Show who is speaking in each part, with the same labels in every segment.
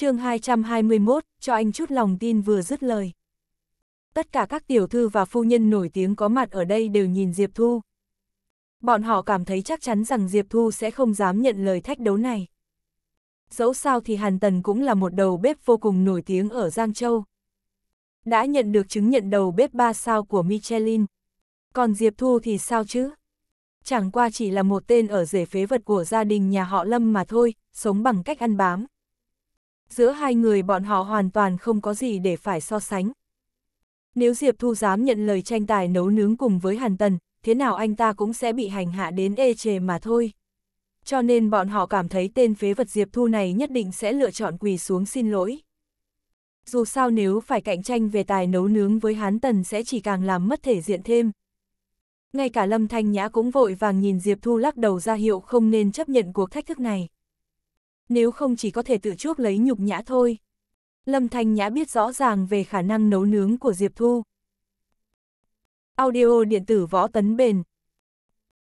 Speaker 1: chương 221, cho anh chút lòng tin vừa dứt lời. Tất cả các tiểu thư và phu nhân nổi tiếng có mặt ở đây đều nhìn Diệp Thu. Bọn họ cảm thấy chắc chắn rằng Diệp Thu sẽ không dám nhận lời thách đấu này. Dẫu sao thì Hàn Tần cũng là một đầu bếp vô cùng nổi tiếng ở Giang Châu. Đã nhận được chứng nhận đầu bếp 3 sao của Michelin. Còn Diệp Thu thì sao chứ? Chẳng qua chỉ là một tên ở rể phế vật của gia đình nhà họ Lâm mà thôi, sống bằng cách ăn bám giữa hai người bọn họ hoàn toàn không có gì để phải so sánh. Nếu Diệp Thu dám nhận lời tranh tài nấu nướng cùng với Hàn Tần, thế nào anh ta cũng sẽ bị hành hạ đến ê chề mà thôi. Cho nên bọn họ cảm thấy tên phế vật Diệp Thu này nhất định sẽ lựa chọn quỳ xuống xin lỗi. Dù sao nếu phải cạnh tranh về tài nấu nướng với Hán Tần sẽ chỉ càng làm mất thể diện thêm. Ngay cả Lâm Thanh Nhã cũng vội vàng nhìn Diệp Thu lắc đầu ra hiệu không nên chấp nhận cuộc thách thức này nếu không chỉ có thể tự chuốc lấy nhục nhã thôi. Lâm Thanh Nhã biết rõ ràng về khả năng nấu nướng của Diệp Thu. Audio điện tử võ tấn bền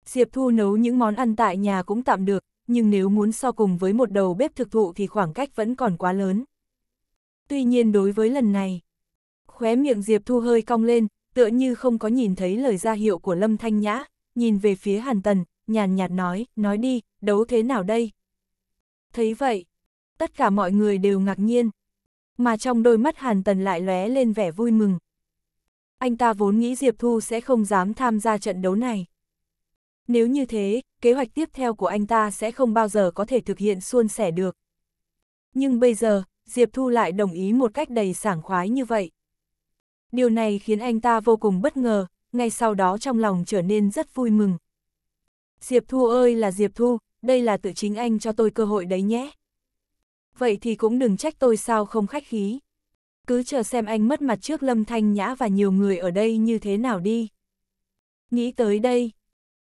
Speaker 1: Diệp Thu nấu những món ăn tại nhà cũng tạm được, nhưng nếu muốn so cùng với một đầu bếp thực thụ thì khoảng cách vẫn còn quá lớn. Tuy nhiên đối với lần này, khóe miệng Diệp Thu hơi cong lên, tựa như không có nhìn thấy lời ra hiệu của Lâm Thanh Nhã, nhìn về phía Hàn Tần, nhàn nhạt nói, nói đi, đấu thế nào đây? Thấy vậy, tất cả mọi người đều ngạc nhiên. Mà trong đôi mắt Hàn Tần lại lóe lên vẻ vui mừng. Anh ta vốn nghĩ Diệp Thu sẽ không dám tham gia trận đấu này. Nếu như thế, kế hoạch tiếp theo của anh ta sẽ không bao giờ có thể thực hiện suôn sẻ được. Nhưng bây giờ, Diệp Thu lại đồng ý một cách đầy sảng khoái như vậy. Điều này khiến anh ta vô cùng bất ngờ, ngay sau đó trong lòng trở nên rất vui mừng. Diệp Thu ơi là Diệp Thu, đây là tự chính anh cho tôi cơ hội đấy nhé. Vậy thì cũng đừng trách tôi sao không khách khí. Cứ chờ xem anh mất mặt trước Lâm Thanh Nhã và nhiều người ở đây như thế nào đi. Nghĩ tới đây,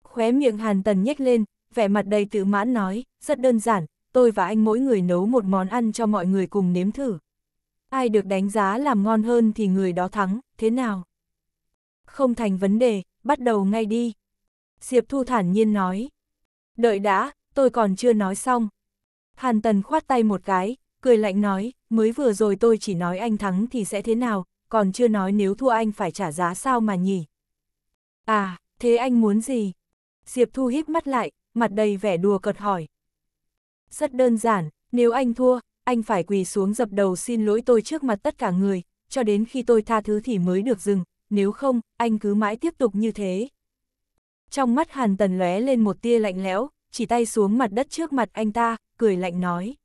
Speaker 1: khóe miệng Hàn Tần nhếch lên, vẻ mặt đầy tự mãn nói, rất đơn giản, tôi và anh mỗi người nấu một món ăn cho mọi người cùng nếm thử. Ai được đánh giá làm ngon hơn thì người đó thắng, thế nào? Không thành vấn đề, bắt đầu ngay đi. Diệp Thu thản nhiên nói. Đợi đã, tôi còn chưa nói xong. Hàn Tần khoát tay một cái, cười lạnh nói, mới vừa rồi tôi chỉ nói anh thắng thì sẽ thế nào, còn chưa nói nếu thua anh phải trả giá sao mà nhỉ. À, thế anh muốn gì? Diệp Thu híp mắt lại, mặt đầy vẻ đùa cợt hỏi. Rất đơn giản, nếu anh thua, anh phải quỳ xuống dập đầu xin lỗi tôi trước mặt tất cả người, cho đến khi tôi tha thứ thì mới được dừng, nếu không, anh cứ mãi tiếp tục như thế. Trong mắt Hàn Tần lóe lên một tia lạnh lẽo, chỉ tay xuống mặt đất trước mặt anh ta, cười lạnh nói.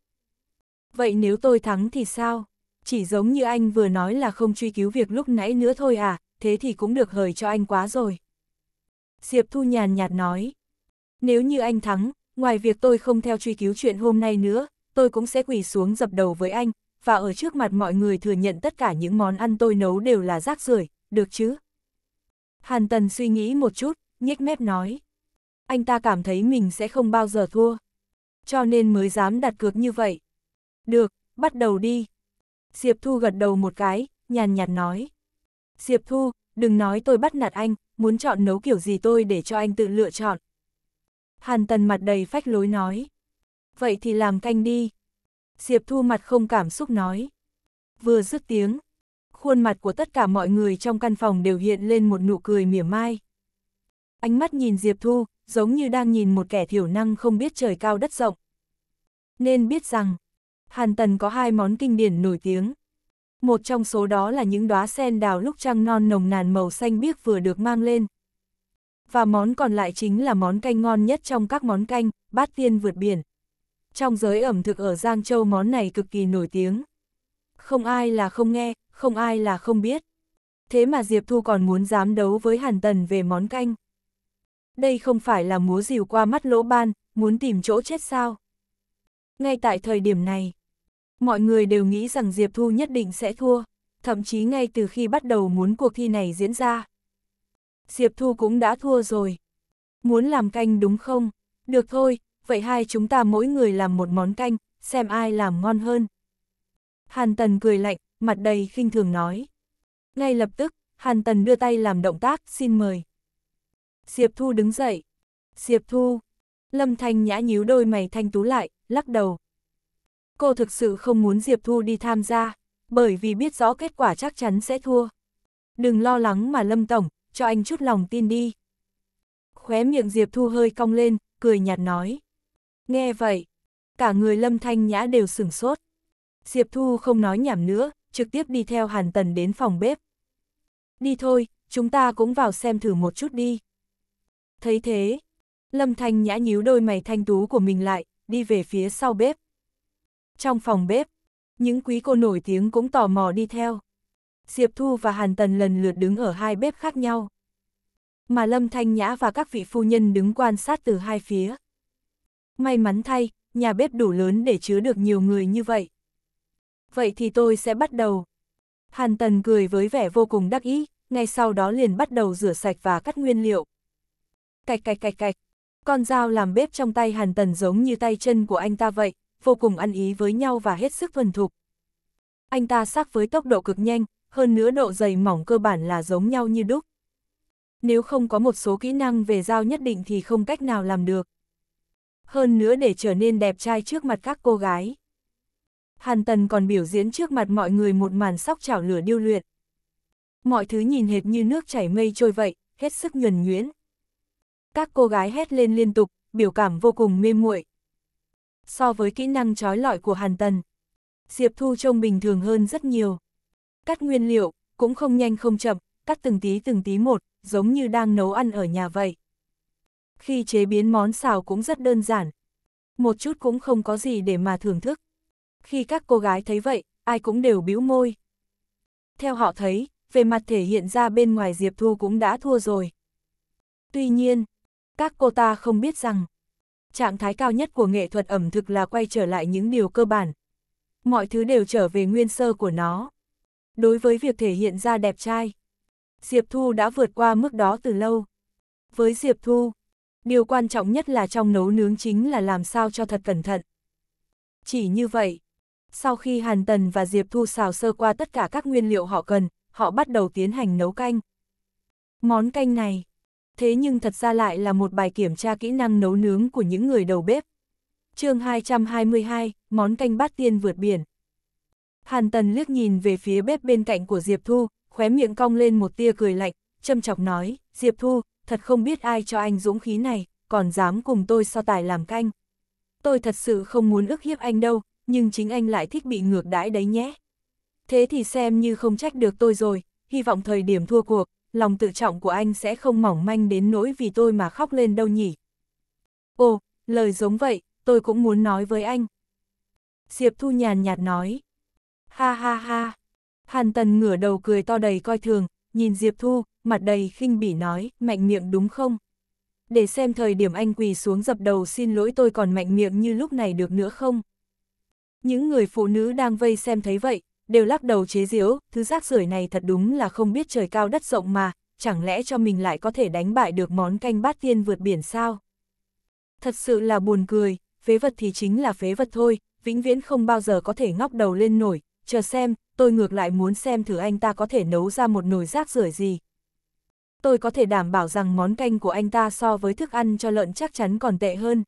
Speaker 1: Vậy nếu tôi thắng thì sao? Chỉ giống như anh vừa nói là không truy cứu việc lúc nãy nữa thôi à, thế thì cũng được hời cho anh quá rồi. Diệp Thu nhàn nhạt nói. Nếu như anh thắng, ngoài việc tôi không theo truy cứu chuyện hôm nay nữa, tôi cũng sẽ quỳ xuống dập đầu với anh, và ở trước mặt mọi người thừa nhận tất cả những món ăn tôi nấu đều là rác rưởi, được chứ? Hàn Tần suy nghĩ một chút, nhếch mép nói anh ta cảm thấy mình sẽ không bao giờ thua. Cho nên mới dám đặt cược như vậy. Được, bắt đầu đi. Diệp Thu gật đầu một cái, nhàn nhạt nói. Diệp Thu, đừng nói tôi bắt nạt anh, muốn chọn nấu kiểu gì tôi để cho anh tự lựa chọn. Hàn Tần mặt đầy phách lối nói. Vậy thì làm canh đi. Diệp Thu mặt không cảm xúc nói. Vừa dứt tiếng, khuôn mặt của tất cả mọi người trong căn phòng đều hiện lên một nụ cười mỉa mai. Ánh mắt nhìn Diệp Thu, giống như đang nhìn một kẻ thiểu năng không biết trời cao đất rộng. Nên biết rằng, Hàn Tần có hai món kinh điển nổi tiếng. Một trong số đó là những đóa sen đào lúc trăng non nồng nàn màu xanh biếc vừa được mang lên. Và món còn lại chính là món canh ngon nhất trong các món canh, bát tiên vượt biển. Trong giới ẩm thực ở Giang Châu món này cực kỳ nổi tiếng. Không ai là không nghe, không ai là không biết. Thế mà Diệp Thu còn muốn dám đấu với Hàn Tần về món canh đây không phải là múa rìu qua mắt lỗ ban, muốn tìm chỗ chết sao. Ngay tại thời điểm này, mọi người đều nghĩ rằng Diệp Thu nhất định sẽ thua, thậm chí ngay từ khi bắt đầu muốn cuộc thi này diễn ra. Diệp Thu cũng đã thua rồi. Muốn làm canh đúng không? Được thôi, vậy hai chúng ta mỗi người làm một món canh, xem ai làm ngon hơn. Hàn Tần cười lạnh, mặt đầy khinh thường nói. Ngay lập tức, Hàn Tần đưa tay làm động tác, xin mời. Diệp Thu đứng dậy. Diệp Thu. Lâm Thanh Nhã nhíu đôi mày thanh tú lại, lắc đầu. Cô thực sự không muốn Diệp Thu đi tham gia, bởi vì biết rõ kết quả chắc chắn sẽ thua. Đừng lo lắng mà Lâm Tổng, cho anh chút lòng tin đi. Khóe miệng Diệp Thu hơi cong lên, cười nhạt nói. Nghe vậy, cả người Lâm Thanh Nhã đều sửng sốt. Diệp Thu không nói nhảm nữa, trực tiếp đi theo Hàn Tần đến phòng bếp. Đi thôi, chúng ta cũng vào xem thử một chút đi. Thấy thế, Lâm Thanh Nhã nhíu đôi mày thanh tú của mình lại, đi về phía sau bếp. Trong phòng bếp, những quý cô nổi tiếng cũng tò mò đi theo. Diệp Thu và Hàn Tần lần lượt đứng ở hai bếp khác nhau. Mà Lâm Thanh Nhã và các vị phu nhân đứng quan sát từ hai phía. May mắn thay, nhà bếp đủ lớn để chứa được nhiều người như vậy. Vậy thì tôi sẽ bắt đầu. Hàn Tần cười với vẻ vô cùng đắc ý, ngay sau đó liền bắt đầu rửa sạch và cắt nguyên liệu cạch cạch cạch cạch. Con dao làm bếp trong tay Hàn Tần giống như tay chân của anh ta vậy, vô cùng ăn ý với nhau và hết sức thuần thục. Anh ta sắc với tốc độ cực nhanh, hơn nữa độ dày mỏng cơ bản là giống nhau như đúc. Nếu không có một số kỹ năng về dao nhất định thì không cách nào làm được. Hơn nữa để trở nên đẹp trai trước mặt các cô gái. Hàn Tần còn biểu diễn trước mặt mọi người một màn sóc chảo lửa điêu luyện. Mọi thứ nhìn hệt như nước chảy mây trôi vậy, hết sức nhuần nhuyễn các cô gái hét lên liên tục, biểu cảm vô cùng mê muội. So với kỹ năng trói lọi của Hàn Tần, Diệp Thu trông bình thường hơn rất nhiều. Cắt nguyên liệu, cũng không nhanh không chậm, cắt từng tí từng tí một, giống như đang nấu ăn ở nhà vậy. Khi chế biến món xào cũng rất đơn giản. Một chút cũng không có gì để mà thưởng thức. Khi các cô gái thấy vậy, ai cũng đều bĩu môi. Theo họ thấy, về mặt thể hiện ra bên ngoài Diệp Thu cũng đã thua rồi. Tuy nhiên, các cô ta không biết rằng, trạng thái cao nhất của nghệ thuật ẩm thực là quay trở lại những điều cơ bản. Mọi thứ đều trở về nguyên sơ của nó. Đối với việc thể hiện ra đẹp trai, Diệp Thu đã vượt qua mức đó từ lâu. Với Diệp Thu, điều quan trọng nhất là trong nấu nướng chính là làm sao cho thật cẩn thận. Chỉ như vậy, sau khi Hàn Tần và Diệp Thu xào sơ qua tất cả các nguyên liệu họ cần, họ bắt đầu tiến hành nấu canh. Món canh này, thế nhưng thật ra lại là một bài kiểm tra kỹ năng nấu nướng của những người đầu bếp. chương 222, món canh bát tiên vượt biển. Hàn Tần liếc nhìn về phía bếp bên cạnh của Diệp Thu, khóe miệng cong lên một tia cười lạnh, châm chọc nói, Diệp Thu, thật không biết ai cho anh dũng khí này, còn dám cùng tôi so tài làm canh. Tôi thật sự không muốn ức hiếp anh đâu, nhưng chính anh lại thích bị ngược đãi đấy nhé. Thế thì xem như không trách được tôi rồi, hy vọng thời điểm thua cuộc, lòng tự trọng của anh sẽ không mỏng manh đến nỗi vì tôi mà khóc lên đâu nhỉ. Ồ, lời giống vậy, tôi cũng muốn nói với anh. Diệp Thu nhàn nhạt nói. Ha ha ha. Hàn Tần ngửa đầu cười to đầy coi thường, nhìn Diệp Thu, mặt đầy khinh bỉ nói, mạnh miệng đúng không? Để xem thời điểm anh quỳ xuống dập đầu xin lỗi tôi còn mạnh miệng như lúc này được nữa không? Những người phụ nữ đang vây xem thấy vậy, đều lắc đầu chế giễu, thứ rác rưởi này thật đúng là không biết trời cao đất rộng mà, chẳng lẽ cho mình lại có thể đánh bại được món canh bát tiên vượt biển sao? Thật sự là buồn cười, phế vật thì chính là phế vật thôi, vĩnh viễn không bao giờ có thể ngóc đầu lên nổi, chờ xem, tôi ngược lại muốn xem thử anh ta có thể nấu ra một nồi rác rưởi gì. Tôi có thể đảm bảo rằng món canh của anh ta so với thức ăn cho lợn chắc chắn còn tệ hơn.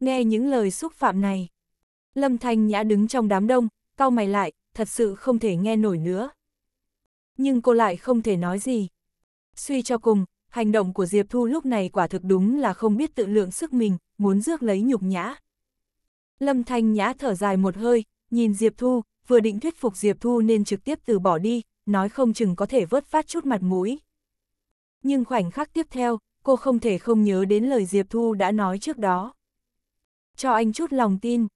Speaker 1: Nghe những lời xúc phạm này, Lâm Thanh Nhã đứng trong đám đông, cau mày lại, thật sự không thể nghe nổi nữa. Nhưng cô lại không thể nói gì. Suy cho cùng, hành động của Diệp Thu lúc này quả thực đúng là không biết tự lượng sức mình, muốn rước lấy nhục nhã. Lâm Thanh Nhã thở dài một hơi, nhìn Diệp Thu, vừa định thuyết phục Diệp Thu nên trực tiếp từ bỏ đi, nói không chừng có thể vớt phát chút mặt mũi. Nhưng khoảnh khắc tiếp theo, cô không thể không nhớ đến lời Diệp Thu đã nói trước đó. Cho anh chút lòng tin.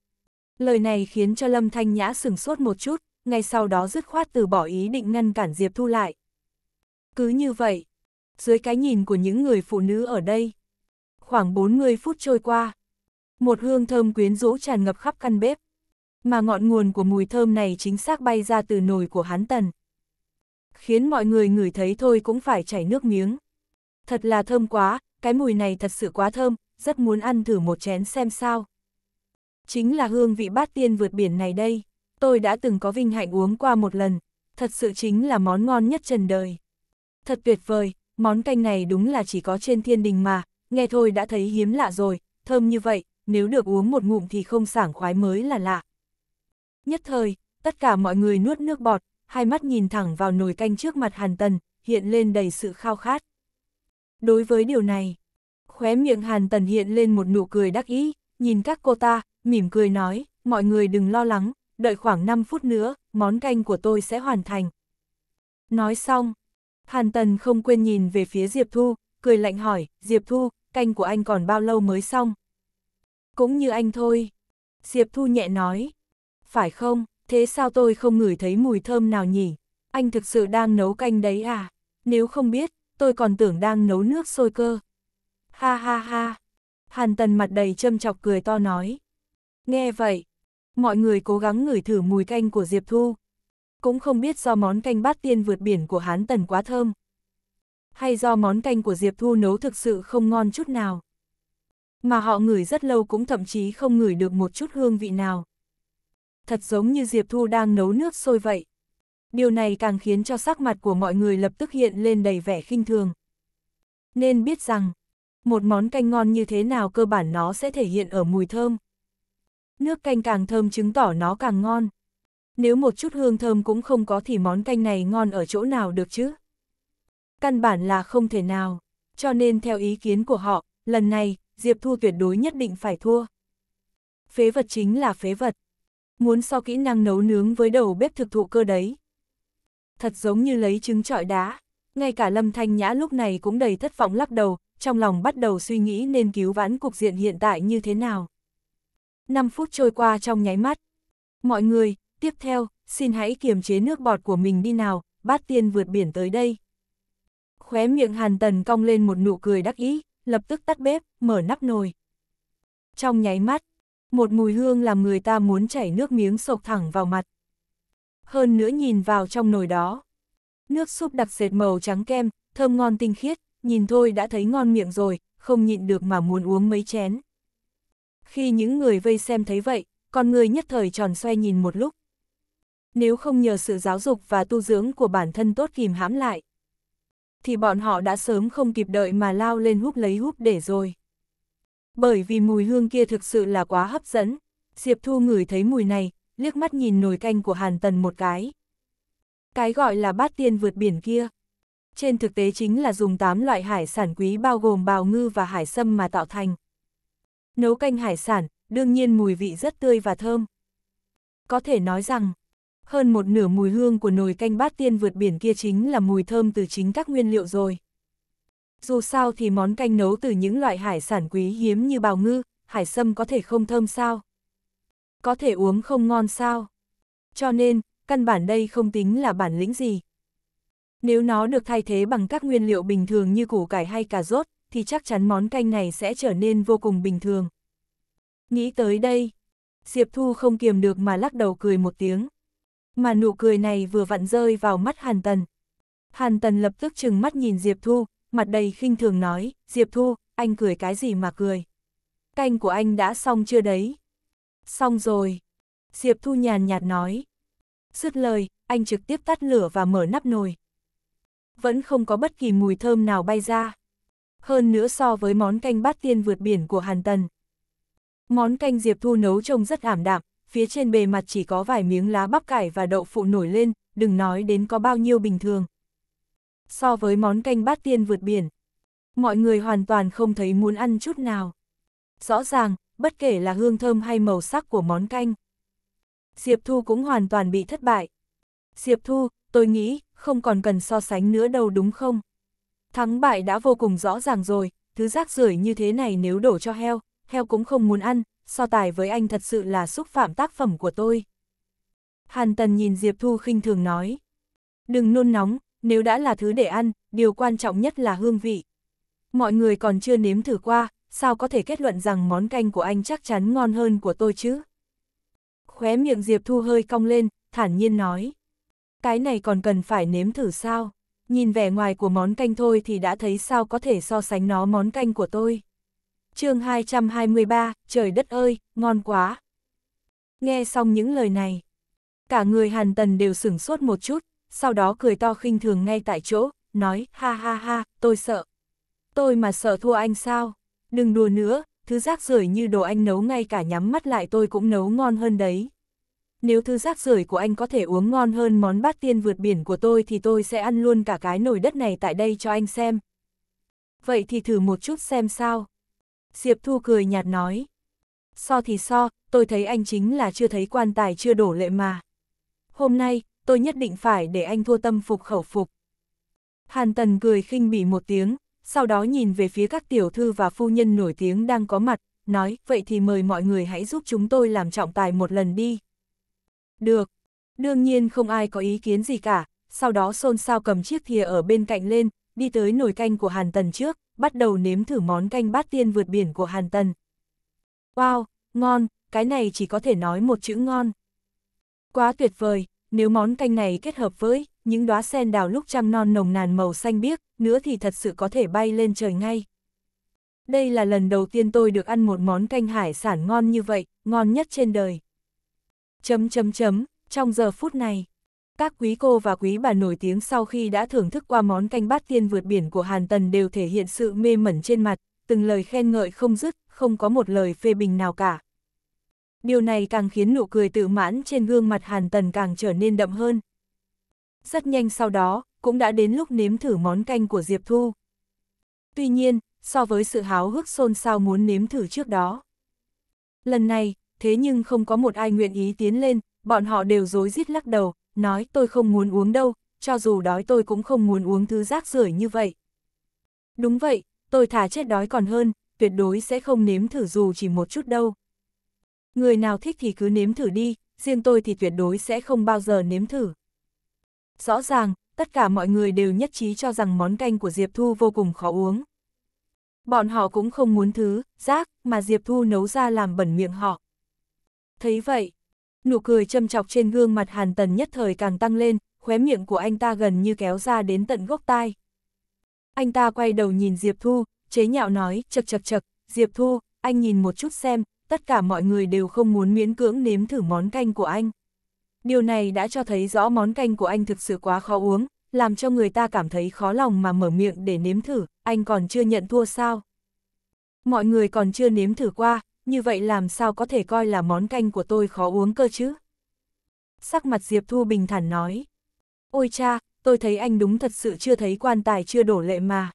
Speaker 1: Lời này khiến cho Lâm Thanh Nhã sừng sốt một chút, ngay sau đó dứt khoát từ bỏ ý định ngăn cản Diệp Thu lại. Cứ như vậy, dưới cái nhìn của những người phụ nữ ở đây, khoảng 40 phút trôi qua, một hương thơm quyến rũ tràn ngập khắp căn bếp, mà ngọn nguồn của mùi thơm này chính xác bay ra từ nồi của Hán tần. Khiến mọi người ngửi thấy thôi cũng phải chảy nước miếng. Thật là thơm quá, cái mùi này thật sự quá thơm, rất muốn ăn thử một chén xem sao. Chính là hương vị bát tiên vượt biển này đây tôi đã từng có vinh hạnh uống qua một lần, thật sự chính là món ngon nhất trần đời. Thật tuyệt vời, món canh này đúng là chỉ có trên thiên đình mà, nghe thôi đã thấy hiếm lạ rồi, thơm như vậy, nếu được uống một ngụm thì không sảng khoái mới là lạ. Nhất thời, tất cả mọi người nuốt nước bọt, hai mắt nhìn thẳng vào nồi canh trước mặt Hàn Tần, hiện lên đầy sự khao khát. Đối với điều này, khóe miệng Hàn Tần hiện lên một nụ cười đắc ý, nhìn các cô ta, mỉm cười nói, mọi người đừng lo lắng, đợi khoảng 5 phút nữa, món canh của tôi sẽ hoàn thành. Nói xong, Hàn Tần không quên nhìn về phía Diệp Thu, cười lạnh hỏi, Diệp Thu, canh của anh còn bao lâu mới xong? Cũng như anh thôi. Diệp Thu nhẹ nói, phải không, thế sao tôi không ngửi thấy mùi thơm nào nhỉ? Anh thực sự đang nấu canh đấy à? Nếu không biết, tôi còn tưởng đang nấu nước sôi cơ. Ha ha ha. Hàn Tần mặt đầy châm chọc cười to nói. Nghe vậy, Mọi người cố gắng ngửi thử mùi canh của Diệp Thu. Cũng không biết do món canh bát tiên vượt biển của Hán Tần quá thơm. Hay do món canh của Diệp Thu nấu thực sự không ngon chút nào. Mà họ ngửi rất lâu cũng thậm chí không ngửi được một chút hương vị nào. Thật giống như Diệp Thu đang nấu nước sôi vậy. Điều này càng khiến cho sắc mặt của mọi người lập tức hiện lên đầy vẻ khinh thường. Nên biết rằng, một món canh ngon như thế nào cơ bản nó sẽ thể hiện ở mùi thơm nước canh càng thơm chứng tỏ nó càng ngon. Nếu một chút hương thơm cũng không có thì món canh này ngon ở chỗ nào được chứ? Căn bản là không thể nào, cho nên theo ý kiến của họ, lần này, Diệp Thu tuyệt đối nhất định phải thua. Phế vật chính là phế vật. Muốn so kỹ năng nấu nướng với đầu bếp thực thụ cơ đấy. Thật giống như lấy trứng trọi đá, ngay cả Lâm Thanh Nhã lúc này cũng đầy thất vọng lắc đầu, trong lòng bắt đầu suy nghĩ nên cứu vãn cục diện hiện tại như thế nào. 5 phút trôi qua trong nháy mắt. Mọi người, tiếp theo, xin hãy kiềm chế nước bọt của mình đi nào, bát tiên vượt biển tới đây. Khóe miệng hàn tần cong lên một nụ cười đắc ý, lập tức tắt bếp, mở nắp nồi. Trong nháy mắt, một mùi hương làm người ta muốn chảy nước miếng sộc thẳng vào mặt. Hơn nữa nhìn vào trong nồi đó. Nước súp đặc sệt màu trắng kem, thơm ngon tinh khiết, nhìn thôi đã thấy ngon miệng rồi, không nhịn được mà muốn uống mấy chén. Khi những người vây xem thấy vậy, con người nhất thời tròn xoay nhìn một lúc. Nếu không nhờ sự giáo dục và tu dưỡng của bản thân tốt kìm hãm lại, thì bọn họ đã sớm không kịp đợi mà lao lên húp lấy húp để rồi. Bởi vì mùi hương kia thực sự là quá hấp dẫn, Diệp Thu ngửi thấy mùi này, liếc mắt nhìn nồi canh của Hàn Tần một cái. Cái gọi là bát tiên vượt biển kia. Trên thực tế chính là dùng 8 loại hải sản quý bao gồm bào ngư và hải sâm mà tạo thành. Nấu canh hải sản, đương nhiên mùi vị rất tươi và thơm. Có thể nói rằng, hơn một nửa mùi hương của nồi canh bát tiên vượt biển kia chính là mùi thơm từ chính các nguyên liệu rồi. Dù sao thì món canh nấu từ những loại hải sản quý hiếm như bào ngư, hải sâm có thể không thơm sao? Có thể uống không ngon sao? Cho nên, căn bản đây không tính là bản lĩnh gì. Nếu nó được thay thế bằng các nguyên liệu bình thường như củ cải hay cà rốt, thì chắc chắn món canh này sẽ trở nên vô cùng bình thường. Nghĩ tới đây, Diệp Thu không kiềm được mà lắc đầu cười một tiếng. Mà nụ cười này vừa vặn rơi vào mắt Hàn Tần. Hàn Tần lập tức chừng mắt nhìn Diệp Thu, mặt đầy khinh thường nói, Diệp Thu, anh cười cái gì mà cười. Canh của anh đã xong chưa đấy? Xong rồi. Diệp Thu nhàn nhạt nói. Dứt lời, anh trực tiếp tắt lửa và mở nắp nồi. Vẫn không có bất kỳ mùi thơm nào bay ra hơn nữa so với món canh bát tiên vượt biển của Hàn Tần. Món canh Diệp Thu nấu trông rất ảm đạm, phía trên bề mặt chỉ có vài miếng lá bắp cải và đậu phụ nổi lên, đừng nói đến có bao nhiêu bình thường. So với món canh bát tiên vượt biển, mọi người hoàn toàn không thấy muốn ăn chút nào. Rõ ràng, bất kể là hương thơm hay màu sắc của món canh. Diệp Thu cũng hoàn toàn bị thất bại. Diệp Thu, tôi nghĩ, không còn cần so sánh nữa đâu đúng không? Thắng bại đã vô cùng rõ ràng rồi, thứ rác rưởi như thế này nếu đổ cho heo, heo cũng không muốn ăn, so tài với anh thật sự là xúc phạm tác phẩm của tôi. Hàn Tần nhìn Diệp Thu khinh thường nói. Đừng nôn nóng, nếu đã là thứ để ăn, điều quan trọng nhất là hương vị. Mọi người còn chưa nếm thử qua, sao có thể kết luận rằng món canh của anh chắc chắn ngon hơn của tôi chứ? Khóe miệng Diệp Thu hơi cong lên, thản nhiên nói. Cái này còn cần phải nếm thử sao? nhìn vẻ ngoài của món canh thôi thì đã thấy sao có thể so sánh nó món canh của tôi. chương 223, trời đất ơi, ngon quá. Nghe xong những lời này, cả người Hàn Tần đều sửng sốt một chút, sau đó cười to khinh thường ngay tại chỗ, nói, ha ha ha, tôi sợ. Tôi mà sợ thua anh sao? Đừng đùa nữa, thứ rác rưởi như đồ anh nấu ngay cả nhắm mắt lại tôi cũng nấu ngon hơn đấy nếu thứ rác rưởi của anh có thể uống ngon hơn món bát tiên vượt biển của tôi thì tôi sẽ ăn luôn cả cái nồi đất này tại đây cho anh xem. Vậy thì thử một chút xem sao. Diệp Thu cười nhạt nói. So thì so, tôi thấy anh chính là chưa thấy quan tài chưa đổ lệ mà. Hôm nay, tôi nhất định phải để anh thua tâm phục khẩu phục. Hàn Tần cười khinh bỉ một tiếng, sau đó nhìn về phía các tiểu thư và phu nhân nổi tiếng đang có mặt, nói, vậy thì mời mọi người hãy giúp chúng tôi làm trọng tài một lần đi. Được. Đương nhiên không ai có ý kiến gì cả, sau đó xôn xao cầm chiếc thìa ở bên cạnh lên, đi tới nồi canh của Hàn Tần trước, bắt đầu nếm thử món canh bát tiên vượt biển của Hàn Tần. Wow, ngon, cái này chỉ có thể nói một chữ ngon. Quá tuyệt vời, nếu món canh này kết hợp với những đóa sen đào lúc trăng non nồng nàn màu xanh biếc, nữa thì thật sự có thể bay lên trời ngay. Đây là lần đầu tiên tôi được ăn một món canh hải sản ngon như vậy, ngon nhất trên đời. Chấm chấm chấm, trong giờ phút này, các quý cô và quý bà nổi tiếng sau khi đã thưởng thức qua món canh bát tiên vượt biển của Hàn Tần đều thể hiện sự mê mẩn trên mặt, từng lời khen ngợi không dứt, không có một lời phê bình nào cả. Điều này càng khiến nụ cười tự mãn trên gương mặt Hàn Tần càng trở nên đậm hơn. Rất nhanh sau đó, cũng đã đến lúc nếm thử món canh của Diệp Thu. Tuy nhiên, so với sự háo hức xôn xao muốn nếm thử trước đó. Lần này, thế nhưng không có một ai nguyện ý tiến lên, bọn họ đều dối rít lắc đầu, nói tôi không muốn uống đâu, cho dù đói tôi cũng không muốn uống thứ rác rưởi như vậy. Đúng vậy, tôi thả chết đói còn hơn, tuyệt đối sẽ không nếm thử dù chỉ một chút đâu. Người nào thích thì cứ nếm thử đi, riêng tôi thì tuyệt đối sẽ không bao giờ nếm thử. Rõ ràng, tất cả mọi người đều nhất trí cho rằng món canh của Diệp Thu vô cùng khó uống. Bọn họ cũng không muốn thứ, rác, mà Diệp Thu nấu ra làm bẩn miệng họ. Thấy vậy, nụ cười châm chọc trên gương mặt Hàn Tần nhất thời càng tăng lên, khóe miệng của anh ta gần như kéo ra đến tận gốc tai. Anh ta quay đầu nhìn Diệp Thu, chế nhạo nói, chật chật chật, Diệp Thu, anh nhìn một chút xem, tất cả mọi người đều không muốn miễn cưỡng nếm thử món canh của anh. Điều này đã cho thấy rõ món canh của anh thực sự quá khó uống, làm cho người ta cảm thấy khó lòng mà mở miệng để nếm thử, anh còn chưa nhận thua sao. Mọi người còn chưa nếm thử qua, như vậy làm sao có thể coi là món canh của tôi khó uống cơ chứ? Sắc mặt Diệp Thu bình thản nói. Ôi cha, tôi thấy anh đúng thật sự chưa thấy quan tài chưa đổ lệ mà.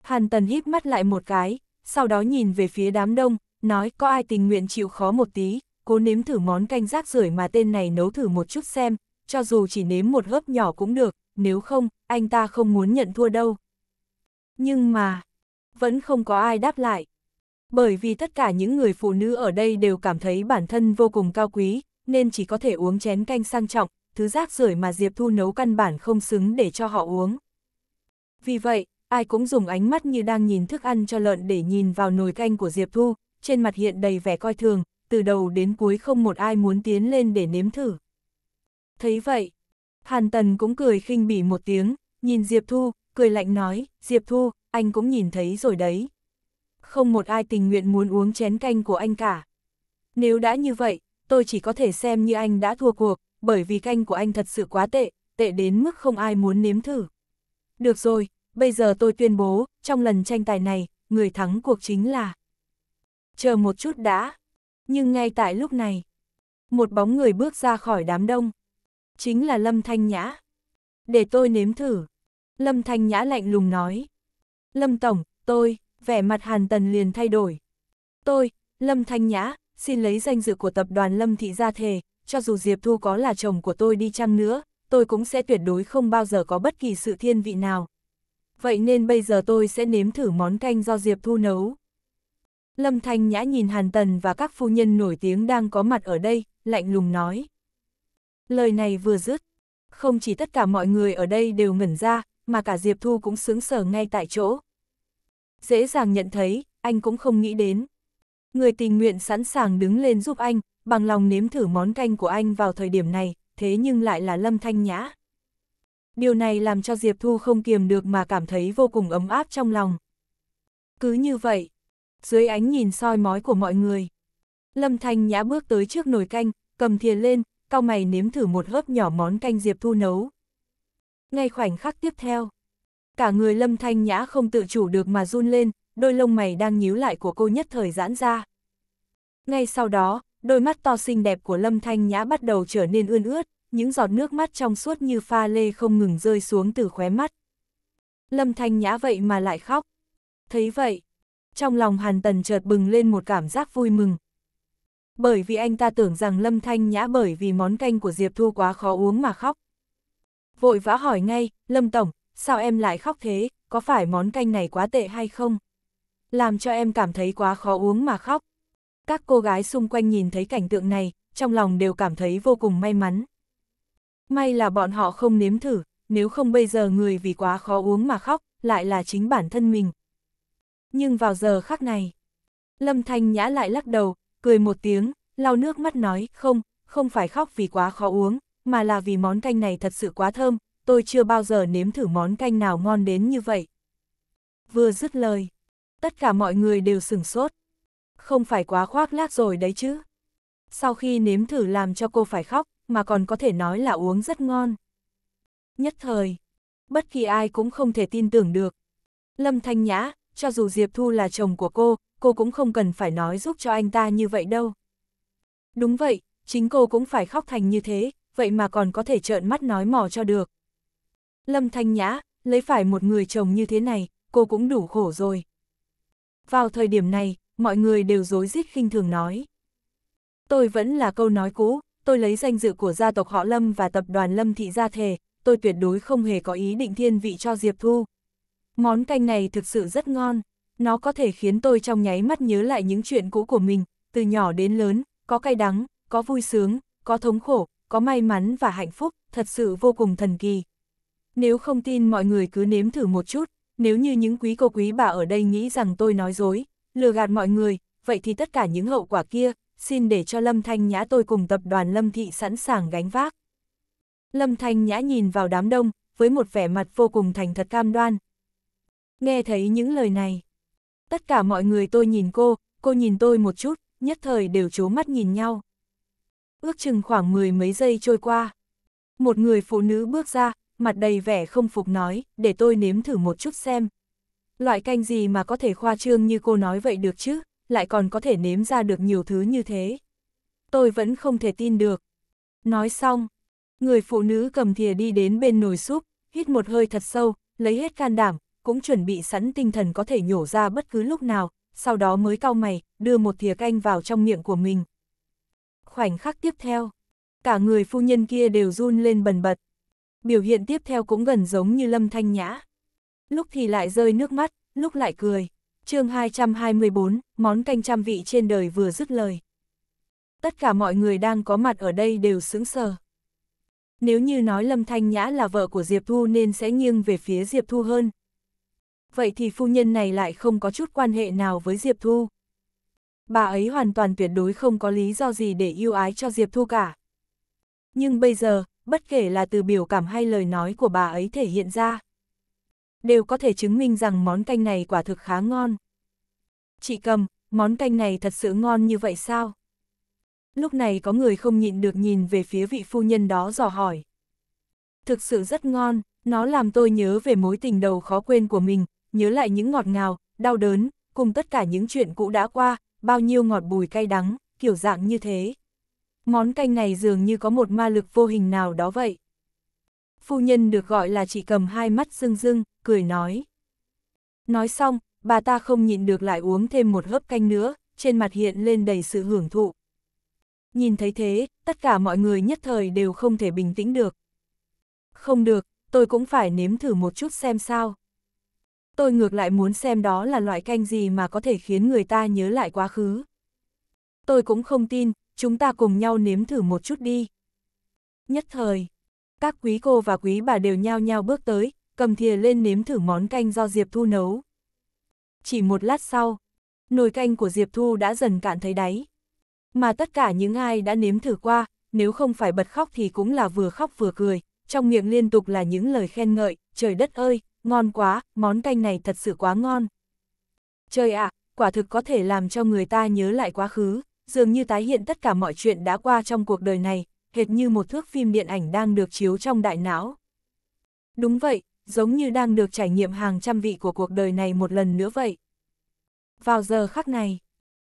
Speaker 1: Hàn Tần híp mắt lại một cái, sau đó nhìn về phía đám đông, nói có ai tình nguyện chịu khó một tí, cố nếm thử món canh rác rưởi mà tên này nấu thử một chút xem, cho dù chỉ nếm một hớp nhỏ cũng được, nếu không, anh ta không muốn nhận thua đâu. Nhưng mà, vẫn không có ai đáp lại bởi vì tất cả những người phụ nữ ở đây đều cảm thấy bản thân vô cùng cao quý, nên chỉ có thể uống chén canh sang trọng, thứ rác rưởi mà Diệp Thu nấu căn bản không xứng để cho họ uống. Vì vậy, ai cũng dùng ánh mắt như đang nhìn thức ăn cho lợn để nhìn vào nồi canh của Diệp Thu, trên mặt hiện đầy vẻ coi thường, từ đầu đến cuối không một ai muốn tiến lên để nếm thử. Thấy vậy, Hàn Tần cũng cười khinh bỉ một tiếng, nhìn Diệp Thu, cười lạnh nói, Diệp Thu, anh cũng nhìn thấy rồi đấy, không một ai tình nguyện muốn uống chén canh của anh cả. Nếu đã như vậy, tôi chỉ có thể xem như anh đã thua cuộc, bởi vì canh của anh thật sự quá tệ, tệ đến mức không ai muốn nếm thử. Được rồi, bây giờ tôi tuyên bố, trong lần tranh tài này, người thắng cuộc chính là... Chờ một chút đã. Nhưng ngay tại lúc này, một bóng người bước ra khỏi đám đông. Chính là Lâm Thanh Nhã. Để tôi nếm thử. Lâm Thanh Nhã lạnh lùng nói. Lâm Tổng, tôi vẻ mặt Hàn Tần liền thay đổi. Tôi, Lâm Thanh Nhã, xin lấy danh dự của tập đoàn Lâm Thị ra thề, cho dù Diệp Thu có là chồng của tôi đi chăng nữa, tôi cũng sẽ tuyệt đối không bao giờ có bất kỳ sự thiên vị nào. Vậy nên bây giờ tôi sẽ nếm thử món canh do Diệp Thu nấu. Lâm Thanh Nhã nhìn Hàn Tần và các phu nhân nổi tiếng đang có mặt ở đây, lạnh lùng nói. Lời này vừa dứt, không chỉ tất cả mọi người ở đây đều ngẩn ra, mà cả Diệp Thu cũng sướng sở ngay tại chỗ dễ dàng nhận thấy, anh cũng không nghĩ đến. Người tình nguyện sẵn sàng đứng lên giúp anh, bằng lòng nếm thử món canh của anh vào thời điểm này, thế nhưng lại là Lâm Thanh Nhã. Điều này làm cho Diệp Thu không kiềm được mà cảm thấy vô cùng ấm áp trong lòng. Cứ như vậy, dưới ánh nhìn soi mói của mọi người, Lâm Thanh Nhã bước tới trước nồi canh, cầm thìa lên, cao mày nếm thử một hớp nhỏ món canh Diệp Thu nấu. Ngay khoảnh khắc tiếp theo, Cả người lâm thanh nhã không tự chủ được mà run lên, đôi lông mày đang nhíu lại của cô nhất thời giãn ra. Ngay sau đó, đôi mắt to xinh đẹp của lâm thanh nhã bắt đầu trở nên ươn ướt, những giọt nước mắt trong suốt như pha lê không ngừng rơi xuống từ khóe mắt. Lâm thanh nhã vậy mà lại khóc. Thấy vậy, trong lòng hàn tần chợt bừng lên một cảm giác vui mừng. Bởi vì anh ta tưởng rằng lâm thanh nhã bởi vì món canh của Diệp Thu quá khó uống mà khóc. Vội vã hỏi ngay, Lâm Tổng, sao em lại khóc thế, có phải món canh này quá tệ hay không? Làm cho em cảm thấy quá khó uống mà khóc. Các cô gái xung quanh nhìn thấy cảnh tượng này, trong lòng đều cảm thấy vô cùng may mắn. May là bọn họ không nếm thử, nếu không bây giờ người vì quá khó uống mà khóc, lại là chính bản thân mình. Nhưng vào giờ khắc này, Lâm Thanh Nhã lại lắc đầu, cười một tiếng, lau nước mắt nói, không, không phải khóc vì quá khó uống, mà là vì món canh này thật sự quá thơm, tôi chưa bao giờ nếm thử món canh nào ngon đến như vậy. Vừa dứt lời, tất cả mọi người đều sửng sốt. Không phải quá khoác lác rồi đấy chứ. Sau khi nếm thử làm cho cô phải khóc, mà còn có thể nói là uống rất ngon. Nhất thời, bất kỳ ai cũng không thể tin tưởng được. Lâm Thanh Nhã, cho dù Diệp Thu là chồng của cô, cô cũng không cần phải nói giúp cho anh ta như vậy đâu. Đúng vậy, chính cô cũng phải khóc thành như thế, vậy mà còn có thể trợn mắt nói mỏ cho được. Lâm Thanh Nhã, lấy phải một người chồng như thế này, cô cũng đủ khổ rồi. Vào thời điểm này, mọi người đều dối rít khinh thường nói. Tôi vẫn là câu nói cũ, tôi lấy danh dự của gia tộc họ Lâm và tập đoàn Lâm Thị Gia Thề, tôi tuyệt đối không hề có ý định thiên vị cho Diệp Thu. Món canh này thực sự rất ngon, nó có thể khiến tôi trong nháy mắt nhớ lại những chuyện cũ của mình, từ nhỏ đến lớn, có cay đắng, có vui sướng, có thống khổ, có may mắn và hạnh phúc, thật sự vô cùng thần kỳ. Nếu không tin mọi người cứ nếm thử một chút, nếu như những quý cô quý bà ở đây nghĩ rằng tôi nói dối, lừa gạt mọi người, vậy thì tất cả những hậu quả kia, xin để cho Lâm Thanh Nhã tôi cùng tập đoàn Lâm Thị sẵn sàng gánh vác. Lâm Thanh Nhã nhìn vào đám đông, với một vẻ mặt vô cùng thành thật cam đoan. Nghe thấy những lời này, tất cả mọi người tôi nhìn cô, cô nhìn tôi một chút, nhất thời đều chố mắt nhìn nhau. Ước chừng khoảng mười mấy giây trôi qua, một người phụ nữ bước ra, mặt đầy vẻ không phục nói, để tôi nếm thử một chút xem. Loại canh gì mà có thể khoa trương như cô nói vậy được chứ, lại còn có thể nếm ra được nhiều thứ như thế. Tôi vẫn không thể tin được. Nói xong, người phụ nữ cầm thìa đi đến bên nồi súp, hít một hơi thật sâu, lấy hết can đảm, cũng chuẩn bị sẵn tinh thần có thể nhổ ra bất cứ lúc nào, sau đó mới cau mày, đưa một thìa canh vào trong miệng của mình. Khoảnh khắc tiếp theo, cả người phu nhân kia đều run lên bần bật biểu hiện tiếp theo cũng gần giống như Lâm Thanh Nhã. Lúc thì lại rơi nước mắt, lúc lại cười. chương 224, món canh trăm vị trên đời vừa dứt lời. Tất cả mọi người đang có mặt ở đây đều sững sờ. Nếu như nói Lâm Thanh Nhã là vợ của Diệp Thu nên sẽ nghiêng về phía Diệp Thu hơn. Vậy thì phu nhân này lại không có chút quan hệ nào với Diệp Thu. Bà ấy hoàn toàn tuyệt đối không có lý do gì để yêu ái cho Diệp Thu cả. Nhưng bây giờ, bất kể là từ biểu cảm hay lời nói của bà ấy thể hiện ra. Đều có thể chứng minh rằng món canh này quả thực khá ngon. Chị cầm, món canh này thật sự ngon như vậy sao? Lúc này có người không nhịn được nhìn về phía vị phu nhân đó dò hỏi. Thực sự rất ngon, nó làm tôi nhớ về mối tình đầu khó quên của mình, nhớ lại những ngọt ngào, đau đớn, cùng tất cả những chuyện cũ đã qua, bao nhiêu ngọt bùi cay đắng, kiểu dạng như thế. Món canh này dường như có một ma lực vô hình nào đó vậy. Phu nhân được gọi là chỉ cầm hai mắt rưng rưng, cười nói. Nói xong, bà ta không nhịn được lại uống thêm một hớp canh nữa, trên mặt hiện lên đầy sự hưởng thụ. Nhìn thấy thế, tất cả mọi người nhất thời đều không thể bình tĩnh được. Không được, tôi cũng phải nếm thử một chút xem sao. Tôi ngược lại muốn xem đó là loại canh gì mà có thể khiến người ta nhớ lại quá khứ. Tôi cũng không tin, chúng ta cùng nhau nếm thử một chút đi. Nhất thời, các quý cô và quý bà đều nhao nhao bước tới, cầm thìa lên nếm thử món canh do Diệp Thu nấu. Chỉ một lát sau, nồi canh của Diệp Thu đã dần cạn thấy đáy. Mà tất cả những ai đã nếm thử qua, nếu không phải bật khóc thì cũng là vừa khóc vừa cười, trong miệng liên tục là những lời khen ngợi, trời đất ơi, ngon quá, món canh này thật sự quá ngon. Trời ạ, à, quả thực có thể làm cho người ta nhớ lại quá khứ dường như tái hiện tất cả mọi chuyện đã qua trong cuộc đời này, hệt như một thước phim điện ảnh đang được chiếu trong đại não. Đúng vậy, giống như đang được trải nghiệm hàng trăm vị của cuộc đời này một lần nữa vậy. Vào giờ khắc này,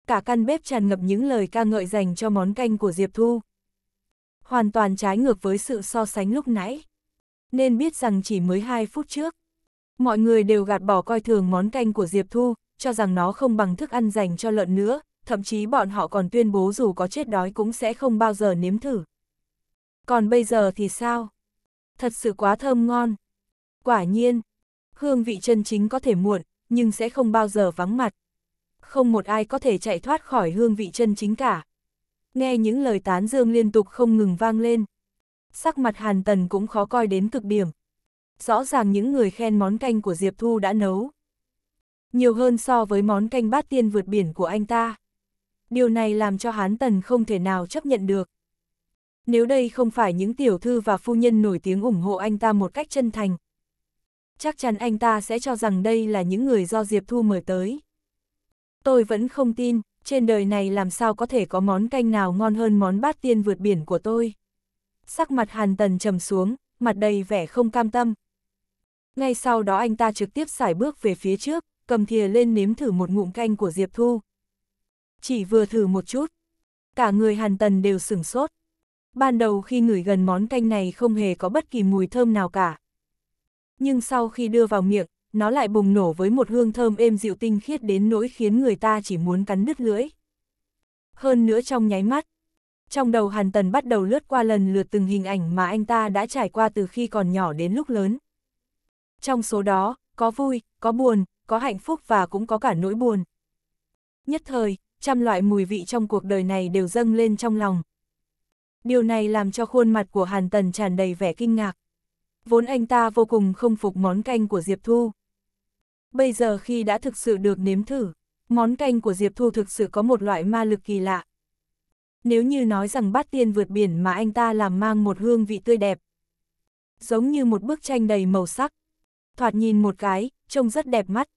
Speaker 1: cả căn bếp tràn ngập những lời ca ngợi dành cho món canh của Diệp Thu. Hoàn toàn trái ngược với sự so sánh lúc nãy. Nên biết rằng chỉ mới 2 phút trước, mọi người đều gạt bỏ coi thường món canh của Diệp Thu, cho rằng nó không bằng thức ăn dành cho lợn nữa, thậm chí bọn họ còn tuyên bố dù có chết đói cũng sẽ không bao giờ nếm thử. Còn bây giờ thì sao? Thật sự quá thơm ngon. Quả nhiên, hương vị chân chính có thể muộn, nhưng sẽ không bao giờ vắng mặt. Không một ai có thể chạy thoát khỏi hương vị chân chính cả. Nghe những lời tán dương liên tục không ngừng vang lên. Sắc mặt Hàn Tần cũng khó coi đến cực điểm. Rõ ràng những người khen món canh của Diệp Thu đã nấu. Nhiều hơn so với món canh bát tiên vượt biển của anh ta điều này làm cho Hán Tần không thể nào chấp nhận được. Nếu đây không phải những tiểu thư và phu nhân nổi tiếng ủng hộ anh ta một cách chân thành, chắc chắn anh ta sẽ cho rằng đây là những người do Diệp Thu mời tới. Tôi vẫn không tin, trên đời này làm sao có thể có món canh nào ngon hơn món bát tiên vượt biển của tôi. Sắc mặt Hàn Tần trầm xuống, mặt đầy vẻ không cam tâm. Ngay sau đó anh ta trực tiếp xài bước về phía trước, cầm thìa lên nếm thử một ngụm canh của Diệp Thu. Chỉ vừa thử một chút. Cả người hàn tần đều sửng sốt. Ban đầu khi ngửi gần món canh này không hề có bất kỳ mùi thơm nào cả. Nhưng sau khi đưa vào miệng, nó lại bùng nổ với một hương thơm êm dịu tinh khiết đến nỗi khiến người ta chỉ muốn cắn đứt lưỡi. Hơn nữa trong nháy mắt, trong đầu Hàn Tần bắt đầu lướt qua lần lượt từng hình ảnh mà anh ta đã trải qua từ khi còn nhỏ đến lúc lớn. Trong số đó, có vui, có buồn, có hạnh phúc và cũng có cả nỗi buồn. Nhất thời, trăm loại mùi vị trong cuộc đời này đều dâng lên trong lòng. Điều này làm cho khuôn mặt của Hàn Tần tràn đầy vẻ kinh ngạc. Vốn anh ta vô cùng không phục món canh của Diệp Thu. Bây giờ khi đã thực sự được nếm thử, món canh của Diệp Thu thực sự có một loại ma lực kỳ lạ. Nếu như nói rằng bát tiên vượt biển mà anh ta làm mang một hương vị tươi đẹp. Giống như một bức tranh đầy màu sắc. Thoạt nhìn một cái, trông rất đẹp mắt.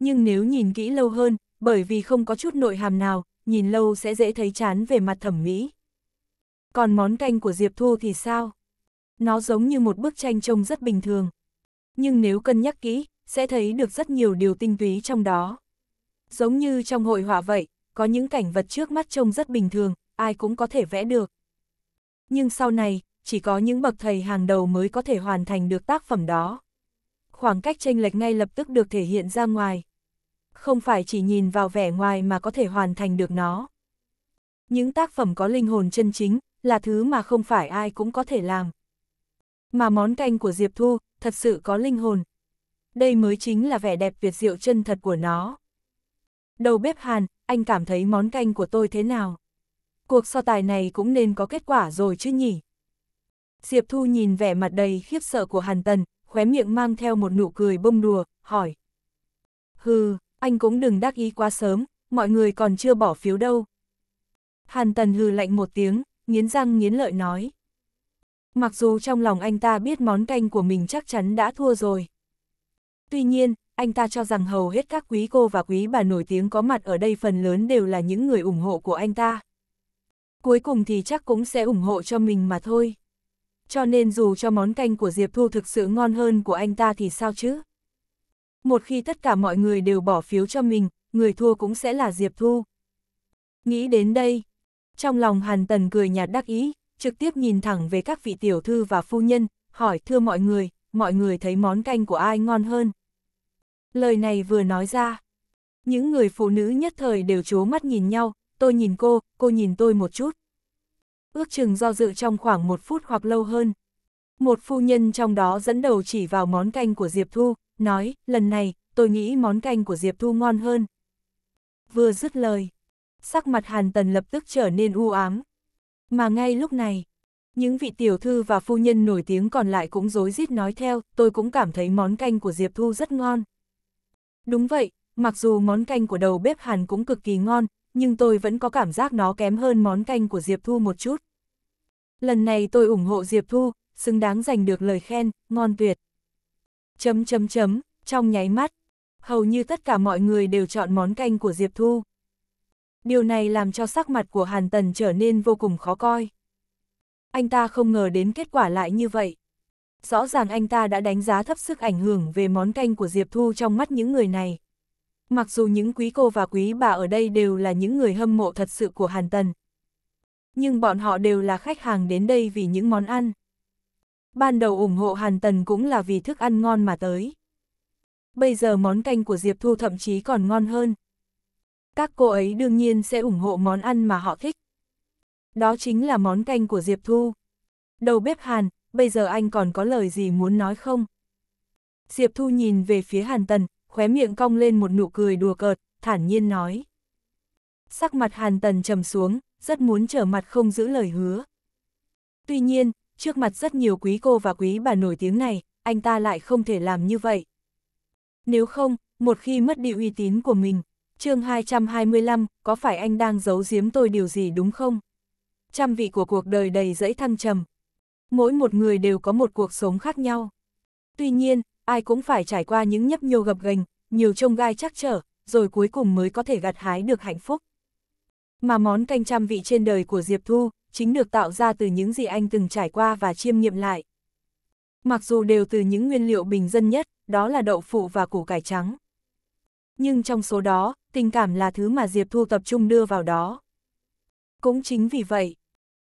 Speaker 1: Nhưng nếu nhìn kỹ lâu hơn, bởi vì không có chút nội hàm nào, nhìn lâu sẽ dễ thấy chán về mặt thẩm mỹ. Còn món canh của Diệp Thu thì sao? Nó giống như một bức tranh trông rất bình thường. Nhưng nếu cân nhắc kỹ, sẽ thấy được rất nhiều điều tinh túy trong đó. Giống như trong hội họa vậy, có những cảnh vật trước mắt trông rất bình thường, ai cũng có thể vẽ được. Nhưng sau này, chỉ có những bậc thầy hàng đầu mới có thể hoàn thành được tác phẩm đó. Khoảng cách tranh lệch ngay lập tức được thể hiện ra ngoài không phải chỉ nhìn vào vẻ ngoài mà có thể hoàn thành được nó. Những tác phẩm có linh hồn chân chính là thứ mà không phải ai cũng có thể làm. Mà món canh của Diệp Thu thật sự có linh hồn. Đây mới chính là vẻ đẹp Việt diệu chân thật của nó. Đầu bếp Hàn, anh cảm thấy món canh của tôi thế nào? Cuộc so tài này cũng nên có kết quả rồi chứ nhỉ? Diệp Thu nhìn vẻ mặt đầy khiếp sợ của Hàn Tần, khóe miệng mang theo một nụ cười bông đùa, hỏi. Hừ, anh cũng đừng đắc ý quá sớm, mọi người còn chưa bỏ phiếu đâu. Hàn Tần hừ lạnh một tiếng, nghiến răng nghiến lợi nói. Mặc dù trong lòng anh ta biết món canh của mình chắc chắn đã thua rồi. Tuy nhiên, anh ta cho rằng hầu hết các quý cô và quý bà nổi tiếng có mặt ở đây phần lớn đều là những người ủng hộ của anh ta. Cuối cùng thì chắc cũng sẽ ủng hộ cho mình mà thôi. Cho nên dù cho món canh của Diệp Thu thực sự ngon hơn của anh ta thì sao chứ? một khi tất cả mọi người đều bỏ phiếu cho mình, người thua cũng sẽ là Diệp Thu. Nghĩ đến đây, trong lòng Hàn Tần cười nhạt đắc ý, trực tiếp nhìn thẳng về các vị tiểu thư và phu nhân, hỏi thưa mọi người, mọi người thấy món canh của ai ngon hơn. Lời này vừa nói ra, những người phụ nữ nhất thời đều chố mắt nhìn nhau, tôi nhìn cô, cô nhìn tôi một chút. Ước chừng do dự trong khoảng một phút hoặc lâu hơn. Một phu nhân trong đó dẫn đầu chỉ vào món canh của Diệp Thu, nói, lần này, tôi nghĩ món canh của Diệp Thu ngon hơn. Vừa dứt lời, sắc mặt Hàn Tần lập tức trở nên u ám. Mà ngay lúc này, những vị tiểu thư và phu nhân nổi tiếng còn lại cũng rối rít nói theo, tôi cũng cảm thấy món canh của Diệp Thu rất ngon. Đúng vậy, mặc dù món canh của đầu bếp Hàn cũng cực kỳ ngon, nhưng tôi vẫn có cảm giác nó kém hơn món canh của Diệp Thu một chút. Lần này tôi ủng hộ Diệp Thu, xứng đáng giành được lời khen, ngon tuyệt. Chấm chấm chấm, trong nháy mắt, hầu như tất cả mọi người đều chọn món canh của Diệp Thu. Điều này làm cho sắc mặt của Hàn Tần trở nên vô cùng khó coi. Anh ta không ngờ đến kết quả lại như vậy. Rõ ràng anh ta đã đánh giá thấp sức ảnh hưởng về món canh của Diệp Thu trong mắt những người này. Mặc dù những quý cô và quý bà ở đây đều là những người hâm mộ thật sự của Hàn Tần. Nhưng bọn họ đều là khách hàng đến đây vì những món ăn ban đầu ủng hộ Hàn Tần cũng là vì thức ăn ngon mà tới. Bây giờ món canh của Diệp Thu thậm chí còn ngon hơn. Các cô ấy đương nhiên sẽ ủng hộ món ăn mà họ thích. Đó chính là món canh của Diệp Thu. Đầu bếp Hàn, bây giờ anh còn có lời gì muốn nói không? Diệp Thu nhìn về phía Hàn Tần, khóe miệng cong lên một nụ cười đùa cợt, thản nhiên nói. Sắc mặt Hàn Tần trầm xuống, rất muốn trở mặt không giữ lời hứa. Tuy nhiên, trước mặt rất nhiều quý cô và quý bà nổi tiếng này, anh ta lại không thể làm như vậy. Nếu không, một khi mất đi uy tín của mình, chương 225, có phải anh đang giấu giếm tôi điều gì đúng không? Trăm vị của cuộc đời đầy dẫy thăng trầm. Mỗi một người đều có một cuộc sống khác nhau. Tuy nhiên, ai cũng phải trải qua những nhấp nhô gập ghềnh, nhiều trông gai chắc trở, rồi cuối cùng mới có thể gặt hái được hạnh phúc. Mà món canh trăm vị trên đời của Diệp Thu, chính được tạo ra từ những gì anh từng trải qua và chiêm nghiệm lại. Mặc dù đều từ những nguyên liệu bình dân nhất, đó là đậu phụ và củ cải trắng. Nhưng trong số đó, tình cảm là thứ mà Diệp Thu tập trung đưa vào đó. Cũng chính vì vậy,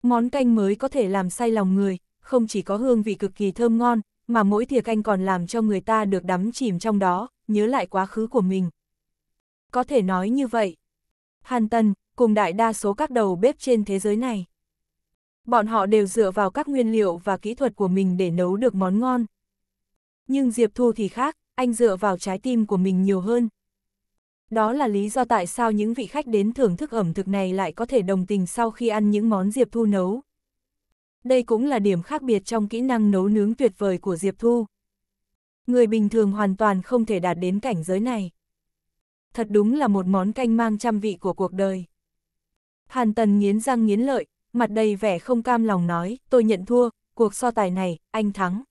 Speaker 1: món canh mới có thể làm say lòng người, không chỉ có hương vị cực kỳ thơm ngon, mà mỗi thìa canh còn làm cho người ta được đắm chìm trong đó, nhớ lại quá khứ của mình. Có thể nói như vậy. Hàn Tân, cùng đại đa số các đầu bếp trên thế giới này. Bọn họ đều dựa vào các nguyên liệu và kỹ thuật của mình để nấu được món ngon. Nhưng Diệp Thu thì khác, anh dựa vào trái tim của mình nhiều hơn. Đó là lý do tại sao những vị khách đến thưởng thức ẩm thực này lại có thể đồng tình sau khi ăn những món Diệp Thu nấu. Đây cũng là điểm khác biệt trong kỹ năng nấu nướng tuyệt vời của Diệp Thu. Người bình thường hoàn toàn không thể đạt đến cảnh giới này. Thật đúng là một món canh mang trăm vị của cuộc đời. Hàn Tần nghiến răng nghiến lợi, mặt đầy vẻ không cam lòng nói, tôi nhận thua, cuộc so tài này, anh thắng.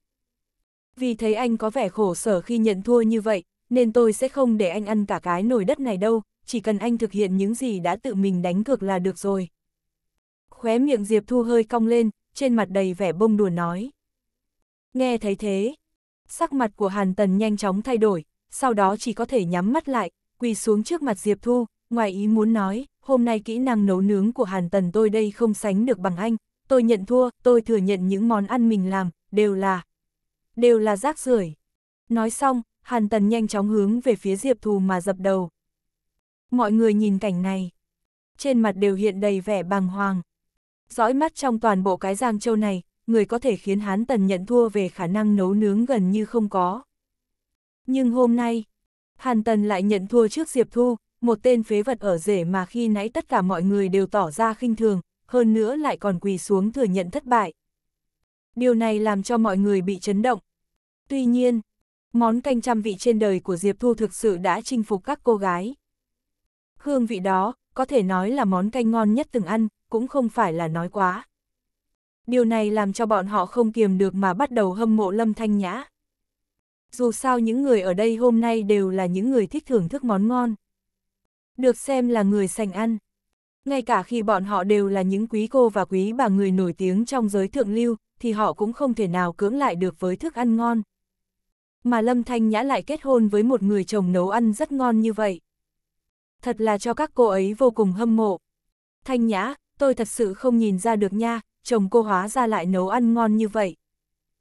Speaker 1: Vì thấy anh có vẻ khổ sở khi nhận thua như vậy, nên tôi sẽ không để anh ăn cả cái nồi đất này đâu, chỉ cần anh thực hiện những gì đã tự mình đánh cược là được rồi. Khóe miệng Diệp Thu hơi cong lên, trên mặt đầy vẻ bông đùa nói. Nghe thấy thế, sắc mặt của Hàn Tần nhanh chóng thay đổi, sau đó chỉ có thể nhắm mắt lại, quỳ xuống trước mặt Diệp Thu, ngoài ý muốn nói, hôm nay kỹ năng nấu nướng của Hàn Tần tôi đây không sánh được bằng anh, tôi nhận thua, tôi thừa nhận những món ăn mình làm, đều là, đều là rác rưởi. Nói xong, Hàn Tần nhanh chóng hướng về phía Diệp Thù mà dập đầu. Mọi người nhìn cảnh này, trên mặt đều hiện đầy vẻ bàng hoàng. Dõi mắt trong toàn bộ cái Giang Châu này, người có thể khiến Hán Tần nhận thua về khả năng nấu nướng gần như không có. Nhưng hôm nay, Hàn Tần lại nhận thua trước Diệp Thu, một tên phế vật ở rể mà khi nãy tất cả mọi người đều tỏ ra khinh thường, hơn nữa lại còn quỳ xuống thừa nhận thất bại. Điều này làm cho mọi người bị chấn động. Tuy nhiên, món canh trăm vị trên đời của Diệp Thu thực sự đã chinh phục các cô gái. Hương vị đó, có thể nói là món canh ngon nhất từng ăn, cũng không phải là nói quá. Điều này làm cho bọn họ không kiềm được mà bắt đầu hâm mộ Lâm Thanh Nhã. Dù sao những người ở đây hôm nay đều là những người thích thưởng thức món ngon được xem là người sành ăn. Ngay cả khi bọn họ đều là những quý cô và quý bà người nổi tiếng trong giới thượng lưu, thì họ cũng không thể nào cưỡng lại được với thức ăn ngon. Mà Lâm Thanh Nhã lại kết hôn với một người chồng nấu ăn rất ngon như vậy. Thật là cho các cô ấy vô cùng hâm mộ. Thanh Nhã, tôi thật sự không nhìn ra được nha, chồng cô hóa ra lại nấu ăn ngon như vậy.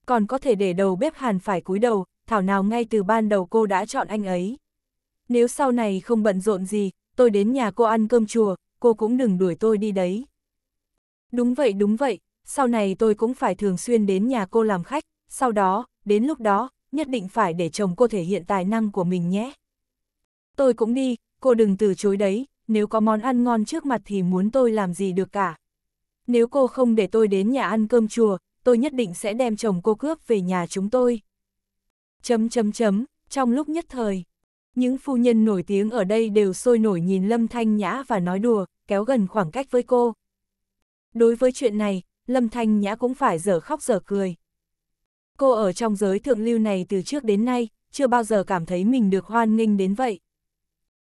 Speaker 1: Còn có thể để đầu bếp hàn phải cúi đầu, thảo nào ngay từ ban đầu cô đã chọn anh ấy. Nếu sau này không bận rộn gì, tôi đến nhà cô ăn cơm chùa, cô cũng đừng đuổi tôi đi đấy. Đúng vậy đúng vậy, sau này tôi cũng phải thường xuyên đến nhà cô làm khách, sau đó, đến lúc đó, nhất định phải để chồng cô thể hiện tài năng của mình nhé. Tôi cũng đi, cô đừng từ chối đấy, nếu có món ăn ngon trước mặt thì muốn tôi làm gì được cả. Nếu cô không để tôi đến nhà ăn cơm chùa, tôi nhất định sẽ đem chồng cô cướp về nhà chúng tôi. Chấm chấm chấm, trong lúc nhất thời. Những phu nhân nổi tiếng ở đây đều sôi nổi nhìn Lâm Thanh Nhã và nói đùa, kéo gần khoảng cách với cô. Đối với chuyện này, Lâm Thanh Nhã cũng phải dở khóc dở cười. Cô ở trong giới thượng lưu này từ trước đến nay, chưa bao giờ cảm thấy mình được hoan nghênh đến vậy.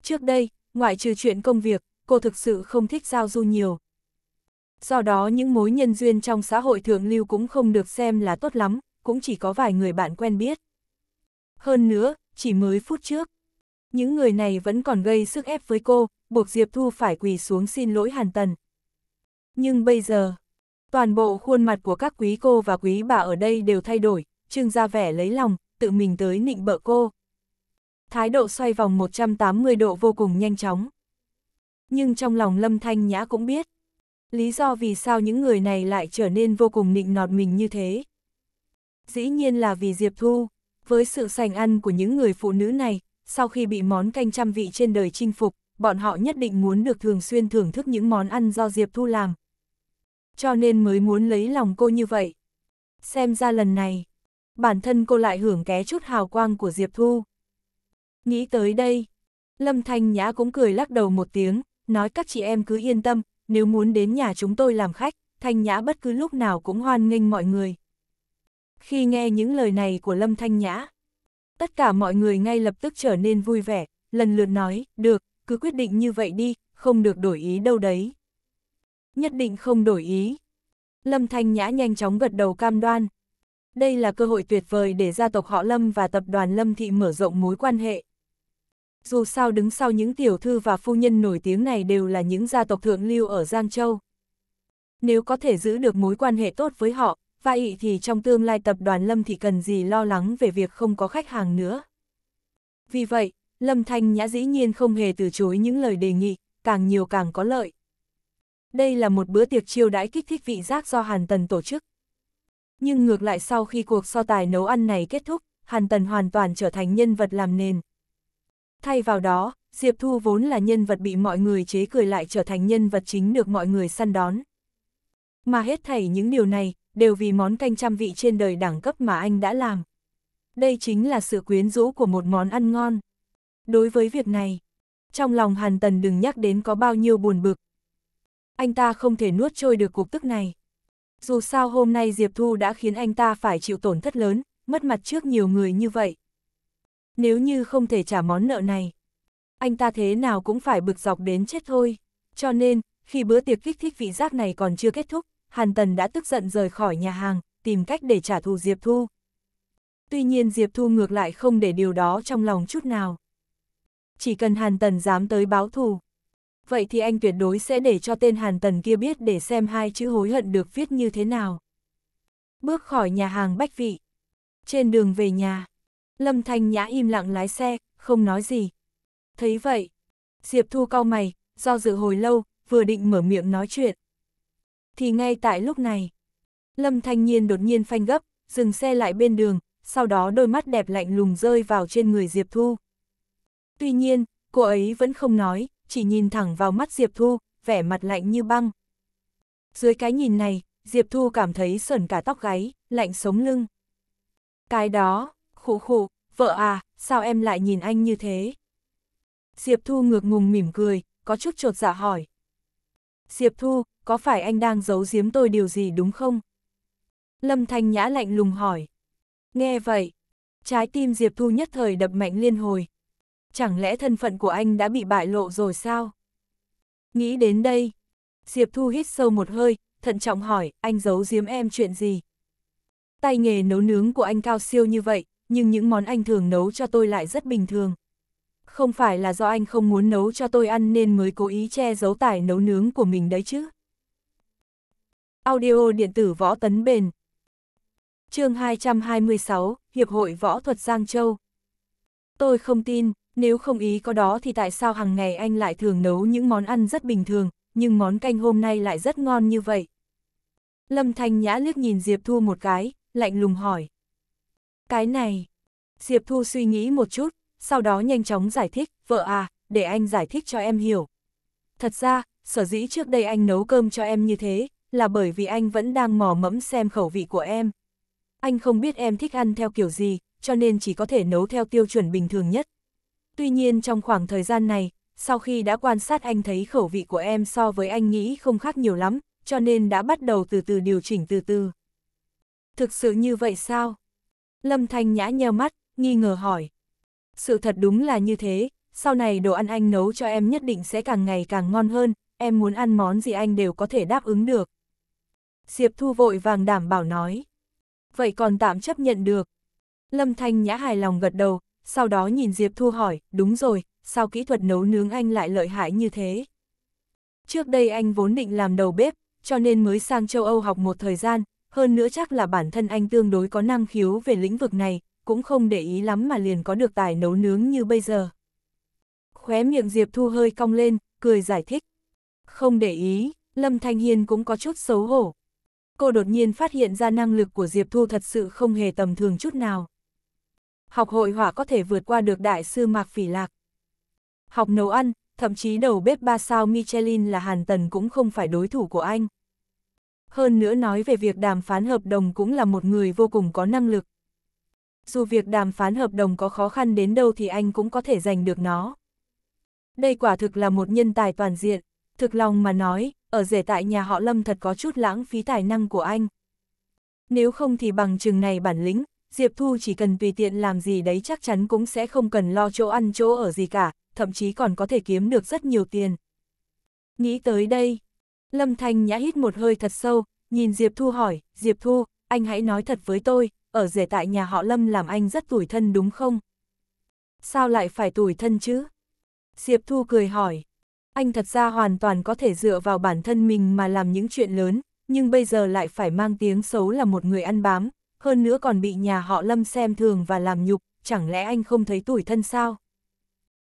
Speaker 1: Trước đây, ngoại trừ chuyện công việc, cô thực sự không thích giao du nhiều. Do đó những mối nhân duyên trong xã hội thượng lưu cũng không được xem là tốt lắm, cũng chỉ có vài người bạn quen biết. Hơn nữa, chỉ mới phút trước, những người này vẫn còn gây sức ép với cô, buộc Diệp Thu phải quỳ xuống xin lỗi Hàn Tần. Nhưng bây giờ, toàn bộ khuôn mặt của các quý cô và quý bà ở đây đều thay đổi, trương ra vẻ lấy lòng, tự mình tới nịnh bợ cô. Thái độ xoay vòng 180 độ vô cùng nhanh chóng. Nhưng trong lòng Lâm Thanh Nhã cũng biết, lý do vì sao những người này lại trở nên vô cùng nịnh nọt mình như thế. Dĩ nhiên là vì Diệp Thu, với sự sành ăn của những người phụ nữ này, sau khi bị món canh trăm vị trên đời chinh phục, bọn họ nhất định muốn được thường xuyên thưởng thức những món ăn do Diệp Thu làm. Cho nên mới muốn lấy lòng cô như vậy. Xem ra lần này, bản thân cô lại hưởng ké chút hào quang của Diệp Thu. Nghĩ tới đây, Lâm Thanh Nhã cũng cười lắc đầu một tiếng, nói các chị em cứ yên tâm, nếu muốn đến nhà chúng tôi làm khách, Thanh Nhã bất cứ lúc nào cũng hoan nghênh mọi người. Khi nghe những lời này của Lâm Thanh Nhã, tất cả mọi người ngay lập tức trở nên vui vẻ, lần lượt nói, được, cứ quyết định như vậy đi, không được đổi ý đâu đấy. Nhất định không đổi ý. Lâm Thanh Nhã nhanh chóng gật đầu cam đoan. Đây là cơ hội tuyệt vời để gia tộc họ Lâm và tập đoàn Lâm Thị mở rộng mối quan hệ. Dù sao đứng sau những tiểu thư và phu nhân nổi tiếng này đều là những gia tộc thượng lưu ở Giang Châu. Nếu có thể giữ được mối quan hệ tốt với họ, vậy thì trong tương lai tập đoàn Lâm thì cần gì lo lắng về việc không có khách hàng nữa. Vì vậy, Lâm Thanh Nhã dĩ nhiên không hề từ chối những lời đề nghị, càng nhiều càng có lợi. Đây là một bữa tiệc chiêu đãi kích thích vị giác do Hàn Tần tổ chức. Nhưng ngược lại sau khi cuộc so tài nấu ăn này kết thúc, Hàn Tần hoàn toàn trở thành nhân vật làm nền. Thay vào đó, Diệp Thu vốn là nhân vật bị mọi người chế cười lại trở thành nhân vật chính được mọi người săn đón. Mà hết thảy những điều này, đều vì món canh trăm vị trên đời đẳng cấp mà anh đã làm. Đây chính là sự quyến rũ của một món ăn ngon. Đối với việc này, trong lòng Hàn Tần đừng nhắc đến có bao nhiêu buồn bực. Anh ta không thể nuốt trôi được cục tức này. Dù sao hôm nay Diệp Thu đã khiến anh ta phải chịu tổn thất lớn, mất mặt trước nhiều người như vậy. Nếu như không thể trả món nợ này, anh ta thế nào cũng phải bực dọc đến chết thôi. Cho nên, khi bữa tiệc kích thích vị giác này còn chưa kết thúc, Hàn Tần đã tức giận rời khỏi nhà hàng, tìm cách để trả thù Diệp Thu. Tuy nhiên Diệp Thu ngược lại không để điều đó trong lòng chút nào. Chỉ cần Hàn Tần dám tới báo thù, vậy thì anh tuyệt đối sẽ để cho tên Hàn Tần kia biết để xem hai chữ hối hận được viết như thế nào. Bước khỏi nhà hàng Bách Vị, trên đường về nhà, Lâm Thanh Nhã im lặng lái xe, không nói gì. Thấy vậy, Diệp Thu cau mày, do dự hồi lâu, vừa định mở miệng nói chuyện. Thì ngay tại lúc này, Lâm Thanh Nhiên đột nhiên phanh gấp, dừng xe lại bên đường, sau đó đôi mắt đẹp lạnh lùng rơi vào trên người Diệp Thu. Tuy nhiên, cô ấy vẫn không nói, chỉ nhìn thẳng vào mắt Diệp Thu, vẻ mặt lạnh như băng. Dưới cái nhìn này, Diệp Thu cảm thấy sờn cả tóc gáy, lạnh sống lưng. Cái đó, khụ khụ, vợ à, sao em lại nhìn anh như thế? Diệp Thu ngược ngùng mỉm cười, có chút trột dạ hỏi. Diệp Thu, có phải anh đang giấu giếm tôi điều gì đúng không? Lâm Thanh Nhã lạnh lùng hỏi. Nghe vậy, trái tim Diệp Thu nhất thời đập mạnh liên hồi. Chẳng lẽ thân phận của anh đã bị bại lộ rồi sao? Nghĩ đến đây, Diệp Thu hít sâu một hơi, thận trọng hỏi, anh giấu giếm em chuyện gì? Tay nghề nấu nướng của anh cao siêu như vậy, nhưng những món anh thường nấu cho tôi lại rất bình thường. Không phải là do anh không muốn nấu cho tôi ăn nên mới cố ý che giấu tải nấu nướng của mình đấy chứ? Audio điện tử võ tấn bền. chương 226, Hiệp hội Võ thuật Giang Châu. Tôi không tin, nếu không ý có đó thì tại sao hàng ngày anh lại thường nấu những món ăn rất bình thường, nhưng món canh hôm nay lại rất ngon như vậy? Lâm Thanh Nhã liếc nhìn Diệp Thu một cái, lạnh lùng hỏi. Cái này... Diệp Thu suy nghĩ một chút, sau đó nhanh chóng giải thích, vợ à, để anh giải thích cho em hiểu. Thật ra, sở dĩ trước đây anh nấu cơm cho em như thế, là bởi vì anh vẫn đang mò mẫm xem khẩu vị của em. Anh không biết em thích ăn theo kiểu gì, cho nên chỉ có thể nấu theo tiêu chuẩn bình thường nhất. Tuy nhiên trong khoảng thời gian này, sau khi đã quan sát anh thấy khẩu vị của em so với anh nghĩ không khác nhiều lắm, cho nên đã bắt đầu từ từ điều chỉnh từ từ. Thực sự như vậy sao? Lâm Thanh nhã nheo mắt, nghi ngờ hỏi. Sự thật đúng là như thế, sau này đồ ăn anh nấu cho em nhất định sẽ càng ngày càng ngon hơn, em muốn ăn món gì anh đều có thể đáp ứng được. Diệp Thu vội vàng đảm bảo nói. Vậy còn tạm chấp nhận được. Lâm Thanh Nhã hài lòng gật đầu, sau đó nhìn Diệp Thu hỏi, đúng rồi, sao kỹ thuật nấu nướng anh lại lợi hại như thế? Trước đây anh vốn định làm đầu bếp, cho nên mới sang châu Âu học một thời gian, hơn nữa chắc là bản thân anh tương đối có năng khiếu về lĩnh vực này, cũng không để ý lắm mà liền có được tài nấu nướng như bây giờ. Khóe miệng Diệp Thu hơi cong lên, cười giải thích. Không để ý, Lâm Thanh Hiên cũng có chút xấu hổ, cô đột nhiên phát hiện ra năng lực của Diệp Thu thật sự không hề tầm thường chút nào. Học hội hỏa có thể vượt qua được đại sư Mạc Phỉ Lạc. Học nấu ăn, thậm chí đầu bếp ba sao Michelin là Hàn Tần cũng không phải đối thủ của anh. Hơn nữa nói về việc đàm phán hợp đồng cũng là một người vô cùng có năng lực. Dù việc đàm phán hợp đồng có khó khăn đến đâu thì anh cũng có thể giành được nó. Đây quả thực là một nhân tài toàn diện, thực lòng mà nói, ở rể tại nhà họ Lâm thật có chút lãng phí tài năng của anh. Nếu không thì bằng chừng này bản lĩnh, Diệp Thu chỉ cần tùy tiện làm gì đấy chắc chắn cũng sẽ không cần lo chỗ ăn chỗ ở gì cả, thậm chí còn có thể kiếm được rất nhiều tiền. Nghĩ tới đây, Lâm Thanh Nhã hít một hơi thật sâu, nhìn Diệp Thu hỏi, Diệp Thu, anh hãy nói thật với tôi, ở rể tại nhà họ Lâm làm anh rất tủi thân đúng không? Sao lại phải tủi thân chứ? Diệp Thu cười hỏi. Anh thật ra hoàn toàn có thể dựa vào bản thân mình mà làm những chuyện lớn, nhưng bây giờ lại phải mang tiếng xấu là một người ăn bám, hơn nữa còn bị nhà họ Lâm xem thường và làm nhục, chẳng lẽ anh không thấy tủi thân sao?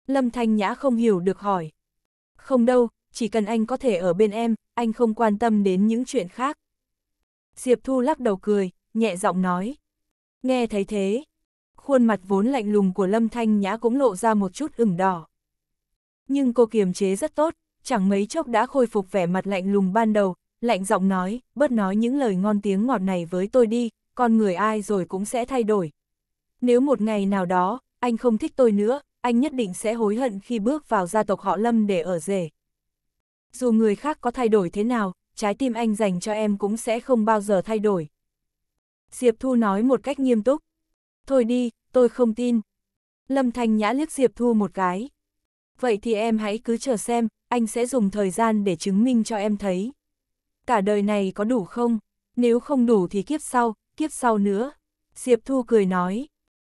Speaker 1: Lâm Thanh Nhã không hiểu được hỏi. Không đâu, chỉ cần anh có thể ở bên em, anh không quan tâm đến những chuyện khác. Diệp Thu lắc đầu cười, nhẹ giọng nói. Nghe thấy thế, khuôn mặt vốn lạnh lùng của Lâm Thanh Nhã cũng lộ ra một chút ửng đỏ nhưng cô kiềm chế rất tốt, chẳng mấy chốc đã khôi phục vẻ mặt lạnh lùng ban đầu, lạnh giọng nói, bớt nói những lời ngon tiếng ngọt này với tôi đi, con người ai rồi cũng sẽ thay đổi. Nếu một ngày nào đó, anh không thích tôi nữa, anh nhất định sẽ hối hận khi bước vào gia tộc họ Lâm để ở rể. Dù người khác có thay đổi thế nào, trái tim anh dành cho em cũng sẽ không bao giờ thay đổi. Diệp Thu nói một cách nghiêm túc. Thôi đi, tôi không tin. Lâm Thanh Nhã liếc Diệp Thu một cái vậy thì em hãy cứ chờ xem, anh sẽ dùng thời gian để chứng minh cho em thấy. Cả đời này có đủ không? Nếu không đủ thì kiếp sau, kiếp sau nữa. Diệp Thu cười nói,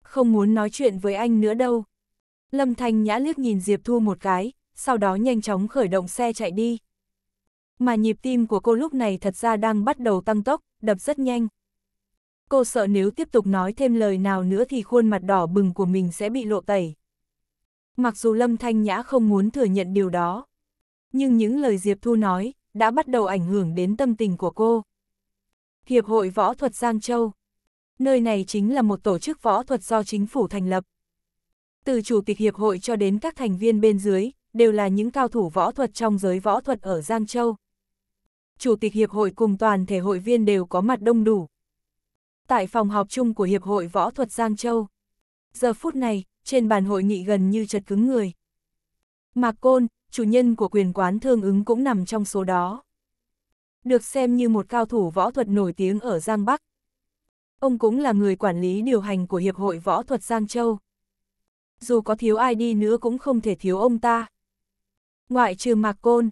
Speaker 1: không muốn nói chuyện với anh nữa đâu. Lâm Thanh Nhã liếc nhìn Diệp Thu một cái, sau đó nhanh chóng khởi động xe chạy đi. Mà nhịp tim của cô lúc này thật ra đang bắt đầu tăng tốc, đập rất nhanh. Cô sợ nếu tiếp tục nói thêm lời nào nữa thì khuôn mặt đỏ bừng của mình sẽ bị lộ tẩy. Mặc dù Lâm Thanh Nhã không muốn thừa nhận điều đó, nhưng những lời Diệp Thu nói đã bắt đầu ảnh hưởng đến tâm tình của cô. Hiệp hội Võ thuật Giang Châu Nơi này chính là một tổ chức võ thuật do chính phủ thành lập. Từ chủ tịch hiệp hội cho đến các thành viên bên dưới, đều là những cao thủ võ thuật trong giới võ thuật ở Giang Châu. Chủ tịch hiệp hội cùng toàn thể hội viên đều có mặt đông đủ. Tại phòng họp chung của Hiệp hội Võ thuật Giang Châu, Giờ phút này, trên bàn hội nghị gần như chật cứng người. Mạc Côn, chủ nhân của quyền quán thương ứng cũng nằm trong số đó. Được xem như một cao thủ võ thuật nổi tiếng ở Giang Bắc. Ông cũng là người quản lý điều hành của Hiệp hội Võ thuật Giang Châu. Dù có thiếu ai đi nữa cũng không thể thiếu ông ta. Ngoại trừ Mạc Côn,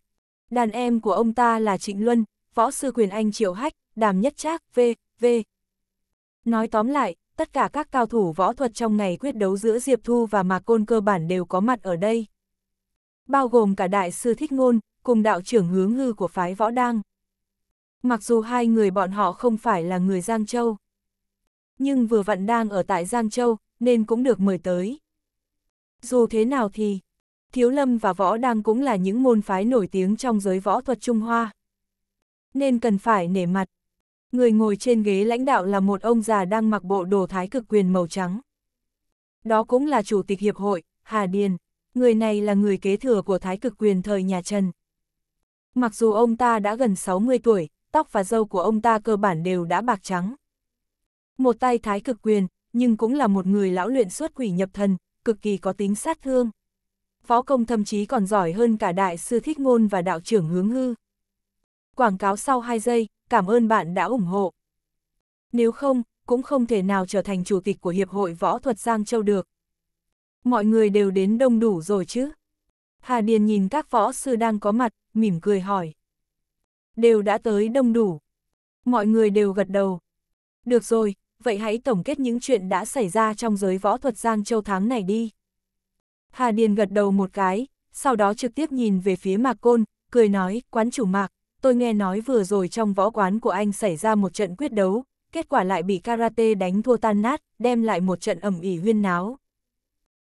Speaker 1: đàn em của ông ta là Trịnh Luân, võ sư quyền anh Triệu Hách, Đàm Nhất Trác, v, v. Nói tóm lại, tất cả các cao thủ võ thuật trong ngày quyết đấu giữa Diệp Thu và Mạc Côn cơ bản đều có mặt ở đây. Bao gồm cả đại sư Thích Ngôn, cùng đạo trưởng hướng hư của phái võ đang. Mặc dù hai người bọn họ không phải là người Giang Châu, nhưng vừa vặn đang ở tại Giang Châu, nên cũng được mời tới. Dù thế nào thì, Thiếu Lâm và Võ Đăng cũng là những môn phái nổi tiếng trong giới võ thuật Trung Hoa. Nên cần phải nể mặt, Người ngồi trên ghế lãnh đạo là một ông già đang mặc bộ đồ thái cực quyền màu trắng. Đó cũng là chủ tịch hiệp hội, Hà Điền. Người này là người kế thừa của thái cực quyền thời nhà Trần. Mặc dù ông ta đã gần 60 tuổi, tóc và râu của ông ta cơ bản đều đã bạc trắng. Một tay thái cực quyền, nhưng cũng là một người lão luyện suốt quỷ nhập thần, cực kỳ có tính sát thương. Phó công thậm chí còn giỏi hơn cả đại sư thích ngôn và đạo trưởng hướng hư. Quảng cáo sau 2 giây, cảm ơn bạn đã ủng hộ. Nếu không, cũng không thể nào trở thành chủ tịch của Hiệp hội Võ thuật Giang Châu được. Mọi người đều đến đông đủ rồi chứ? Hà Điền nhìn các võ sư đang có mặt, mỉm cười hỏi. Đều đã tới đông đủ. Mọi người đều gật đầu. Được rồi, vậy hãy tổng kết những chuyện đã xảy ra trong giới võ thuật Giang Châu tháng này đi. Hà Điền gật đầu một cái, sau đó trực tiếp nhìn về phía Mạc Côn, cười nói, quán chủ Mạc, tôi nghe nói vừa rồi trong võ quán của anh xảy ra một trận quyết đấu, kết quả lại bị karate đánh thua tan nát, đem lại một trận ẩm ỉ huyên náo.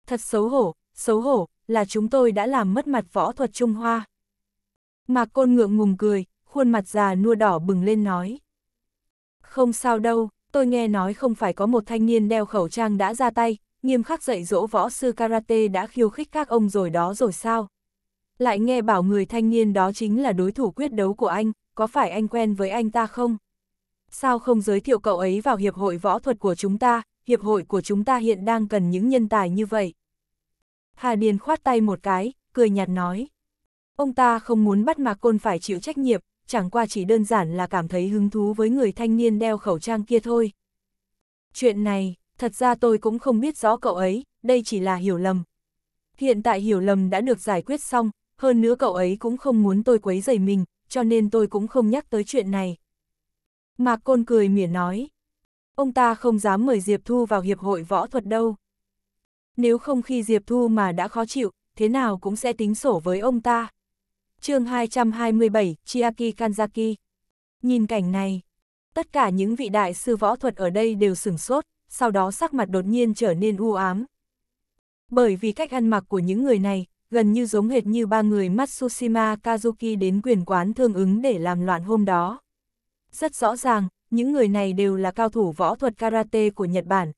Speaker 1: Thật xấu hổ, xấu hổ, là chúng tôi đã làm mất mặt võ thuật Trung Hoa. Mạc Côn ngượng ngùng cười, khuôn mặt già nua đỏ bừng lên nói. Không sao đâu, tôi nghe nói không phải có một thanh niên đeo khẩu trang đã ra tay, nghiêm khắc dạy dỗ võ sư karate đã khiêu khích các ông rồi đó rồi sao? lại nghe bảo người thanh niên đó chính là đối thủ quyết đấu của anh, có phải anh quen với anh ta không? Sao không giới thiệu cậu ấy vào hiệp hội võ thuật của chúng ta, hiệp hội của chúng ta hiện đang cần những nhân tài như vậy? Hà Điền khoát tay một cái, cười nhạt nói. Ông ta không muốn bắt Mạc Côn phải chịu trách nhiệm, chẳng qua chỉ đơn giản là cảm thấy hứng thú với người thanh niên đeo khẩu trang kia thôi. Chuyện này, thật ra tôi cũng không biết rõ cậu ấy, đây chỉ là hiểu lầm. Hiện tại hiểu lầm đã được giải quyết xong, hơn nữa cậu ấy cũng không muốn tôi quấy rầy mình, cho nên tôi cũng không nhắc tới chuyện này. Mạc Côn cười mỉa nói, ông ta không dám mời Diệp Thu vào hiệp hội võ thuật đâu. Nếu không khi Diệp Thu mà đã khó chịu, thế nào cũng sẽ tính sổ với ông ta. chương 227, Chiaki Kanzaki Nhìn cảnh này, tất cả những vị đại sư võ thuật ở đây đều sửng sốt, sau đó sắc mặt đột nhiên trở nên u ám. Bởi vì cách ăn mặc của những người này, gần như giống hệt như ba người Matsushima Kazuki đến quyền quán thương ứng để làm loạn hôm đó. Rất rõ ràng, những người này đều là cao thủ võ thuật karate của Nhật Bản.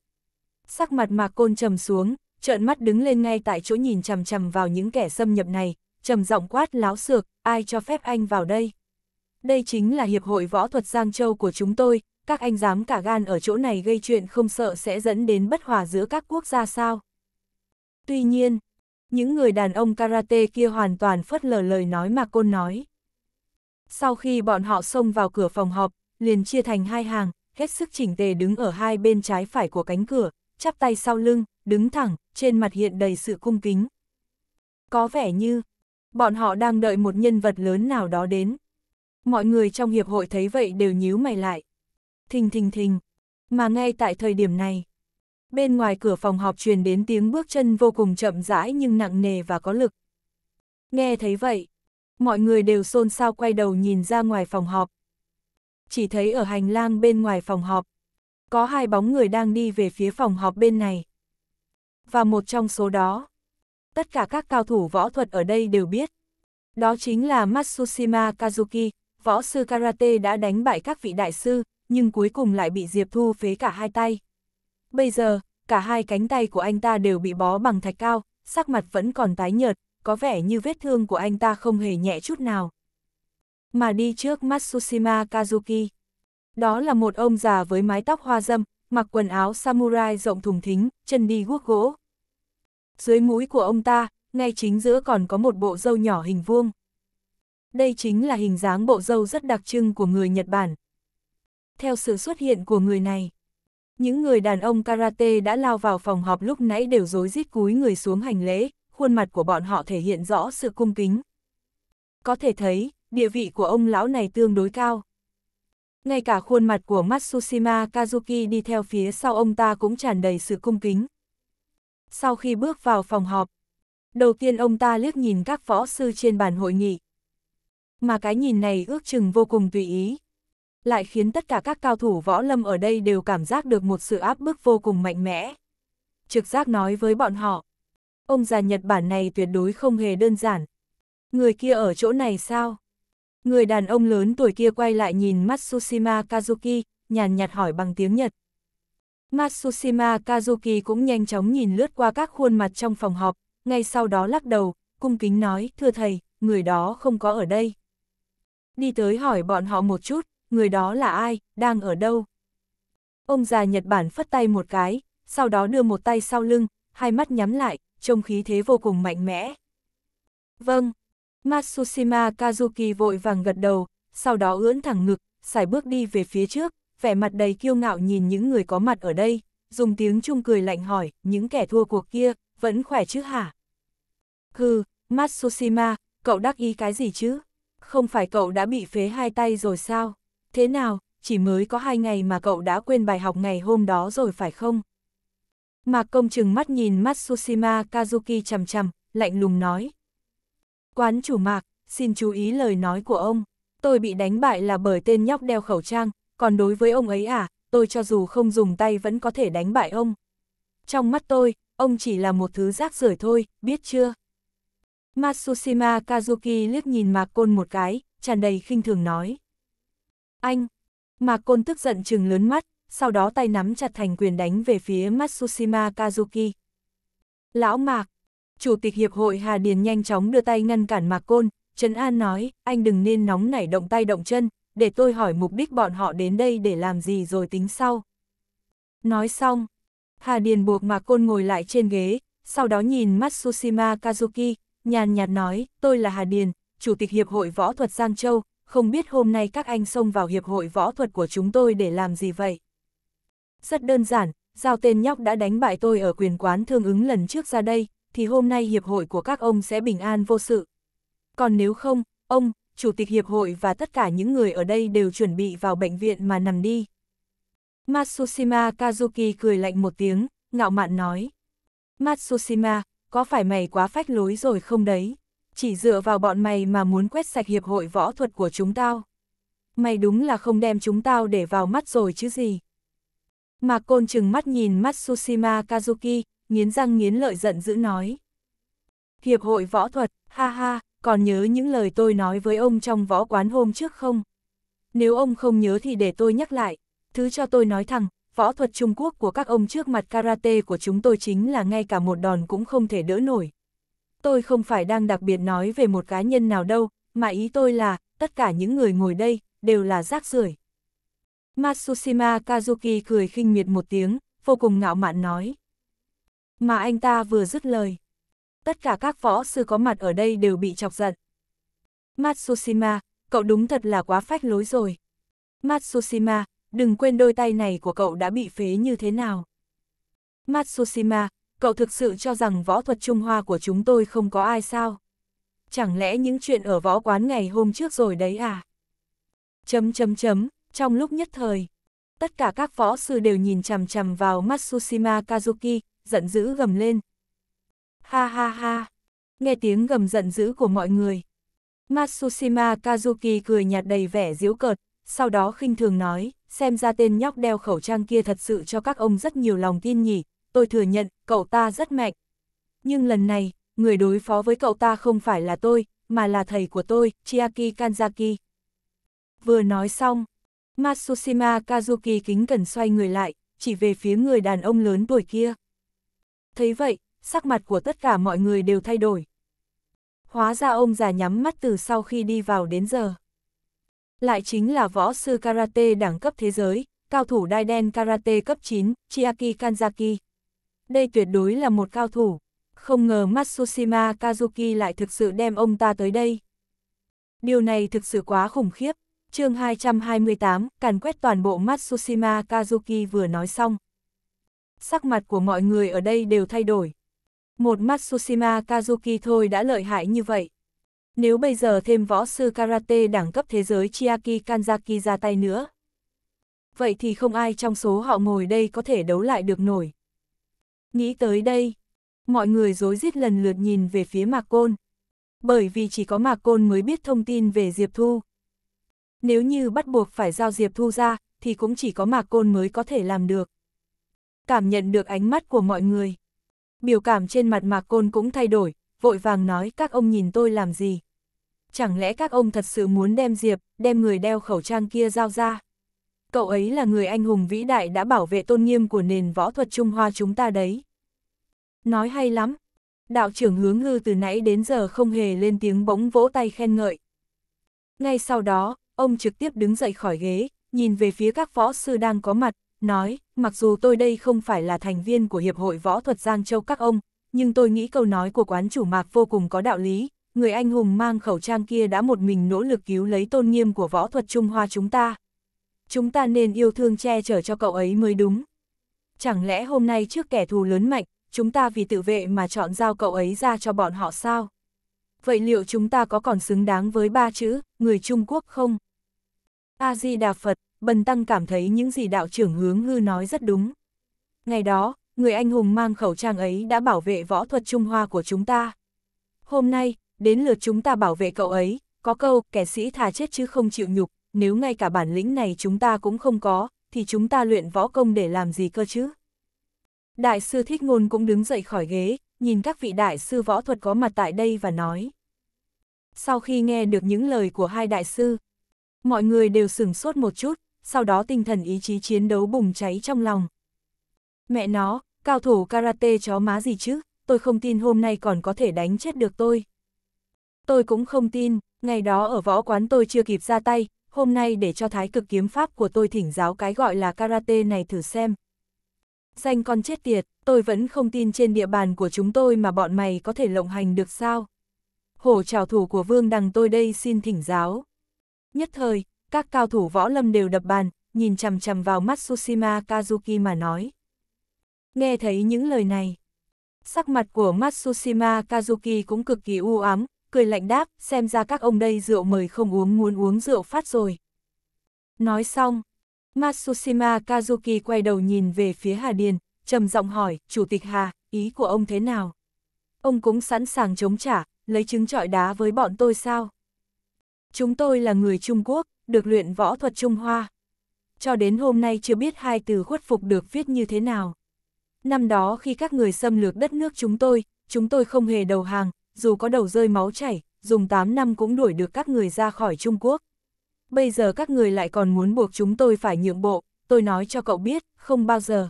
Speaker 1: Sắc mặt Mạc Côn trầm xuống, trợn mắt đứng lên ngay tại chỗ nhìn chằm chằm vào những kẻ xâm nhập này, trầm giọng quát láo xược, ai cho phép anh vào đây? Đây chính là Hiệp hội Võ thuật Giang Châu của chúng tôi, các anh dám cả gan ở chỗ này gây chuyện không sợ sẽ dẫn đến bất hòa giữa các quốc gia sao? Tuy nhiên, những người đàn ông karate kia hoàn toàn phớt lờ lời nói mà côn nói. Sau khi bọn họ xông vào cửa phòng họp, liền chia thành hai hàng, hết sức chỉnh tề đứng ở hai bên trái phải của cánh cửa, chắp tay sau lưng, đứng thẳng, trên mặt hiện đầy sự cung kính. Có vẻ như, bọn họ đang đợi một nhân vật lớn nào đó đến. Mọi người trong hiệp hội thấy vậy đều nhíu mày lại. Thình thình thình, mà ngay tại thời điểm này, bên ngoài cửa phòng họp truyền đến tiếng bước chân vô cùng chậm rãi nhưng nặng nề và có lực. Nghe thấy vậy, mọi người đều xôn xao quay đầu nhìn ra ngoài phòng họp. Chỉ thấy ở hành lang bên ngoài phòng họp, có hai bóng người đang đi về phía phòng họp bên này. Và một trong số đó, tất cả các cao thủ võ thuật ở đây đều biết. Đó chính là Matsushima Kazuki, võ sư karate đã đánh bại các vị đại sư, nhưng cuối cùng lại bị Diệp Thu phế cả hai tay. Bây giờ, cả hai cánh tay của anh ta đều bị bó bằng thạch cao, sắc mặt vẫn còn tái nhợt, có vẻ như vết thương của anh ta không hề nhẹ chút nào. Mà đi trước Matsushima Kazuki. Đó là một ông già với mái tóc hoa dâm, mặc quần áo samurai rộng thùng thính, chân đi guốc gỗ. Dưới mũi của ông ta, ngay chính giữa còn có một bộ râu nhỏ hình vuông. Đây chính là hình dáng bộ râu rất đặc trưng của người Nhật Bản. Theo sự xuất hiện của người này, những người đàn ông karate đã lao vào phòng họp lúc nãy đều rối rít cúi người xuống hành lễ, khuôn mặt của bọn họ thể hiện rõ sự cung kính. Có thể thấy, địa vị của ông lão này tương đối cao. Ngay cả khuôn mặt của Matsushima Kazuki đi theo phía sau ông ta cũng tràn đầy sự cung kính. Sau khi bước vào phòng họp, đầu tiên ông ta liếc nhìn các võ sư trên bàn hội nghị. Mà cái nhìn này ước chừng vô cùng tùy ý, lại khiến tất cả các cao thủ võ lâm ở đây đều cảm giác được một sự áp bức vô cùng mạnh mẽ. Trực giác nói với bọn họ, ông già Nhật Bản này tuyệt đối không hề đơn giản. Người kia ở chỗ này sao? Người đàn ông lớn tuổi kia quay lại nhìn Matsushima Kazuki, nhàn nhạt hỏi bằng tiếng Nhật. Matsushima Kazuki cũng nhanh chóng nhìn lướt qua các khuôn mặt trong phòng họp, ngay sau đó lắc đầu, cung kính nói, thưa thầy, người đó không có ở đây. Đi tới hỏi bọn họ một chút, người đó là ai, đang ở đâu. Ông già Nhật Bản phất tay một cái, sau đó đưa một tay sau lưng, hai mắt nhắm lại, trông khí thế vô cùng mạnh mẽ. Vâng, Matsushima Kazuki vội vàng gật đầu, sau đó ưỡn thẳng ngực, xài bước đi về phía trước, vẻ mặt đầy kiêu ngạo nhìn những người có mặt ở đây, dùng tiếng chung cười lạnh hỏi, những kẻ thua cuộc kia, vẫn khỏe chứ hả? Hừ, Matsushima, cậu đắc ý cái gì chứ? Không phải cậu đã bị phế hai tay rồi sao? thế nào, chỉ mới có hai ngày mà cậu đã quên bài học ngày hôm đó rồi phải không? Mạc công chừng mắt nhìn Matsushima Kazuki chằm chằm, lạnh lùng nói. Quán chủ Mạc, xin chú ý lời nói của ông. Tôi bị đánh bại là bởi tên nhóc đeo khẩu trang, còn đối với ông ấy à, tôi cho dù không dùng tay vẫn có thể đánh bại ông. Trong mắt tôi, ông chỉ là một thứ rác rưởi thôi, biết chưa? Matsushima Kazuki liếc nhìn Mạc Côn một cái, tràn đầy khinh thường nói. Anh! Mạc Côn tức giận trừng lớn mắt, sau đó tay nắm chặt thành quyền đánh về phía Matsushima Kazuki. Lão Mạc! Chủ tịch Hiệp hội Hà Điền nhanh chóng đưa tay ngăn cản Mạc Côn, Trấn An nói, anh đừng nên nóng nảy động tay động chân, để tôi hỏi mục đích bọn họ đến đây để làm gì rồi tính sau. Nói xong, Hà Điền buộc Mạc Côn ngồi lại trên ghế, sau đó nhìn Matsushima Kazuki, nhàn nhạt nói, tôi là Hà Điền, Chủ tịch Hiệp hội Võ thuật Giang Châu, không biết hôm nay các anh xông vào hiệp hội võ thuật của chúng tôi để làm gì vậy? Rất đơn giản, giao tên nhóc đã đánh bại tôi ở quyền quán thương ứng lần trước ra đây, thì hôm nay hiệp hội của các ông sẽ bình an vô sự. Còn nếu không, ông, chủ tịch hiệp hội và tất cả những người ở đây đều chuẩn bị vào bệnh viện mà nằm đi. Matsushima Kazuki cười lạnh một tiếng, ngạo mạn nói. Matsushima, có phải mày quá phách lối rồi không đấy? chỉ dựa vào bọn mày mà muốn quét sạch hiệp hội võ thuật của chúng tao. Mày đúng là không đem chúng tao để vào mắt rồi chứ gì. Mà côn chừng mắt nhìn Matsushima Kazuki, nghiến răng nghiến lợi giận dữ nói. Hiệp hội võ thuật, ha ha, còn nhớ những lời tôi nói với ông trong võ quán hôm trước không? Nếu ông không nhớ thì để tôi nhắc lại, thứ cho tôi nói thẳng, võ thuật Trung Quốc của các ông trước mặt karate của chúng tôi chính là ngay cả một đòn cũng không thể đỡ nổi, tôi không phải đang đặc biệt nói về một cá nhân nào đâu, mà ý tôi là, tất cả những người ngồi đây, đều là rác rưởi. Matsushima Kazuki cười khinh miệt một tiếng, vô cùng ngạo mạn nói. Mà anh ta vừa dứt lời. Tất cả các võ sư có mặt ở đây đều bị chọc giận. Matsushima, cậu đúng thật là quá phách lối rồi. Matsushima, đừng quên đôi tay này của cậu đã bị phế như thế nào. Matsushima, cậu thực sự cho rằng võ thuật Trung Hoa của chúng tôi không có ai sao? Chẳng lẽ những chuyện ở võ quán ngày hôm trước rồi đấy à? Chấm chấm chấm, trong lúc nhất thời, tất cả các võ sư đều nhìn chằm chằm vào Matsushima Kazuki, giận dữ gầm lên. Ha ha ha, nghe tiếng gầm giận dữ của mọi người. Matsushima Kazuki cười nhạt đầy vẻ giễu cợt, sau đó khinh thường nói, xem ra tên nhóc đeo khẩu trang kia thật sự cho các ông rất nhiều lòng tin nhỉ, tôi thừa nhận, cậu ta rất mạnh. Nhưng lần này, người đối phó với cậu ta không phải là tôi, mà là thầy của tôi, Chiaki Kanzaki. Vừa nói xong, Matsushima Kazuki kính cẩn xoay người lại, chỉ về phía người đàn ông lớn tuổi kia. Thấy vậy, sắc mặt của tất cả mọi người đều thay đổi. Hóa ra ông già nhắm mắt từ sau khi đi vào đến giờ. Lại chính là võ sư karate đẳng cấp thế giới, cao thủ đai đen karate cấp 9, Chiaki Kanzaki đây tuyệt đối là một cao thủ. Không ngờ Matsushima Kazuki lại thực sự đem ông ta tới đây. Điều này thực sự quá khủng khiếp. chương 228, càn quét toàn bộ Matsushima Kazuki vừa nói xong. Sắc mặt của mọi người ở đây đều thay đổi. Một Matsushima Kazuki thôi đã lợi hại như vậy. Nếu bây giờ thêm võ sư karate đẳng cấp thế giới Chiaki Kanzaki ra tay nữa. Vậy thì không ai trong số họ ngồi đây có thể đấu lại được nổi. Nghĩ tới đây, mọi người dối rít lần lượt nhìn về phía Mạc Côn. Bởi vì chỉ có Mạc Côn mới biết thông tin về Diệp Thu. Nếu như bắt buộc phải giao Diệp Thu ra, thì cũng chỉ có Mạc Côn mới có thể làm được. Cảm nhận được ánh mắt của mọi người. Biểu cảm trên mặt Mạc Côn cũng thay đổi, vội vàng nói các ông nhìn tôi làm gì. Chẳng lẽ các ông thật sự muốn đem Diệp, đem người đeo khẩu trang kia giao ra? cậu ấy là người anh hùng vĩ đại đã bảo vệ tôn nghiêm của nền võ thuật Trung Hoa chúng ta đấy. Nói hay lắm, đạo trưởng hướng hư từ nãy đến giờ không hề lên tiếng bỗng vỗ tay khen ngợi. Ngay sau đó, ông trực tiếp đứng dậy khỏi ghế, nhìn về phía các võ sư đang có mặt, nói, mặc dù tôi đây không phải là thành viên của Hiệp hội Võ thuật Giang Châu các ông, nhưng tôi nghĩ câu nói của quán chủ mạc vô cùng có đạo lý, người anh hùng mang khẩu trang kia đã một mình nỗ lực cứu lấy tôn nghiêm của võ thuật Trung Hoa chúng ta chúng ta nên yêu thương che chở cho cậu ấy mới đúng. Chẳng lẽ hôm nay trước kẻ thù lớn mạnh, chúng ta vì tự vệ mà chọn giao cậu ấy ra cho bọn họ sao? Vậy liệu chúng ta có còn xứng đáng với ba chữ, người Trung Quốc không? A-di Đà Phật, Bần Tăng cảm thấy những gì đạo trưởng hướng hư nói rất đúng. Ngày đó, người anh hùng mang khẩu trang ấy đã bảo vệ võ thuật Trung Hoa của chúng ta. Hôm nay, đến lượt chúng ta bảo vệ cậu ấy, có câu kẻ sĩ thà chết chứ không chịu nhục, nếu ngay cả bản lĩnh này chúng ta cũng không có, thì chúng ta luyện võ công để làm gì cơ chứ? Đại sư Thích Ngôn cũng đứng dậy khỏi ghế, nhìn các vị đại sư võ thuật có mặt tại đây và nói. Sau khi nghe được những lời của hai đại sư, mọi người đều sửng sốt một chút, sau đó tinh thần ý chí chiến đấu bùng cháy trong lòng. Mẹ nó, cao thủ karate chó má gì chứ, tôi không tin hôm nay còn có thể đánh chết được tôi. Tôi cũng không tin, ngày đó ở võ quán tôi chưa kịp ra tay, hôm nay để cho thái cực kiếm pháp của tôi thỉnh giáo cái gọi là karate này thử xem. Danh con chết tiệt, tôi vẫn không tin trên địa bàn của chúng tôi mà bọn mày có thể lộng hành được sao. Hổ trào thủ của vương đằng tôi đây xin thỉnh giáo. Nhất thời, các cao thủ võ lâm đều đập bàn, nhìn chằm chằm vào Matsushima Kazuki mà nói. Nghe thấy những lời này, sắc mặt của Matsushima Kazuki cũng cực kỳ u ám, cười lạnh đáp, xem ra các ông đây rượu mời không uống muốn uống rượu phát rồi. Nói xong, Matsushima Kazuki quay đầu nhìn về phía Hà Điền, trầm giọng hỏi, Chủ tịch Hà, ý của ông thế nào? Ông cũng sẵn sàng chống trả, lấy trứng trọi đá với bọn tôi sao? Chúng tôi là người Trung Quốc, được luyện võ thuật Trung Hoa. Cho đến hôm nay chưa biết hai từ khuất phục được viết như thế nào. Năm đó khi các người xâm lược đất nước chúng tôi, chúng tôi không hề đầu hàng, dù có đầu rơi máu chảy, dùng 8 năm cũng đuổi được các người ra khỏi Trung Quốc. Bây giờ các người lại còn muốn buộc chúng tôi phải nhượng bộ, tôi nói cho cậu biết, không bao giờ.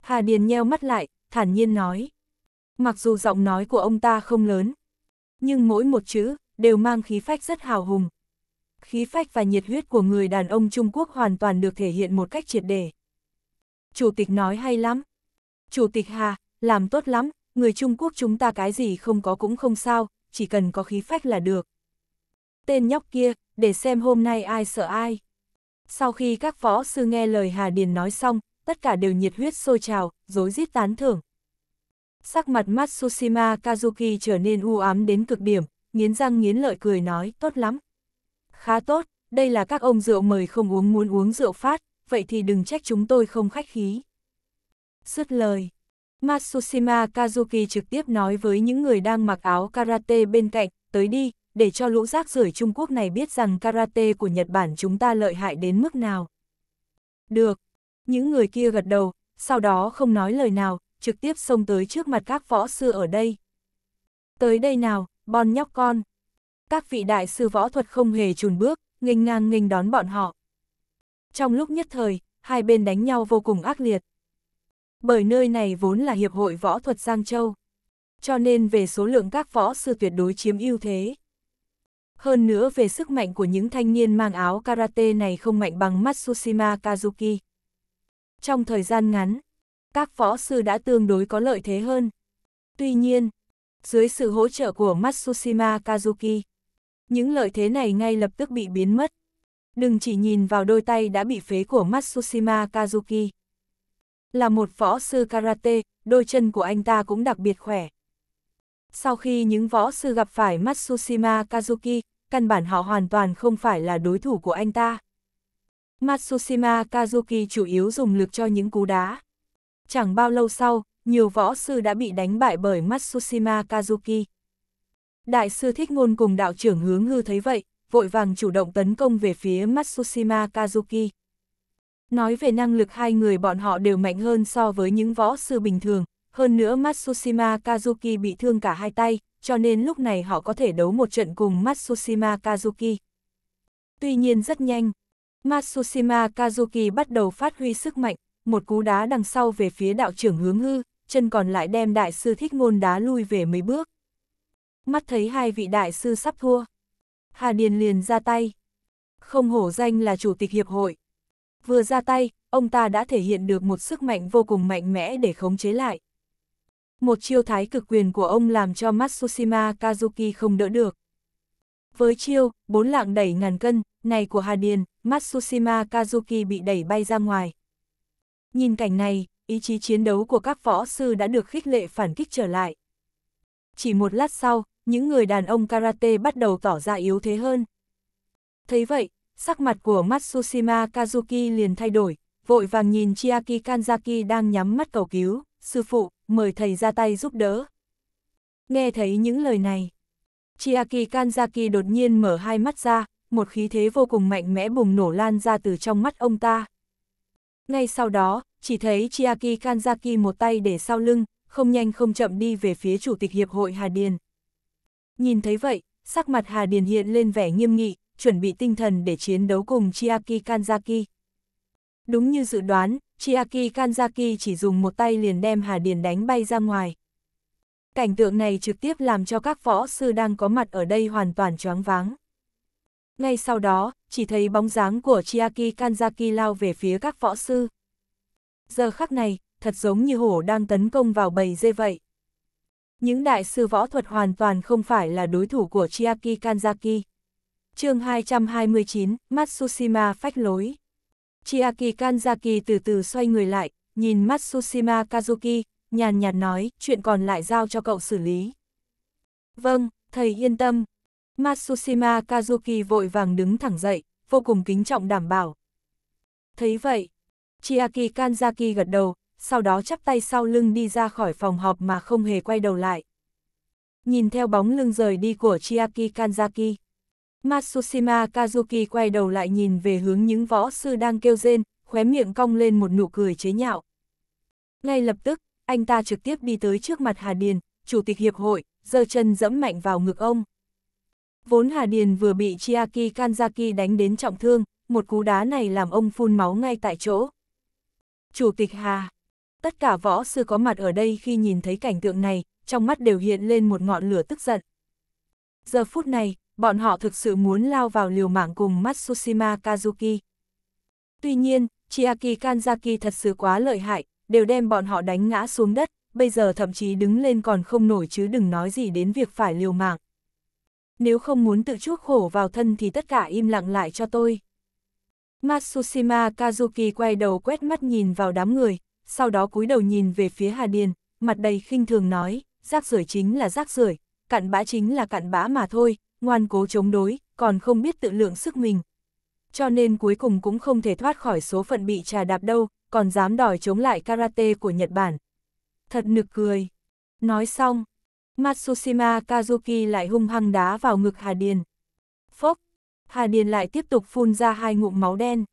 Speaker 1: Hà Điền nheo mắt lại, thản nhiên nói. Mặc dù giọng nói của ông ta không lớn, nhưng mỗi một chữ đều mang khí phách rất hào hùng. Khí phách và nhiệt huyết của người đàn ông Trung Quốc hoàn toàn được thể hiện một cách triệt để. Chủ tịch nói hay lắm. Chủ tịch Hà, làm tốt lắm, người Trung Quốc chúng ta cái gì không có cũng không sao, chỉ cần có khí phách là được. Tên nhóc kia, để xem hôm nay ai sợ ai. Sau khi các võ sư nghe lời Hà Điền nói xong, tất cả đều nhiệt huyết sôi trào, dối rít tán thưởng. Sắc mặt Matsushima Kazuki trở nên u ám đến cực điểm, nghiến răng nghiến lợi cười nói, tốt lắm. Khá tốt, đây là các ông rượu mời không uống muốn uống rượu phát, vậy thì đừng trách chúng tôi không khách khí. Sứt lời, Matsushima Kazuki trực tiếp nói với những người đang mặc áo karate bên cạnh, tới đi, để cho lũ rác rưởi Trung Quốc này biết rằng karate của Nhật Bản chúng ta lợi hại đến mức nào. Được. Những người kia gật đầu, sau đó không nói lời nào, trực tiếp xông tới trước mặt các võ sư ở đây. Tới đây nào, bon nhóc con. Các vị đại sư võ thuật không hề chùn bước, nghênh ngang nghênh đón bọn họ. Trong lúc nhất thời, hai bên đánh nhau vô cùng ác liệt bởi nơi này vốn là Hiệp hội Võ thuật Giang Châu. Cho nên về số lượng các võ sư tuyệt đối chiếm ưu thế. Hơn nữa về sức mạnh của những thanh niên mang áo karate này không mạnh bằng Matsushima Kazuki. Trong thời gian ngắn, các võ sư đã tương đối có lợi thế hơn. Tuy nhiên, dưới sự hỗ trợ của Matsushima Kazuki, những lợi thế này ngay lập tức bị biến mất. Đừng chỉ nhìn vào đôi tay đã bị phế của Matsushima Kazuki. Là một võ sư karate, đôi chân của anh ta cũng đặc biệt khỏe. Sau khi những võ sư gặp phải Matsushima Kazuki, căn bản họ hoàn toàn không phải là đối thủ của anh ta. Matsushima Kazuki chủ yếu dùng lực cho những cú đá. Chẳng bao lâu sau, nhiều võ sư đã bị đánh bại bởi Matsushima Kazuki. Đại sư Thích Ngôn cùng đạo trưởng hướng hư thấy vậy, vội vàng chủ động tấn công về phía Matsushima Kazuki. Nói về năng lực hai người bọn họ đều mạnh hơn so với những võ sư bình thường, hơn nữa Matsushima Kazuki bị thương cả hai tay, cho nên lúc này họ có thể đấu một trận cùng Matsushima Kazuki. Tuy nhiên rất nhanh, Matsushima Kazuki bắt đầu phát huy sức mạnh, một cú đá đằng sau về phía đạo trưởng hướng hư, chân còn lại đem đại sư thích ngôn đá lui về mấy bước. Mắt thấy hai vị đại sư sắp thua. Hà Điền liền ra tay. Không hổ danh là chủ tịch hiệp hội, Vừa ra tay, ông ta đã thể hiện được một sức mạnh vô cùng mạnh mẽ để khống chế lại. Một chiêu thái cực quyền của ông làm cho Matsushima Kazuki không đỡ được. Với chiêu, bốn lạng đẩy ngàn cân, này của Hà Điền, Matsushima Kazuki bị đẩy bay ra ngoài. Nhìn cảnh này, ý chí chiến đấu của các võ sư đã được khích lệ phản kích trở lại. Chỉ một lát sau, những người đàn ông karate bắt đầu tỏ ra yếu thế hơn. Thấy vậy, sắc mặt của Matsushima Kazuki liền thay đổi, vội vàng nhìn Chiaki Kanzaki đang nhắm mắt cầu cứu, sư phụ, mời thầy ra tay giúp đỡ. Nghe thấy những lời này, Chiaki Kanzaki đột nhiên mở hai mắt ra, một khí thế vô cùng mạnh mẽ bùng nổ lan ra từ trong mắt ông ta. Ngay sau đó, chỉ thấy Chiaki Kanzaki một tay để sau lưng, không nhanh không chậm đi về phía Chủ tịch Hiệp hội Hà Điền. Nhìn thấy vậy, sắc mặt Hà Điền hiện lên vẻ nghiêm nghị, chuẩn bị tinh thần để chiến đấu cùng Chiaki Kanzaki. Đúng như dự đoán, Chiaki Kanzaki chỉ dùng một tay liền đem Hà Điền đánh bay ra ngoài. Cảnh tượng này trực tiếp làm cho các võ sư đang có mặt ở đây hoàn toàn choáng váng. Ngay sau đó, chỉ thấy bóng dáng của Chiaki Kanzaki lao về phía các võ sư. Giờ khắc này, thật giống như hổ đang tấn công vào bầy dê vậy. Những đại sư võ thuật hoàn toàn không phải là đối thủ của Chiaki Kanzaki chương 229, Matsushima phách lối. Chiaki Kanzaki từ từ xoay người lại, nhìn Matsushima Kazuki, nhàn nhạt nói, chuyện còn lại giao cho cậu xử lý. Vâng, thầy yên tâm. Matsushima Kazuki vội vàng đứng thẳng dậy, vô cùng kính trọng đảm bảo. Thấy vậy, Chiaki Kanzaki gật đầu, sau đó chắp tay sau lưng đi ra khỏi phòng họp mà không hề quay đầu lại. Nhìn theo bóng lưng rời đi của Chiaki Kanzaki. Matsushima Kazuki quay đầu lại nhìn về hướng những võ sư đang kêu rên, khóe miệng cong lên một nụ cười chế nhạo. Ngay lập tức, anh ta trực tiếp đi tới trước mặt Hà Điền, chủ tịch hiệp hội, giơ chân dẫm mạnh vào ngực ông. Vốn Hà Điền vừa bị Chiaki Kanzaki đánh đến trọng thương, một cú đá này làm ông phun máu ngay tại chỗ. Chủ tịch Hà, tất cả võ sư có mặt ở đây khi nhìn thấy cảnh tượng này, trong mắt đều hiện lên một ngọn lửa tức giận. Giờ phút này, bọn họ thực sự muốn lao vào liều mạng cùng Matsushima Kazuki. Tuy nhiên, Chiaki Kanzaki thật sự quá lợi hại, đều đem bọn họ đánh ngã xuống đất, bây giờ thậm chí đứng lên còn không nổi chứ đừng nói gì đến việc phải liều mạng. Nếu không muốn tự chuốc khổ vào thân thì tất cả im lặng lại cho tôi. Matsushima Kazuki quay đầu quét mắt nhìn vào đám người, sau đó cúi đầu nhìn về phía Hà Điền, mặt đầy khinh thường nói, rác rưởi chính là rác rưởi, cặn bã chính là cặn bã mà thôi, ngoan cố chống đối, còn không biết tự lượng sức mình. Cho nên cuối cùng cũng không thể thoát khỏi số phận bị trà đạp đâu, còn dám đòi chống lại karate của Nhật Bản. Thật nực cười. Nói xong, Matsushima Kazuki lại hung hăng đá vào ngực Hà Điền. Phốc, Hà Điền lại tiếp tục phun ra hai ngụm máu đen.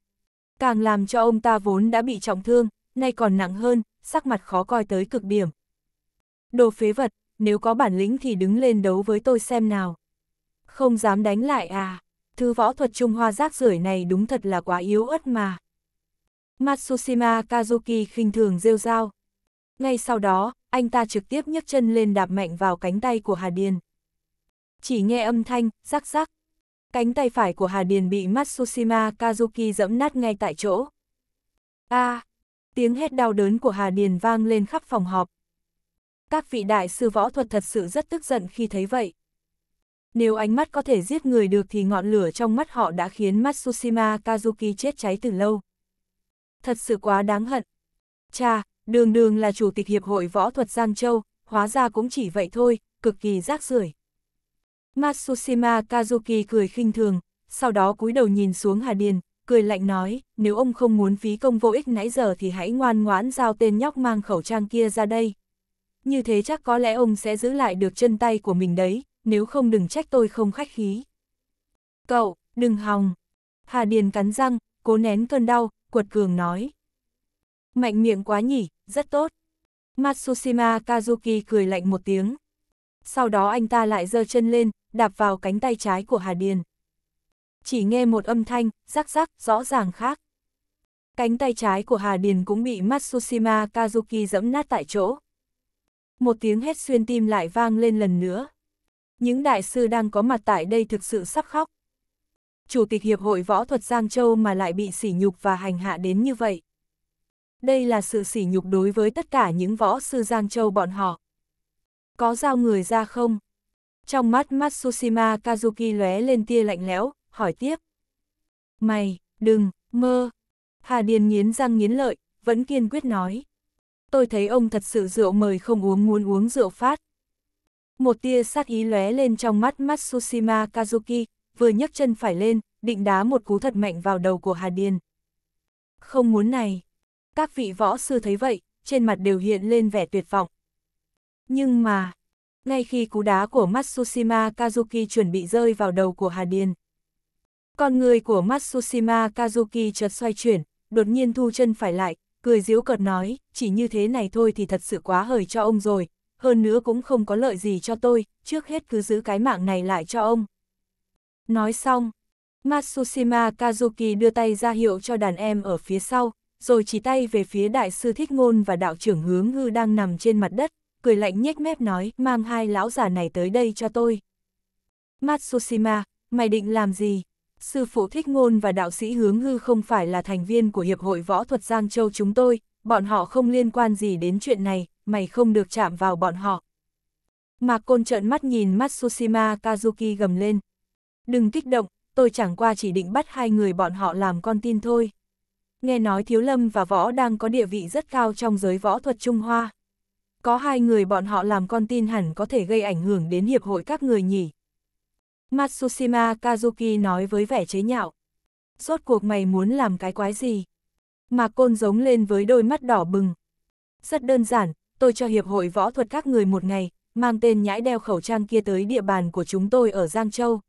Speaker 1: Càng làm cho ông ta vốn đã bị trọng thương, nay còn nặng hơn, sắc mặt khó coi tới cực điểm. Đồ phế vật, nếu có bản lĩnh thì đứng lên đấu với tôi xem nào. Không dám đánh lại à, thứ võ thuật Trung Hoa rác rưởi này đúng thật là quá yếu ớt mà. Matsushima Kazuki khinh thường rêu rao. Ngay sau đó, anh ta trực tiếp nhấc chân lên đạp mạnh vào cánh tay của Hà Điền. Chỉ nghe âm thanh, rắc rắc. Cánh tay phải của Hà Điền bị Matsushima Kazuki dẫm nát ngay tại chỗ. A, à, tiếng hét đau đớn của Hà Điền vang lên khắp phòng họp. Các vị đại sư võ thuật thật sự rất tức giận khi thấy vậy. Nếu ánh mắt có thể giết người được thì ngọn lửa trong mắt họ đã khiến Matsushima Kazuki chết cháy từ lâu. Thật sự quá đáng hận. Cha, đường đường là chủ tịch Hiệp hội Võ thuật Giang Châu, hóa ra cũng chỉ vậy thôi, cực kỳ rác rưởi. Matsushima Kazuki cười khinh thường, sau đó cúi đầu nhìn xuống Hà Điền, cười lạnh nói, nếu ông không muốn phí công vô ích nãy giờ thì hãy ngoan ngoãn giao tên nhóc mang khẩu trang kia ra đây. Như thế chắc có lẽ ông sẽ giữ lại được chân tay của mình đấy, nếu không đừng trách tôi không khách khí. Cậu, đừng hòng. Hà Điền cắn răng, cố nén cơn đau, quật cường nói. Mạnh miệng quá nhỉ, rất tốt. Matsushima Kazuki cười lạnh một tiếng. Sau đó anh ta lại giơ chân lên, đạp vào cánh tay trái của Hà Điền. Chỉ nghe một âm thanh, rắc rắc, rõ ràng khác. Cánh tay trái của Hà Điền cũng bị Matsushima Kazuki dẫm nát tại chỗ. Một tiếng hét xuyên tim lại vang lên lần nữa. Những đại sư đang có mặt tại đây thực sự sắp khóc. Chủ tịch Hiệp hội Võ thuật Giang Châu mà lại bị sỉ nhục và hành hạ đến như vậy. Đây là sự sỉ nhục đối với tất cả những võ sư Giang Châu bọn họ. Có giao người ra không? Trong mắt Matsushima Kazuki lóe lên tia lạnh lẽo, hỏi tiếp. Mày, đừng, mơ. Hà Điền nghiến răng nghiến lợi, vẫn kiên quyết nói. Tôi thấy ông thật sự rượu mời không uống muốn uống rượu phát. Một tia sát ý lóe lên trong mắt Matsushima Kazuki, vừa nhấc chân phải lên, định đá một cú thật mạnh vào đầu của Hà Điền. Không muốn này. Các vị võ sư thấy vậy, trên mặt đều hiện lên vẻ tuyệt vọng. Nhưng mà, ngay khi cú đá của Matsushima Kazuki chuẩn bị rơi vào đầu của Hà Điền. Con người của Matsushima Kazuki chợt xoay chuyển, đột nhiên thu chân phải lại, cười diếu cợt nói, chỉ như thế này thôi thì thật sự quá hời cho ông rồi, hơn nữa cũng không có lợi gì cho tôi, trước hết cứ giữ cái mạng này lại cho ông. Nói xong, Matsushima Kazuki đưa tay ra hiệu cho đàn em ở phía sau, rồi chỉ tay về phía đại sư thích ngôn và đạo trưởng hướng hư đang nằm trên mặt đất, cười lạnh nhếch mép nói mang hai lão già này tới đây cho tôi. Matsushima, mày định làm gì? Sư phụ thích ngôn và đạo sĩ hướng hư không phải là thành viên của Hiệp hội Võ thuật Giang Châu chúng tôi, bọn họ không liên quan gì đến chuyện này, mày không được chạm vào bọn họ. Mạc Côn trợn mắt nhìn Matsushima Kazuki gầm lên. Đừng kích động, tôi chẳng qua chỉ định bắt hai người bọn họ làm con tin thôi. Nghe nói Thiếu Lâm và Võ đang có địa vị rất cao trong giới võ thuật Trung Hoa. Có hai người bọn họ làm con tin hẳn có thể gây ảnh hưởng đến hiệp hội các người nhỉ. Matsushima Kazuki nói với vẻ chế nhạo. Rốt cuộc mày muốn làm cái quái gì? Mạc Côn giống lên với đôi mắt đỏ bừng. Rất đơn giản, tôi cho Hiệp hội Võ thuật các người một ngày, mang tên nhãi đeo khẩu trang kia tới địa bàn của chúng tôi ở Giang Châu.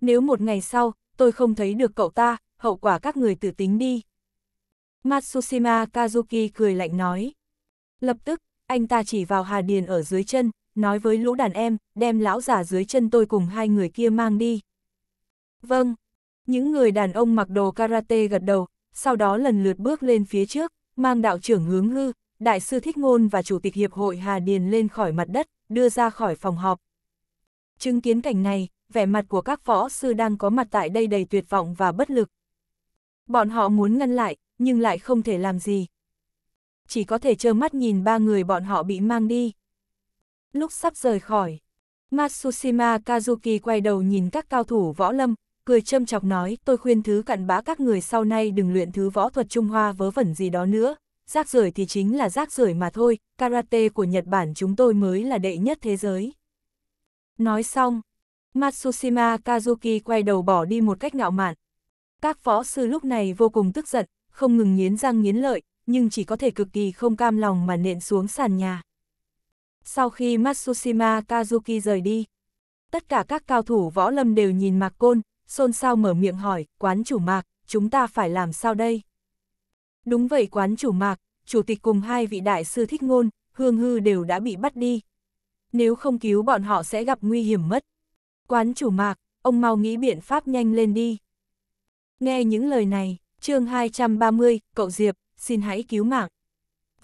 Speaker 1: Nếu một ngày sau, tôi không thấy được cậu ta, hậu quả các người tự tính đi. Matsushima Kazuki cười lạnh nói. Lập tức, anh ta chỉ vào Hà Điền ở dưới chân, nói với lũ đàn em, đem lão giả dưới chân tôi cùng hai người kia mang đi. Vâng. Những người đàn ông mặc đồ karate gật đầu, sau đó lần lượt bước lên phía trước, mang đạo trưởng hướng hư, Đại sư Thích Ngôn và Chủ tịch Hiệp hội Hà Điền lên khỏi mặt đất, đưa ra khỏi phòng họp. Chứng kiến cảnh này, vẻ mặt của các võ sư đang có mặt tại đây đầy tuyệt vọng và bất lực. Bọn họ muốn ngăn lại, nhưng lại không thể làm gì. Chỉ có thể trơ mắt nhìn ba người bọn họ bị mang đi. Lúc sắp rời khỏi, Matsushima Kazuki quay đầu nhìn các cao thủ võ lâm, cười châm chọc nói tôi khuyên thứ cặn bã các người sau này đừng luyện thứ võ thuật Trung Hoa vớ vẩn gì đó nữa, rác rưởi thì chính là rác rưởi mà thôi, karate của Nhật Bản chúng tôi mới là đệ nhất thế giới. Nói xong, Matsushima Kazuki quay đầu bỏ đi một cách ngạo mạn. Các võ sư lúc này vô cùng tức giận, không ngừng nghiến răng nghiến lợi, nhưng chỉ có thể cực kỳ không cam lòng mà nện xuống sàn nhà. Sau khi Matsushima Kazuki rời đi, tất cả các cao thủ võ lâm đều nhìn Mạc Côn, xôn xao mở miệng hỏi, quán chủ Mạc, chúng ta phải làm sao đây? Đúng vậy quán chủ mạc, chủ tịch cùng hai vị đại sư thích ngôn, hương hư đều đã bị bắt đi. Nếu không cứu bọn họ sẽ gặp nguy hiểm mất. Quán chủ mạc, ông mau nghĩ biện pháp nhanh lên đi. Nghe những lời này, chương 230, cậu Diệp, xin hãy cứu mạng.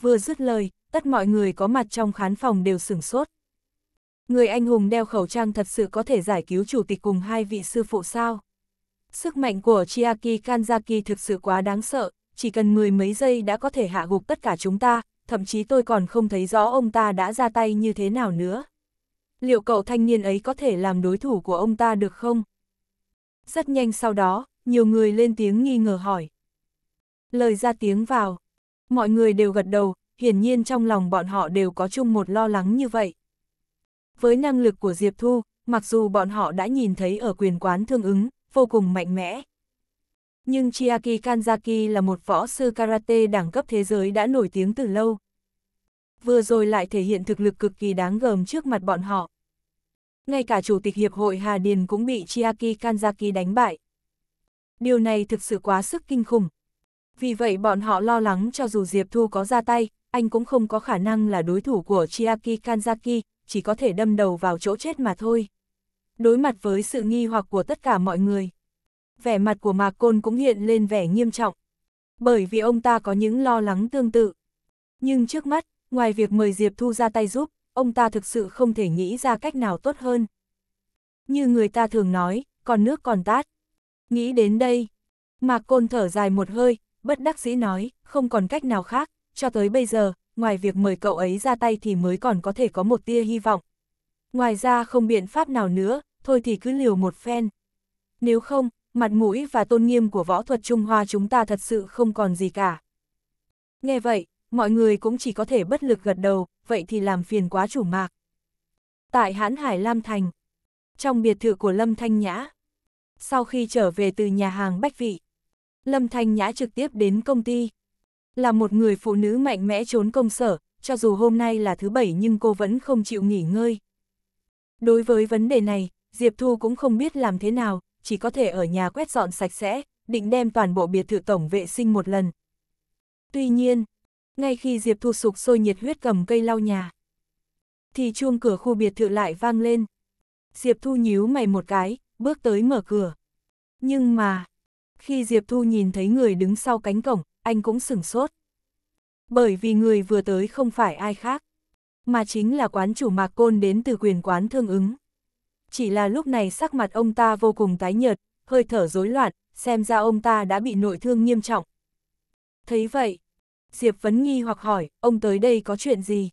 Speaker 1: Vừa dứt lời, tất mọi người có mặt trong khán phòng đều sửng sốt. Người anh hùng đeo khẩu trang thật sự có thể giải cứu chủ tịch cùng hai vị sư phụ sao? Sức mạnh của Chiaki Kanzaki thực sự quá đáng sợ, chỉ cần mười mấy giây đã có thể hạ gục tất cả chúng ta, thậm chí tôi còn không thấy rõ ông ta đã ra tay như thế nào nữa. Liệu cậu thanh niên ấy có thể làm đối thủ của ông ta được không? Rất nhanh sau đó, nhiều người lên tiếng nghi ngờ hỏi. Lời ra tiếng vào. Mọi người đều gật đầu, hiển nhiên trong lòng bọn họ đều có chung một lo lắng như vậy. Với năng lực của Diệp Thu, mặc dù bọn họ đã nhìn thấy ở quyền quán thương ứng, vô cùng mạnh mẽ, nhưng Chiaki Kanzaki là một võ sư karate đẳng cấp thế giới đã nổi tiếng từ lâu. Vừa rồi lại thể hiện thực lực cực kỳ đáng gờm trước mặt bọn họ. Ngay cả Chủ tịch Hiệp hội Hà Điền cũng bị Chiaki Kanzaki đánh bại. Điều này thực sự quá sức kinh khủng. Vì vậy bọn họ lo lắng cho dù Diệp Thu có ra tay, anh cũng không có khả năng là đối thủ của Chiaki Kanzaki, chỉ có thể đâm đầu vào chỗ chết mà thôi. Đối mặt với sự nghi hoặc của tất cả mọi người, vẻ mặt của Mạc Côn cũng hiện lên vẻ nghiêm trọng. Bởi vì ông ta có những lo lắng tương tự. Nhưng trước mắt, ngoài việc mời Diệp Thu ra tay giúp, ông ta thực sự không thể nghĩ ra cách nào tốt hơn. Như người ta thường nói, còn nước còn tát. Nghĩ đến đây, Mạc Côn thở dài một hơi, bất đắc dĩ nói, không còn cách nào khác, cho tới bây giờ, ngoài việc mời cậu ấy ra tay thì mới còn có thể có một tia hy vọng. Ngoài ra không biện pháp nào nữa, thôi thì cứ liều một phen. Nếu không, mặt mũi và tôn nghiêm của võ thuật Trung Hoa chúng ta thật sự không còn gì cả. Nghe vậy, mọi người cũng chỉ có thể bất lực gật đầu, vậy thì làm phiền quá chủ mạc. Tại hãn hải Lam Thành, trong biệt thự của Lâm Thanh Nhã, sau khi trở về từ nhà hàng Bách Vị, Lâm Thanh Nhã trực tiếp đến công ty. Là một người phụ nữ mạnh mẽ trốn công sở, cho dù hôm nay là thứ bảy nhưng cô vẫn không chịu nghỉ ngơi. Đối với vấn đề này, Diệp Thu cũng không biết làm thế nào, chỉ có thể ở nhà quét dọn sạch sẽ, định đem toàn bộ biệt thự tổng vệ sinh một lần. Tuy nhiên, ngay khi Diệp Thu Sục sôi nhiệt huyết cầm cây lau nhà, thì chuông cửa khu biệt thự lại vang lên. Diệp Thu nhíu mày một cái, bước tới mở cửa. Nhưng mà, khi Diệp Thu nhìn thấy người đứng sau cánh cổng, anh cũng sửng sốt. Bởi vì người vừa tới không phải ai khác, mà chính là quán chủ Mạc Côn đến từ quyền quán thương ứng chỉ là lúc này sắc mặt ông ta vô cùng tái nhợt, hơi thở rối loạn, xem ra ông ta đã bị nội thương nghiêm trọng. Thấy vậy, Diệp Vấn nghi hoặc hỏi, ông tới đây có chuyện gì?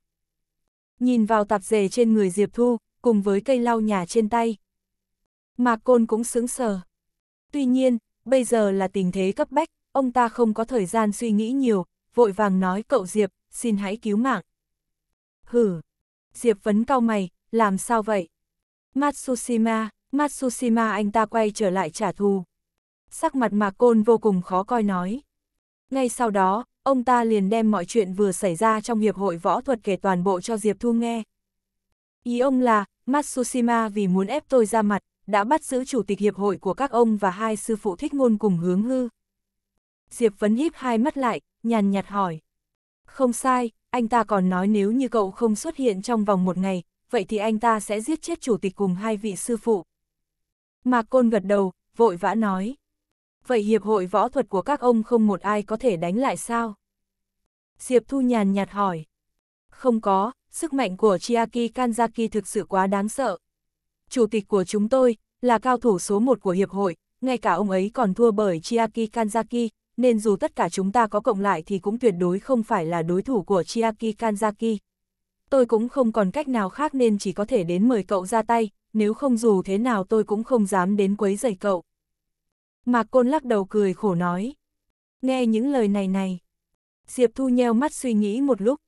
Speaker 1: Nhìn vào tạp dề trên người Diệp Thu, cùng với cây lau nhà trên tay. Mạc Côn cũng sững sờ. Tuy nhiên, bây giờ là tình thế cấp bách, ông ta không có thời gian suy nghĩ nhiều, vội vàng nói cậu Diệp, xin hãy cứu mạng. Hử! Diệp Vấn cao mày, làm sao vậy? Matsushima, Matsushima anh ta quay trở lại trả thù. Sắc mặt Mạc Côn vô cùng khó coi nói. Ngay sau đó, ông ta liền đem mọi chuyện vừa xảy ra trong hiệp hội võ thuật kể toàn bộ cho Diệp Thu nghe. Ý ông là, Matsushima vì muốn ép tôi ra mặt, đã bắt giữ chủ tịch hiệp hội của các ông và hai sư phụ thích ngôn cùng hướng hư. Diệp Vấn híp hai mắt lại, nhàn nhạt hỏi. Không sai, anh ta còn nói nếu như cậu không xuất hiện trong vòng một ngày, vậy thì anh ta sẽ giết chết chủ tịch cùng hai vị sư phụ. Mạc Côn gật đầu, vội vã nói. Vậy hiệp hội võ thuật của các ông không một ai có thể đánh lại sao? Diệp Thu nhàn nhạt hỏi. Không có, sức mạnh của Chiaki Kanzaki thực sự quá đáng sợ. Chủ tịch của chúng tôi, là cao thủ số một của hiệp hội, ngay cả ông ấy còn thua bởi Chiaki Kanzaki, nên dù tất cả chúng ta có cộng lại thì cũng tuyệt đối không phải là đối thủ của Chiaki Kanzaki tôi cũng không còn cách nào khác nên chỉ có thể đến mời cậu ra tay, nếu không dù thế nào tôi cũng không dám đến quấy rầy cậu. Mạc Côn lắc đầu cười khổ nói. Nghe những lời này này. Diệp Thu nheo mắt suy nghĩ một lúc.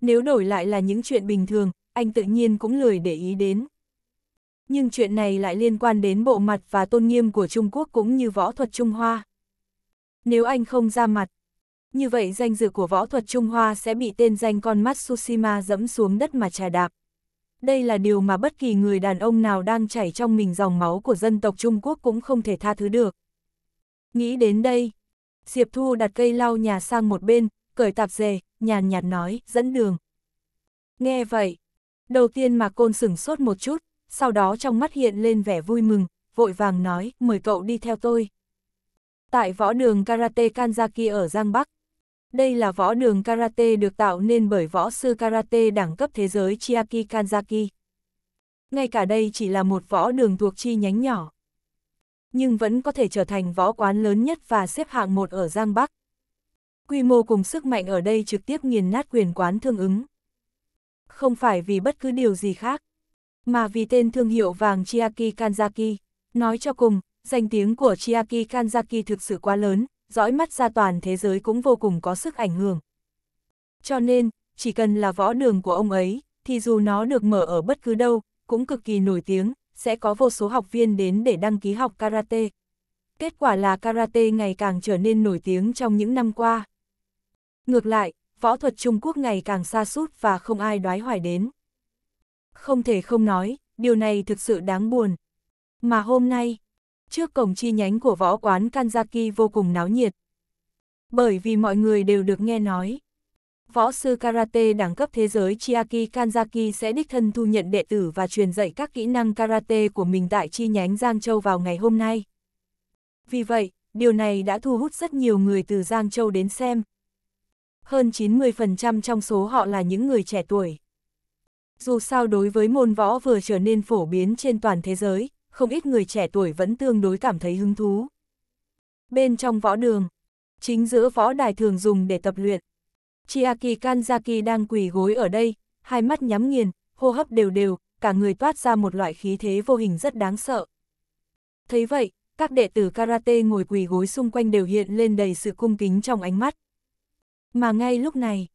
Speaker 1: Nếu đổi lại là những chuyện bình thường, anh tự nhiên cũng lười để ý đến. Nhưng chuyện này lại liên quan đến bộ mặt và tôn nghiêm của Trung Quốc cũng như võ thuật Trung Hoa. Nếu anh không ra mặt, như vậy danh dự của võ thuật Trung Hoa sẽ bị tên danh con mắt Tsushima dẫm xuống đất mà trà đạp. Đây là điều mà bất kỳ người đàn ông nào đang chảy trong mình dòng máu của dân tộc Trung Quốc cũng không thể tha thứ được. Nghĩ đến đây, Diệp Thu đặt cây lau nhà sang một bên, cởi tạp dề, nhàn nhạt nói, dẫn đường. Nghe vậy, đầu tiên mà côn sửng sốt một chút, sau đó trong mắt hiện lên vẻ vui mừng, vội vàng nói, mời cậu đi theo tôi. Tại võ đường Karate Kanjaki ở Giang Bắc, đây là võ đường karate được tạo nên bởi võ sư karate đẳng cấp thế giới Chiaki Kanzaki. Ngay cả đây chỉ là một võ đường thuộc chi nhánh nhỏ. Nhưng vẫn có thể trở thành võ quán lớn nhất và xếp hạng một ở Giang Bắc. Quy mô cùng sức mạnh ở đây trực tiếp nghiền nát quyền quán thương ứng. Không phải vì bất cứ điều gì khác, mà vì tên thương hiệu vàng Chiaki Kanzaki. Nói cho cùng, danh tiếng của Chiaki Kanzaki thực sự quá lớn, dõi mắt ra toàn thế giới cũng vô cùng có sức ảnh hưởng. Cho nên, chỉ cần là võ đường của ông ấy, thì dù nó được mở ở bất cứ đâu, cũng cực kỳ nổi tiếng, sẽ có vô số học viên đến để đăng ký học karate. Kết quả là karate ngày càng trở nên nổi tiếng trong những năm qua. Ngược lại, võ thuật Trung Quốc ngày càng xa sút và không ai đoái hoài đến. Không thể không nói, điều này thực sự đáng buồn. Mà hôm nay, Trước cổng chi nhánh của võ quán Kanzaki vô cùng náo nhiệt. Bởi vì mọi người đều được nghe nói. Võ sư karate đẳng cấp thế giới Chiaki Kanzaki sẽ đích thân thu nhận đệ tử và truyền dạy các kỹ năng karate của mình tại chi nhánh Giang Châu vào ngày hôm nay. Vì vậy, điều này đã thu hút rất nhiều người từ Giang Châu đến xem. Hơn 90% trong số họ là những người trẻ tuổi. Dù sao đối với môn võ vừa trở nên phổ biến trên toàn thế giới, không ít người trẻ tuổi vẫn tương đối cảm thấy hứng thú. Bên trong võ đường, chính giữa võ đài thường dùng để tập luyện. Chiaki Kanzaki đang quỳ gối ở đây, hai mắt nhắm nghiền, hô hấp đều đều, cả người toát ra một loại khí thế vô hình rất đáng sợ. Thấy vậy, các đệ tử karate ngồi quỳ gối xung quanh đều hiện lên đầy sự cung kính trong ánh mắt. Mà ngay lúc này,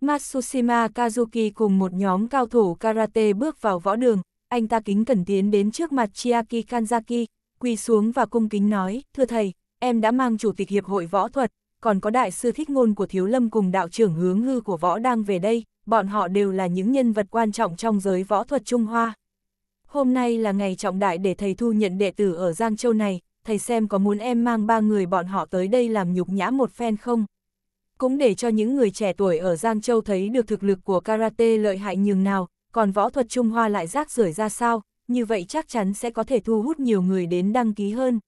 Speaker 1: Matsushima Kazuki cùng một nhóm cao thủ karate bước vào võ đường, anh ta kính cẩn tiến đến trước mặt Chiaki Kanzaki, quỳ xuống và cung kính nói, thưa thầy, em đã mang chủ tịch hiệp hội võ thuật, còn có đại sư thích ngôn của Thiếu Lâm cùng đạo trưởng hướng hư của võ đang về đây, bọn họ đều là những nhân vật quan trọng trong giới võ thuật Trung Hoa. Hôm nay là ngày trọng đại để thầy thu nhận đệ tử ở Giang Châu này, thầy xem có muốn em mang ba người bọn họ tới đây làm nhục nhã một phen không? Cũng để cho những người trẻ tuổi ở Giang Châu thấy được thực lực của karate lợi hại nhường nào, còn võ thuật Trung Hoa lại rác rưởi ra sao, như vậy chắc chắn sẽ có thể thu hút nhiều người đến đăng ký hơn.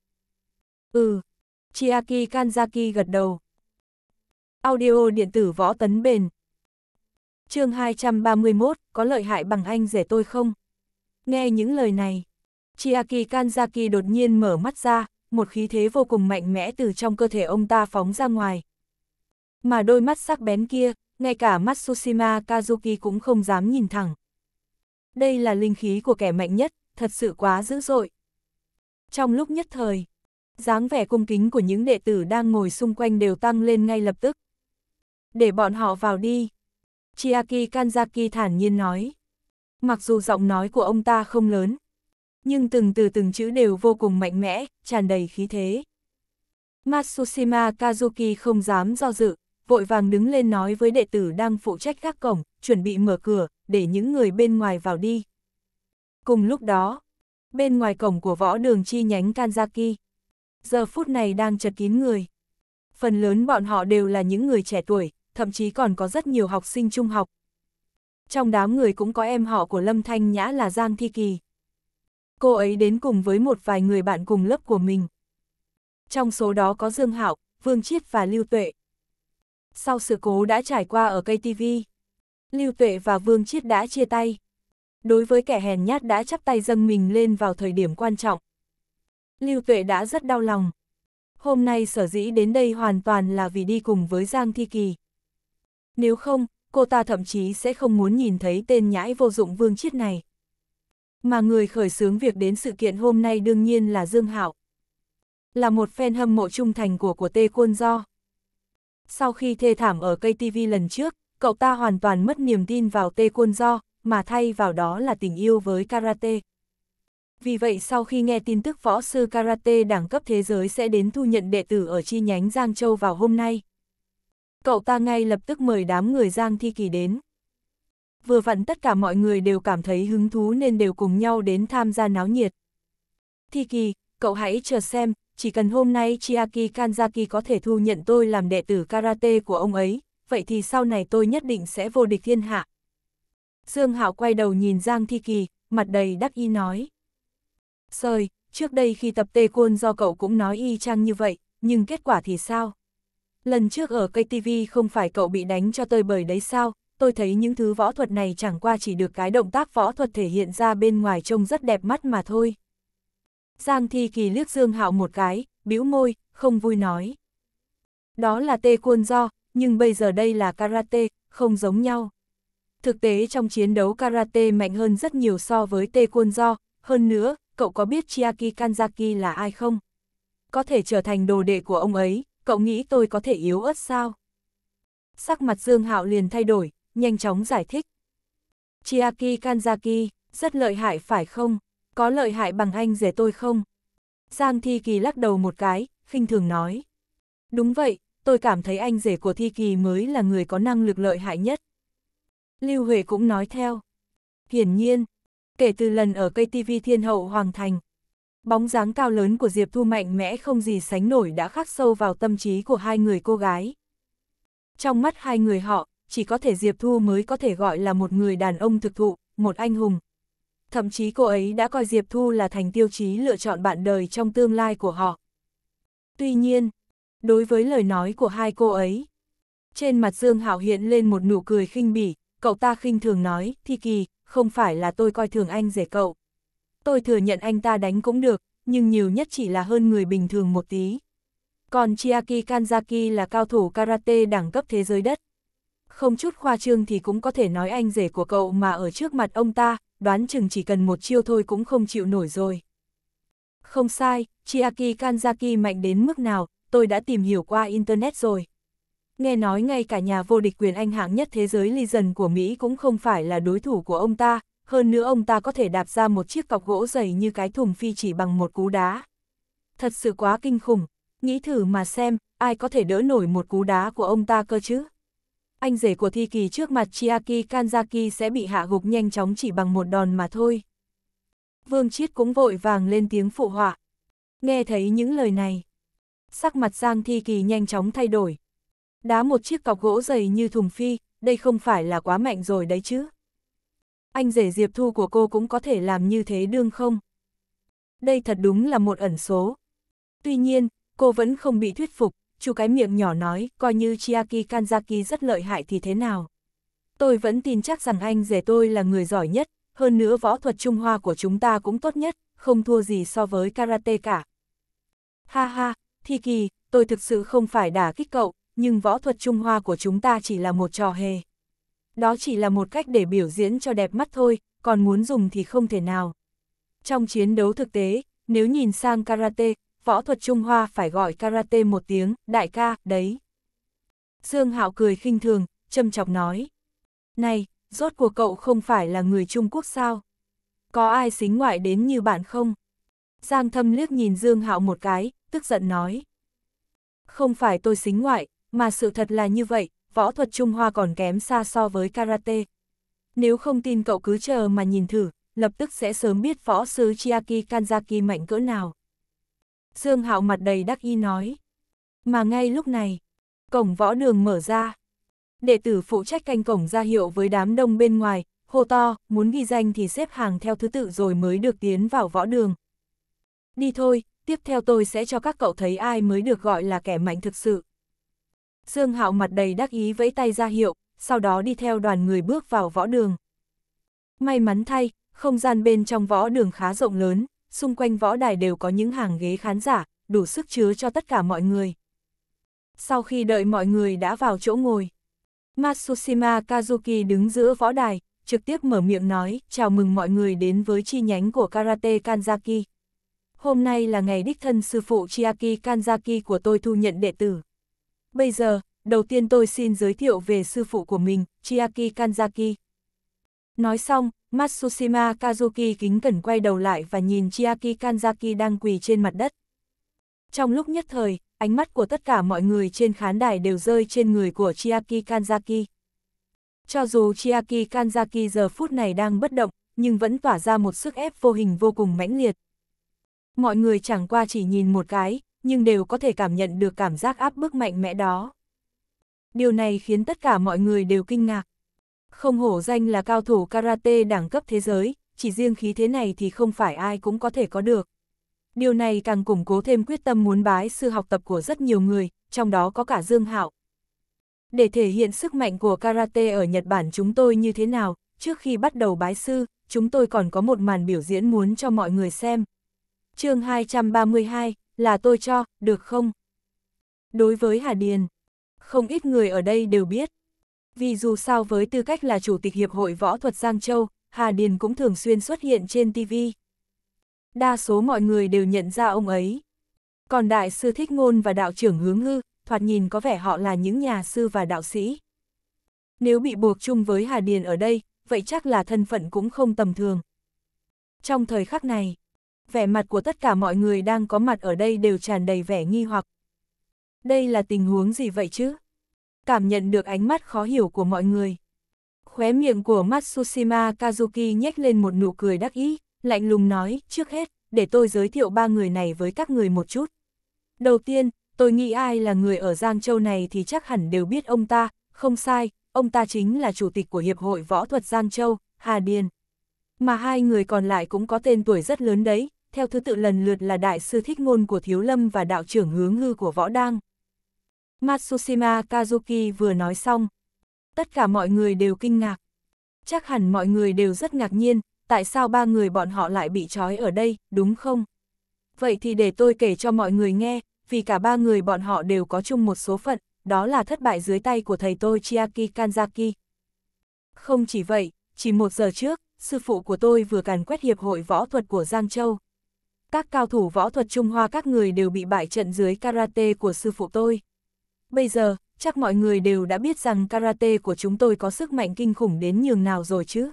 Speaker 1: Ừ, Chiaki Kanzaki gật đầu. Audio điện tử võ tấn bền. chương 231, có lợi hại bằng anh rể tôi không? Nghe những lời này, Chiaki Kanzaki đột nhiên mở mắt ra, một khí thế vô cùng mạnh mẽ từ trong cơ thể ông ta phóng ra ngoài. Mà đôi mắt sắc bén kia, ngay cả Matsushima Kazuki cũng không dám nhìn thẳng, đây là linh khí của kẻ mạnh nhất, thật sự quá dữ dội. Trong lúc nhất thời, dáng vẻ cung kính của những đệ tử đang ngồi xung quanh đều tăng lên ngay lập tức. Để bọn họ vào đi. Chiaki Kanzaki thản nhiên nói. Mặc dù giọng nói của ông ta không lớn, nhưng từng từ từng chữ đều vô cùng mạnh mẽ, tràn đầy khí thế. Matsushima Kazuki không dám do dự, vội vàng đứng lên nói với đệ tử đang phụ trách các cổng, chuẩn bị mở cửa, để những người bên ngoài vào đi. Cùng lúc đó, bên ngoài cổng của võ đường chi nhánh Kanzaki, giờ phút này đang chật kín người. Phần lớn bọn họ đều là những người trẻ tuổi, thậm chí còn có rất nhiều học sinh trung học. Trong đám người cũng có em họ của Lâm Thanh Nhã là Giang Thi Kỳ. Cô ấy đến cùng với một vài người bạn cùng lớp của mình. Trong số đó có Dương Hạo, Vương Chiết và Lưu Tuệ. Sau sự cố đã trải qua ở KTV, Lưu Tuệ và Vương Chiết đã chia tay. Đối với kẻ hèn nhát đã chắp tay dâng mình lên vào thời điểm quan trọng. Lưu Tuệ đã rất đau lòng. Hôm nay sở dĩ đến đây hoàn toàn là vì đi cùng với Giang Thi Kỳ. Nếu không, cô ta thậm chí sẽ không muốn nhìn thấy tên nhãi vô dụng Vương Chiết này. Mà người khởi xướng việc đến sự kiện hôm nay đương nhiên là Dương Hạo. Là một fan hâm mộ trung thành của của Tê Quân Do. Sau khi thê thảm ở cây TV lần trước, cậu ta hoàn toàn mất niềm tin vào tê quân do, mà thay vào đó là tình yêu với karate. Vì vậy sau khi nghe tin tức võ sư karate đẳng cấp thế giới sẽ đến thu nhận đệ tử ở chi nhánh Giang Châu vào hôm nay, cậu ta ngay lập tức mời đám người Giang Thi Kỳ đến. Vừa vặn tất cả mọi người đều cảm thấy hứng thú nên đều cùng nhau đến tham gia náo nhiệt. Thi Kỳ, cậu hãy chờ xem, chỉ cần hôm nay Chiaki Kanzaki có thể thu nhận tôi làm đệ tử karate của ông ấy, vậy thì sau này tôi nhất định sẽ vô địch thiên hạ. Dương Hạo quay đầu nhìn Giang Thi Kỳ, mặt đầy đắc ý nói. sời trước đây khi tập tê côn do cậu cũng nói y chang như vậy, nhưng kết quả thì sao? Lần trước ở cây TV không phải cậu bị đánh cho tơi bời đấy sao, tôi thấy những thứ võ thuật này chẳng qua chỉ được cái động tác võ thuật thể hiện ra bên ngoài trông rất đẹp mắt mà thôi. Giang Thi Kỳ liếc Dương Hạo một cái, bĩu môi, không vui nói. Đó là tê quân do, nhưng bây giờ đây là karate, không giống nhau. Thực tế trong chiến đấu karate mạnh hơn rất nhiều so với taekwondo, hơn nữa, cậu có biết Chiaki Kanzaki là ai không? Có thể trở thành đồ đệ của ông ấy, cậu nghĩ tôi có thể yếu ớt sao? Sắc mặt Dương Hạo liền thay đổi, nhanh chóng giải thích. Chiaki Kanzaki, rất lợi hại phải không? Có lợi hại bằng anh rể tôi không? Giang Thi Kỳ lắc đầu một cái, khinh thường nói. Đúng vậy, tôi cảm thấy anh rể của Thi Kỳ mới là người có năng lực lợi hại nhất. Lưu Huệ cũng nói theo. Hiển nhiên, kể từ lần ở cây TV Thiên Hậu Hoàng Thành, bóng dáng cao lớn của Diệp Thu mạnh mẽ không gì sánh nổi đã khắc sâu vào tâm trí của hai người cô gái. Trong mắt hai người họ, chỉ có thể Diệp Thu mới có thể gọi là một người đàn ông thực thụ, một anh hùng. Thậm chí cô ấy đã coi Diệp Thu là thành tiêu chí lựa chọn bạn đời trong tương lai của họ. Tuy nhiên, đối với lời nói của hai cô ấy. Trên mặt Dương Hạo hiện lên một nụ cười khinh bỉ, cậu ta khinh thường nói, Thi Kỳ, không phải là tôi coi thường anh rể cậu. Tôi thừa nhận anh ta đánh cũng được, nhưng nhiều nhất chỉ là hơn người bình thường một tí. Còn Chiaki Kanzaki là cao thủ karate đẳng cấp thế giới đất. Không chút khoa trương thì cũng có thể nói anh rể của cậu mà ở trước mặt ông ta, đoán chừng chỉ cần một chiêu thôi cũng không chịu nổi rồi. Không sai, Chiaki Kanzaki mạnh đến mức nào, tôi đã tìm hiểu qua Internet rồi. Nghe nói ngay cả nhà vô địch quyền anh hạng nhất thế giới Legion của Mỹ cũng không phải là đối thủ của ông ta, hơn nữa ông ta có thể đạp ra một chiếc cọc gỗ dày như cái thùng phi chỉ bằng một cú đá. Thật sự quá kinh khủng, nghĩ thử mà xem, ai có thể đỡ nổi một cú đá của ông ta cơ chứ. Anh rể của thi kỳ trước mặt Chiaki Kanzaki sẽ bị hạ gục nhanh chóng chỉ bằng một đòn mà thôi. Vương Chiết cũng vội vàng lên tiếng phụ họa. Nghe thấy những lời này, Sắc mặt Giang Thi Kỳ nhanh chóng thay đổi. Đá một chiếc cọc gỗ dày như thùng phi, đây không phải là quá mạnh rồi đấy chứ. Anh rể Diệp Thu của cô cũng có thể làm như thế đương không? Đây thật đúng là một ẩn số. Tuy nhiên, cô vẫn không bị thuyết phục, chú cái miệng nhỏ nói coi như Chiaki Kanzaki rất lợi hại thì thế nào. Tôi vẫn tin chắc rằng anh rể tôi là người giỏi nhất, hơn nữa võ thuật Trung Hoa của chúng ta cũng tốt nhất, không thua gì so với karate cả. Ha ha, Thi Kỳ, tôi thực sự không phải đả kích cậu, nhưng võ thuật Trung Hoa của chúng ta chỉ là một trò hề. Đó chỉ là một cách để biểu diễn cho đẹp mắt thôi, còn muốn dùng thì không thể nào. Trong chiến đấu thực tế, nếu nhìn sang karate, võ thuật Trung Hoa phải gọi karate một tiếng, đại ca, đấy. Dương Hạo cười khinh thường, châm chọc nói. Này, rốt của cậu không phải là người Trung Quốc sao? Có ai xính ngoại đến như bạn không? Giang thâm liếc nhìn Dương Hạo một cái, tức giận nói. Không phải tôi xính ngoại, mà sự thật là như vậy, võ thuật Trung Hoa còn kém xa so với karate. Nếu không tin cậu cứ chờ mà nhìn thử, lập tức sẽ sớm biết võ sư Chiaki Kanzaki mạnh cỡ nào. Dương Hạo mặt đầy đắc y nói. Mà ngay lúc này, cổng võ đường mở ra. Đệ tử phụ trách canh cổng ra hiệu với đám đông bên ngoài, hô to, muốn ghi danh thì xếp hàng theo thứ tự rồi mới được tiến vào võ đường. Đi thôi, tiếp theo tôi sẽ cho các cậu thấy ai mới được gọi là kẻ mạnh thực sự. Dương Hạo mặt đầy đắc ý vẫy tay ra hiệu, sau đó đi theo đoàn người bước vào võ đường. May mắn thay, không gian bên trong võ đường khá rộng lớn, xung quanh võ đài đều có những hàng ghế khán giả, đủ sức chứa cho tất cả mọi người. Sau khi đợi mọi người đã vào chỗ ngồi, Matsushima Kazuki đứng giữa võ đài, trực tiếp mở miệng nói, chào mừng mọi người đến với chi nhánh của Karate Kanzaki hôm nay là ngày đích thân sư phụ Chiaki Kanzaki của tôi thu nhận đệ tử. Bây giờ, đầu tiên tôi xin giới thiệu về sư phụ của mình, Chiaki Kanzaki. Nói xong, Matsushima Kazuki kính cẩn quay đầu lại và nhìn Chiaki Kanzaki đang quỳ trên mặt đất. Trong lúc nhất thời, ánh mắt của tất cả mọi người trên khán đài đều rơi trên người của Chiaki Kanzaki. Cho dù Chiaki Kanzaki giờ phút này đang bất động, nhưng vẫn tỏa ra một sức ép vô hình vô cùng mãnh liệt mọi người chẳng qua chỉ nhìn một cái, nhưng đều có thể cảm nhận được cảm giác áp bức mạnh mẽ đó. Điều này khiến tất cả mọi người đều kinh ngạc. Không hổ danh là cao thủ karate đẳng cấp thế giới, chỉ riêng khí thế này thì không phải ai cũng có thể có được. Điều này càng củng cố thêm quyết tâm muốn bái sư học tập của rất nhiều người, trong đó có cả Dương Hạo. Để thể hiện sức mạnh của karate ở Nhật Bản chúng tôi như thế nào, trước khi bắt đầu bái sư, chúng tôi còn có một màn biểu diễn muốn cho mọi người xem chương 232, là tôi cho, được không? Đối với Hà Điền, không ít người ở đây đều biết. Vì dù sao với tư cách là Chủ tịch Hiệp hội Võ thuật Giang Châu, Hà Điền cũng thường xuyên xuất hiện trên TV. Đa số mọi người đều nhận ra ông ấy. Còn đại sư Thích Ngôn và đạo trưởng Hướng ngư thoạt nhìn có vẻ họ là những nhà sư và đạo sĩ. Nếu bị buộc chung với Hà Điền ở đây, vậy chắc là thân phận cũng không tầm thường. Trong thời khắc này, vẻ mặt của tất cả mọi người đang có mặt ở đây đều tràn đầy vẻ nghi hoặc. Đây là tình huống gì vậy chứ? Cảm nhận được ánh mắt khó hiểu của mọi người. Khóe miệng của Matsushima Kazuki nhếch lên một nụ cười đắc ý, lạnh lùng nói, trước hết, để tôi giới thiệu ba người này với các người một chút. Đầu tiên, tôi nghĩ ai là người ở Giang Châu này thì chắc hẳn đều biết ông ta, không sai, ông ta chính là chủ tịch của Hiệp hội Võ thuật Giang Châu, Hà Điền. Mà hai người còn lại cũng có tên tuổi rất lớn đấy, theo thứ tự lần lượt là đại sư thích ngôn của Thiếu Lâm và đạo trưởng hướng hư của Võ Đang. Matsushima Kazuki vừa nói xong. Tất cả mọi người đều kinh ngạc. Chắc hẳn mọi người đều rất ngạc nhiên, tại sao ba người bọn họ lại bị trói ở đây, đúng không? Vậy thì để tôi kể cho mọi người nghe, vì cả ba người bọn họ đều có chung một số phận, đó là thất bại dưới tay của thầy tôi Chiaki Kanzaki. Không chỉ vậy, chỉ một giờ trước, sư phụ của tôi vừa càn quét hiệp hội võ thuật của Giang Châu các cao thủ võ thuật Trung Hoa các người đều bị bại trận dưới karate của sư phụ tôi. Bây giờ, chắc mọi người đều đã biết rằng karate của chúng tôi có sức mạnh kinh khủng đến nhường nào rồi chứ.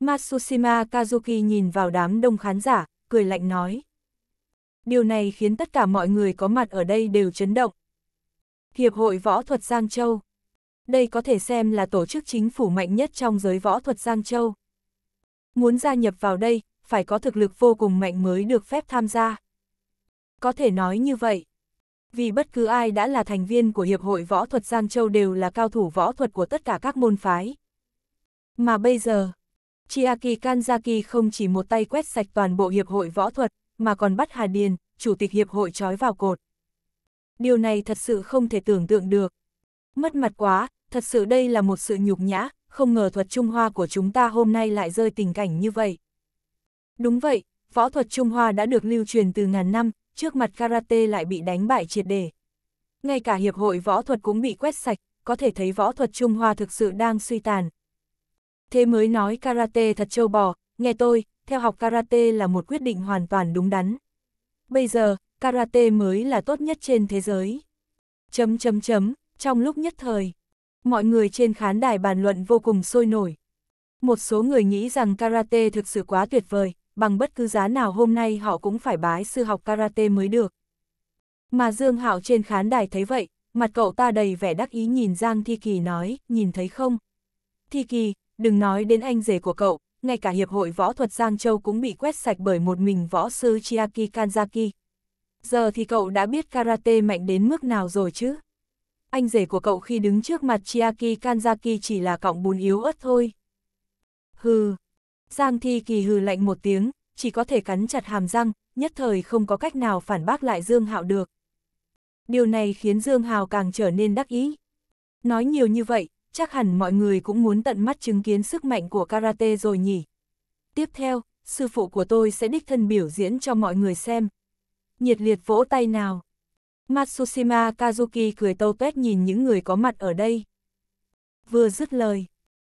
Speaker 1: Matsushima Kazuki nhìn vào đám đông khán giả, cười lạnh nói. Điều này khiến tất cả mọi người có mặt ở đây đều chấn động. Hiệp hội Võ thuật Giang Châu Đây có thể xem là tổ chức chính phủ mạnh nhất trong giới võ thuật Giang Châu. Muốn gia nhập vào đây, phải có thực lực vô cùng mạnh mới được phép tham gia. Có thể nói như vậy. Vì bất cứ ai đã là thành viên của Hiệp hội Võ thuật Giang Châu đều là cao thủ võ thuật của tất cả các môn phái. Mà bây giờ, Chiaki Kanzaki không chỉ một tay quét sạch toàn bộ Hiệp hội Võ thuật, mà còn bắt Hà Điền, Chủ tịch Hiệp hội trói vào cột. Điều này thật sự không thể tưởng tượng được. Mất mặt quá, thật sự đây là một sự nhục nhã, không ngờ thuật Trung Hoa của chúng ta hôm nay lại rơi tình cảnh như vậy. Đúng vậy, võ thuật Trung Hoa đã được lưu truyền từ ngàn năm, trước mặt karate lại bị đánh bại triệt để. Ngay cả hiệp hội võ thuật cũng bị quét sạch, có thể thấy võ thuật Trung Hoa thực sự đang suy tàn. Thế mới nói karate thật châu bò, nghe tôi, theo học karate là một quyết định hoàn toàn đúng đắn. Bây giờ, karate mới là tốt nhất trên thế giới. Chấm chấm chấm, trong lúc nhất thời, mọi người trên khán đài bàn luận vô cùng sôi nổi. Một số người nghĩ rằng karate thực sự quá tuyệt vời, bằng bất cứ giá nào hôm nay họ cũng phải bái sư học karate mới được. Mà Dương Hạo trên khán đài thấy vậy, mặt cậu ta đầy vẻ đắc ý nhìn Giang Thi Kỳ nói, nhìn thấy không? Thi Kỳ, đừng nói đến anh rể của cậu, ngay cả Hiệp hội Võ thuật Giang Châu cũng bị quét sạch bởi một mình võ sư Chiaki Kanzaki. Giờ thì cậu đã biết karate mạnh đến mức nào rồi chứ? Anh rể của cậu khi đứng trước mặt Chiaki Kanzaki chỉ là cọng bùn yếu ớt thôi. Hừ, Giang Thi Kỳ hừ lạnh một tiếng, chỉ có thể cắn chặt hàm răng, nhất thời không có cách nào phản bác lại Dương Hạo được. Điều này khiến Dương Hào càng trở nên đắc ý. Nói nhiều như vậy, chắc hẳn mọi người cũng muốn tận mắt chứng kiến sức mạnh của karate rồi nhỉ. Tiếp theo, sư phụ của tôi sẽ đích thân biểu diễn cho mọi người xem. Nhiệt liệt vỗ tay nào. Matsushima Kazuki cười tâu tuét nhìn những người có mặt ở đây. Vừa dứt lời,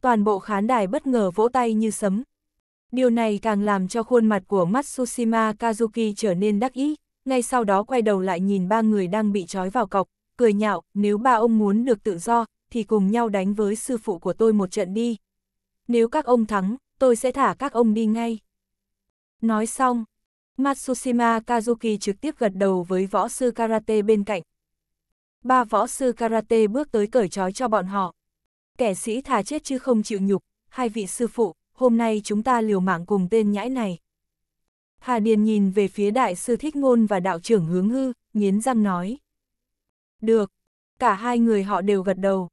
Speaker 1: toàn bộ khán đài bất ngờ vỗ tay như sấm, Điều này càng làm cho khuôn mặt của Matsushima Kazuki trở nên đắc ý, ngay sau đó quay đầu lại nhìn ba người đang bị trói vào cọc, cười nhạo, nếu ba ông muốn được tự do, thì cùng nhau đánh với sư phụ của tôi một trận đi. Nếu các ông thắng, tôi sẽ thả các ông đi ngay. Nói xong, Matsushima Kazuki trực tiếp gật đầu với võ sư karate bên cạnh. Ba võ sư karate bước tới cởi trói cho bọn họ. Kẻ sĩ thà chết chứ không chịu nhục, hai vị sư phụ, hôm nay chúng ta liều mạng cùng tên nhãi này. Hà Điền nhìn về phía đại sư Thích Ngôn và đạo trưởng Hướng Hư, nghiến răng nói. Được, cả hai người họ đều gật đầu.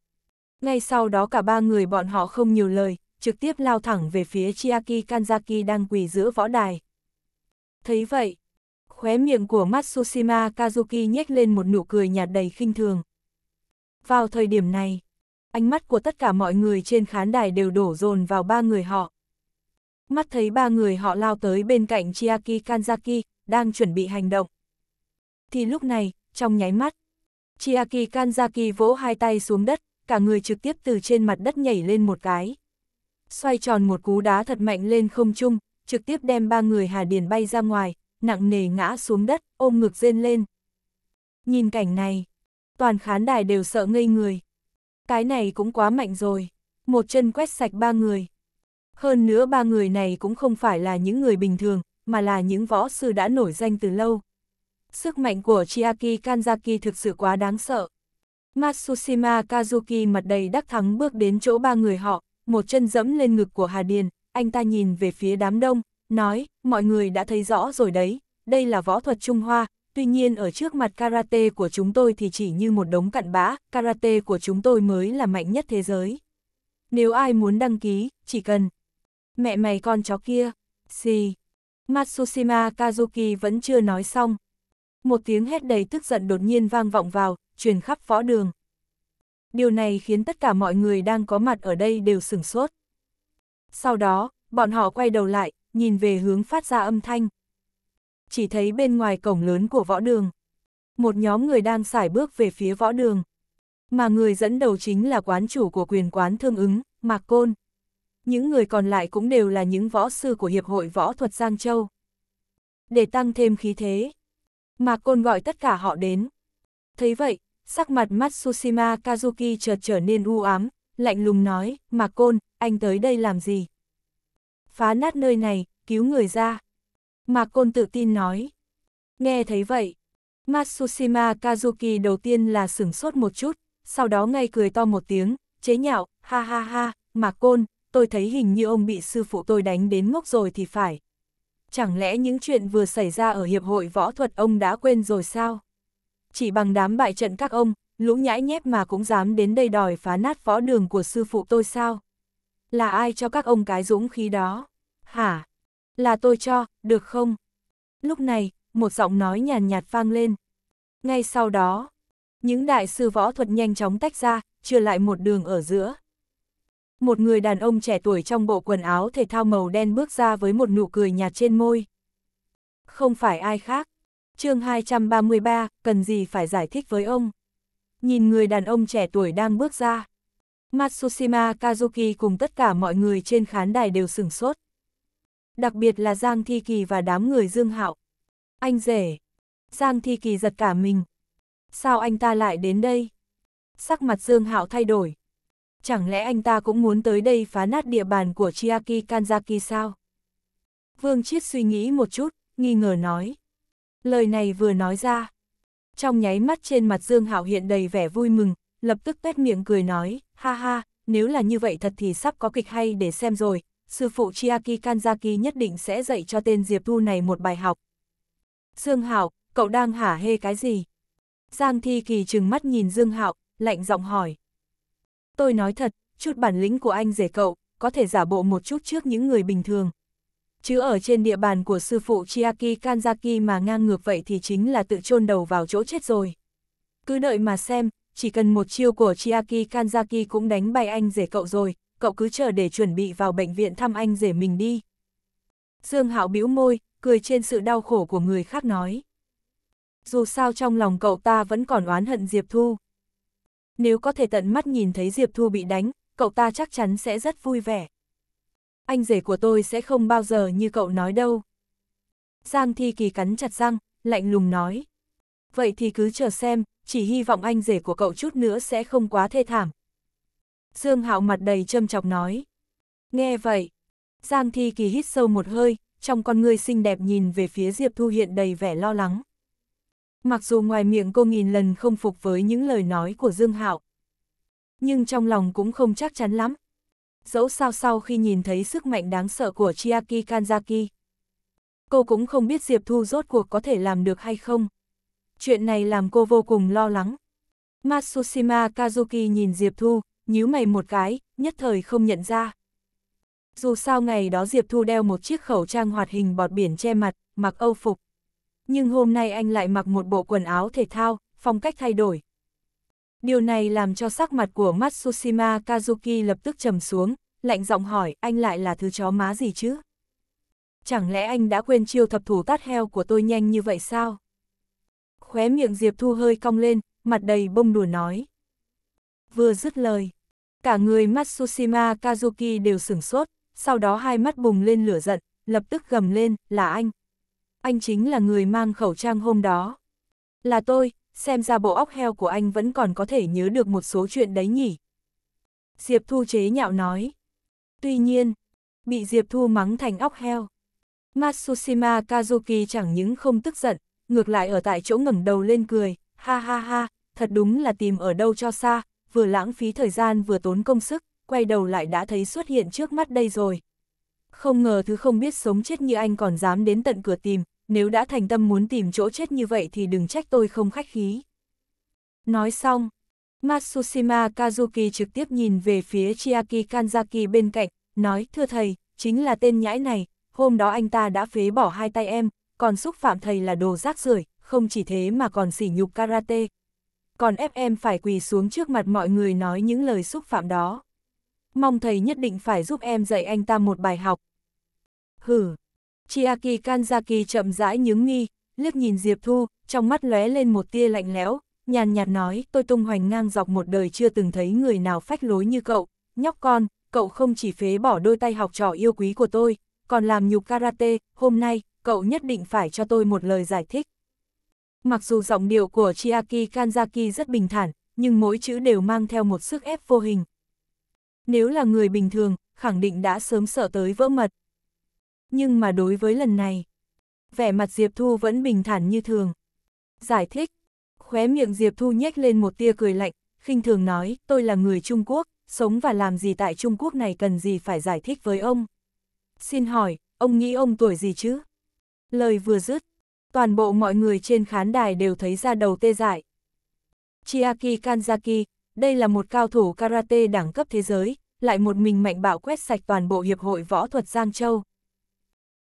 Speaker 1: Ngay sau đó cả ba người bọn họ không nhiều lời, trực tiếp lao thẳng về phía Chiaki Kanzaki đang quỳ giữa võ đài. Thấy vậy, khóe miệng của Matsushima Kazuki nhếch lên một nụ cười nhạt đầy khinh thường. Vào thời điểm này, ánh mắt của tất cả mọi người trên khán đài đều đổ dồn vào ba người họ. Mắt thấy ba người họ lao tới bên cạnh Chiaki Kanzaki, đang chuẩn bị hành động. Thì lúc này, trong nháy mắt, Chiaki Kanzaki vỗ hai tay xuống đất, cả người trực tiếp từ trên mặt đất nhảy lên một cái. Xoay tròn một cú đá thật mạnh lên không trung, trực tiếp đem ba người Hà Điền bay ra ngoài, nặng nề ngã xuống đất, ôm ngực rên lên. Nhìn cảnh này, toàn khán đài đều sợ ngây người. Cái này cũng quá mạnh rồi. Một chân quét sạch ba người. Hơn nữa ba người này cũng không phải là những người bình thường, mà là những võ sư đã nổi danh từ lâu. Sức mạnh của Chiaki Kanzaki thực sự quá đáng sợ. Matsushima Kazuki mặt đầy đắc thắng bước đến chỗ ba người họ, một chân dẫm lên ngực của Hà Điền, anh ta nhìn về phía đám đông, nói, mọi người đã thấy rõ rồi đấy, đây là võ thuật Trung Hoa, Tuy nhiên ở trước mặt karate của chúng tôi thì chỉ như một đống cặn bã, karate của chúng tôi mới là mạnh nhất thế giới. Nếu ai muốn đăng ký, chỉ cần. Mẹ mày con chó kia. Xì. Matsushima Kazuki vẫn chưa nói xong. Một tiếng hét đầy tức giận đột nhiên vang vọng vào, truyền khắp võ đường. Điều này khiến tất cả mọi người đang có mặt ở đây đều sửng sốt. Sau đó, bọn họ quay đầu lại, nhìn về hướng phát ra âm thanh chỉ thấy bên ngoài cổng lớn của võ đường. Một nhóm người đang xài bước về phía võ đường. Mà người dẫn đầu chính là quán chủ của quyền quán thương ứng, Mạc Côn. Những người còn lại cũng đều là những võ sư của Hiệp hội Võ thuật Giang Châu. Để tăng thêm khí thế, Mạc Côn gọi tất cả họ đến. Thấy vậy, sắc mặt Matsushima Kazuki chợt trở nên u ám, lạnh lùng nói, Mạc Côn, anh tới đây làm gì? Phá nát nơi này, cứu người ra. Mạc Côn tự tin nói. Nghe thấy vậy, Matsushima Kazuki đầu tiên là sửng sốt một chút, sau đó ngay cười to một tiếng, chế nhạo, ha ha ha, Mạc Côn, tôi thấy hình như ông bị sư phụ tôi đánh đến ngốc rồi thì phải. Chẳng lẽ những chuyện vừa xảy ra ở Hiệp hội Võ thuật ông đã quên rồi sao? Chỉ bằng đám bại trận các ông, lũ nhãi nhép mà cũng dám đến đây đòi phá nát võ đường của sư phụ tôi sao? Là ai cho các ông cái dũng khí đó? Hả? Là tôi cho, được không? Lúc này, một giọng nói nhàn nhạt, nhạt vang lên. Ngay sau đó, những đại sư võ thuật nhanh chóng tách ra, chưa lại một đường ở giữa. Một người đàn ông trẻ tuổi trong bộ quần áo thể thao màu đen bước ra với một nụ cười nhạt trên môi. Không phải ai khác. chương 233, cần gì phải giải thích với ông? Nhìn người đàn ông trẻ tuổi đang bước ra. Matsushima Kazuki cùng tất cả mọi người trên khán đài đều sửng sốt. Đặc biệt là Giang Thi Kỳ và đám người Dương Hạo. Anh rể. Giang Thi Kỳ giật cả mình. Sao anh ta lại đến đây? Sắc mặt Dương Hạo thay đổi. Chẳng lẽ anh ta cũng muốn tới đây phá nát địa bàn của Chiaki Kanzaki sao? Vương Chiết suy nghĩ một chút, nghi ngờ nói. Lời này vừa nói ra. Trong nháy mắt trên mặt Dương Hạo hiện đầy vẻ vui mừng, lập tức tuét miệng cười nói, ha ha, nếu là như vậy thật thì sắp có kịch hay để xem rồi, sư phụ Chiaki Kanzaki nhất định sẽ dạy cho tên Diệp Thu này một bài học. Dương Hạo, cậu đang hả hê cái gì? Giang Thi Kỳ trừng mắt nhìn Dương Hạo, lạnh giọng hỏi. Tôi nói thật, chút bản lĩnh của anh rể cậu, có thể giả bộ một chút trước những người bình thường. Chứ ở trên địa bàn của sư phụ Chiaki Kanzaki mà ngang ngược vậy thì chính là tự chôn đầu vào chỗ chết rồi. Cứ đợi mà xem, chỉ cần một chiêu của Chiaki Kanzaki cũng đánh bay anh rể cậu rồi, cậu cứ chờ để chuẩn bị vào bệnh viện thăm anh rể mình đi. Dương Hạo bĩu môi, cười trên sự đau khổ của người khác nói. Dù sao trong lòng cậu ta vẫn còn oán hận Diệp Thu. Nếu có thể tận mắt nhìn thấy Diệp Thu bị đánh, cậu ta chắc chắn sẽ rất vui vẻ. Anh rể của tôi sẽ không bao giờ như cậu nói đâu. Giang Thi Kỳ cắn chặt răng, lạnh lùng nói. Vậy thì cứ chờ xem, chỉ hy vọng anh rể của cậu chút nữa sẽ không quá thê thảm, Dương Hạo mặt đầy châm chọc nói. Nghe vậy, Giang Thi Kỳ hít sâu một hơi, trong con người xinh đẹp nhìn về phía Diệp Thu Hiện đầy vẻ lo lắng. Mặc dù ngoài miệng cô nghìn lần không phục với những lời nói của Dương Hạo, nhưng trong lòng cũng không chắc chắn lắm. Dẫu sao sau khi nhìn thấy sức mạnh đáng sợ của Chiaki Kanzaki, cô cũng không biết Diệp Thu rốt cuộc có thể làm được hay không. Chuyện này làm cô vô cùng lo lắng. Matsushima Kazuki nhìn Diệp Thu, nhíu mày một cái, nhất thời không nhận ra. Dù sao ngày đó Diệp Thu đeo một chiếc khẩu trang hoạt hình bọt biển che mặt, mặc âu phục. Nhưng hôm nay anh lại mặc một bộ quần áo thể thao, phong cách thay đổi. Điều này làm cho sắc mặt của Matsushima Kazuki lập tức trầm xuống, lạnh giọng hỏi anh lại là thứ chó má gì chứ? Chẳng lẽ anh đã quên chiêu thập thủ tát heo của tôi nhanh như vậy sao? Khóe miệng Diệp Thu hơi cong lên, mặt đầy bông đùa nói. Vừa dứt lời, Cả người Matsushima Kazuki đều sửng sốt, sau đó hai mắt bùng lên lửa giận, lập tức gầm lên, là anh. Anh chính là người mang khẩu trang hôm đó. Là tôi, xem ra bộ óc heo của anh vẫn còn có thể nhớ được một số chuyện đấy nhỉ. Diệp Thu chế nhạo nói. Tuy nhiên, bị Diệp Thu mắng thành óc heo. Matsushima Kazuki chẳng những không tức giận, ngược lại ở tại chỗ ngẩng đầu lên cười, ha ha ha, thật đúng là tìm ở đâu cho xa, vừa lãng phí thời gian vừa tốn công sức, quay đầu lại đã thấy xuất hiện trước mắt đây rồi. Không ngờ thứ không biết sống chết như anh còn dám đến tận cửa tìm, nếu đã thành tâm muốn tìm chỗ chết như vậy thì đừng trách tôi không khách khí. Nói xong, Matsushima Kazuki trực tiếp nhìn về phía Chiaki Kanzaki bên cạnh, nói, thưa thầy, chính là tên nhãi này, hôm đó anh ta đã phế bỏ hai tay em, còn xúc phạm thầy là đồ rác rưởi không chỉ thế mà còn sỉ nhục karate, còn ép em phải quỳ xuống trước mặt mọi người nói những lời xúc phạm đó. Mong thầy nhất định phải giúp em dạy anh ta một bài học. hừ, Chiaki Kanzaki chậm rãi nhướng nghi, liếc nhìn Diệp Thu, trong mắt lóe lên một tia lạnh lẽo, nhàn nhạt nói tôi tung hoành ngang dọc một đời chưa từng thấy người nào phách lối như cậu, nhóc con, cậu không chỉ phế bỏ đôi tay học trò yêu quý của tôi, còn làm nhục karate, hôm nay, cậu nhất định phải cho tôi một lời giải thích. Mặc dù giọng điệu của Chiaki Kanzaki rất bình thản, nhưng mỗi chữ đều mang theo một sức ép vô hình. Nếu là người bình thường, khẳng định đã sớm sợ tới vỡ mật. Nhưng mà đối với lần này, vẻ mặt Diệp Thu vẫn bình thản như thường. Giải thích, khóe miệng Diệp Thu nhếch lên một tia cười lạnh, khinh thường nói, tôi là người Trung Quốc, sống và làm gì tại Trung Quốc này cần gì phải giải thích với ông. Xin hỏi, ông nghĩ ông tuổi gì chứ? Lời vừa dứt, toàn bộ mọi người trên khán đài đều thấy ra đầu tê dại. Chiaki Kanzaki, đây là một cao thủ karate đẳng cấp thế giới, lại một mình mạnh bạo quét sạch toàn bộ Hiệp hội Võ thuật Giang Châu.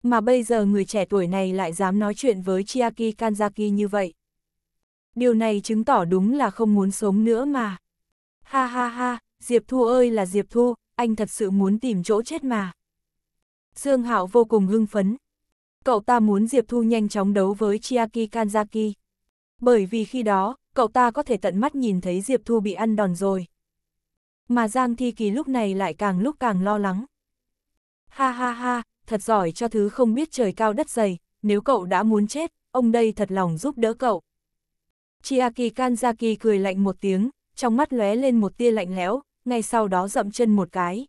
Speaker 1: Mà bây giờ người trẻ tuổi này lại dám nói chuyện với Chiaki Kanzaki như vậy. Điều này chứng tỏ đúng là không muốn sống nữa mà. Ha ha ha, Diệp Thu ơi là Diệp Thu, anh thật sự muốn tìm chỗ chết mà. Dương Hạo vô cùng hưng phấn, cậu ta muốn Diệp Thu nhanh chóng đấu với Chiaki Kanzaki. Bởi vì khi đó, cậu ta có thể tận mắt nhìn thấy Diệp Thu bị ăn đòn rồi. Mà Giang Thi Kỳ lúc này lại càng lúc càng lo lắng. Ha ha ha, thật giỏi cho thứ không biết trời cao đất dày, nếu cậu đã muốn chết, ông đây thật lòng giúp đỡ cậu. Chiaki Kanzaki cười lạnh một tiếng, trong mắt lóe lên một tia lạnh lẽo, ngay sau đó dậm chân một cái.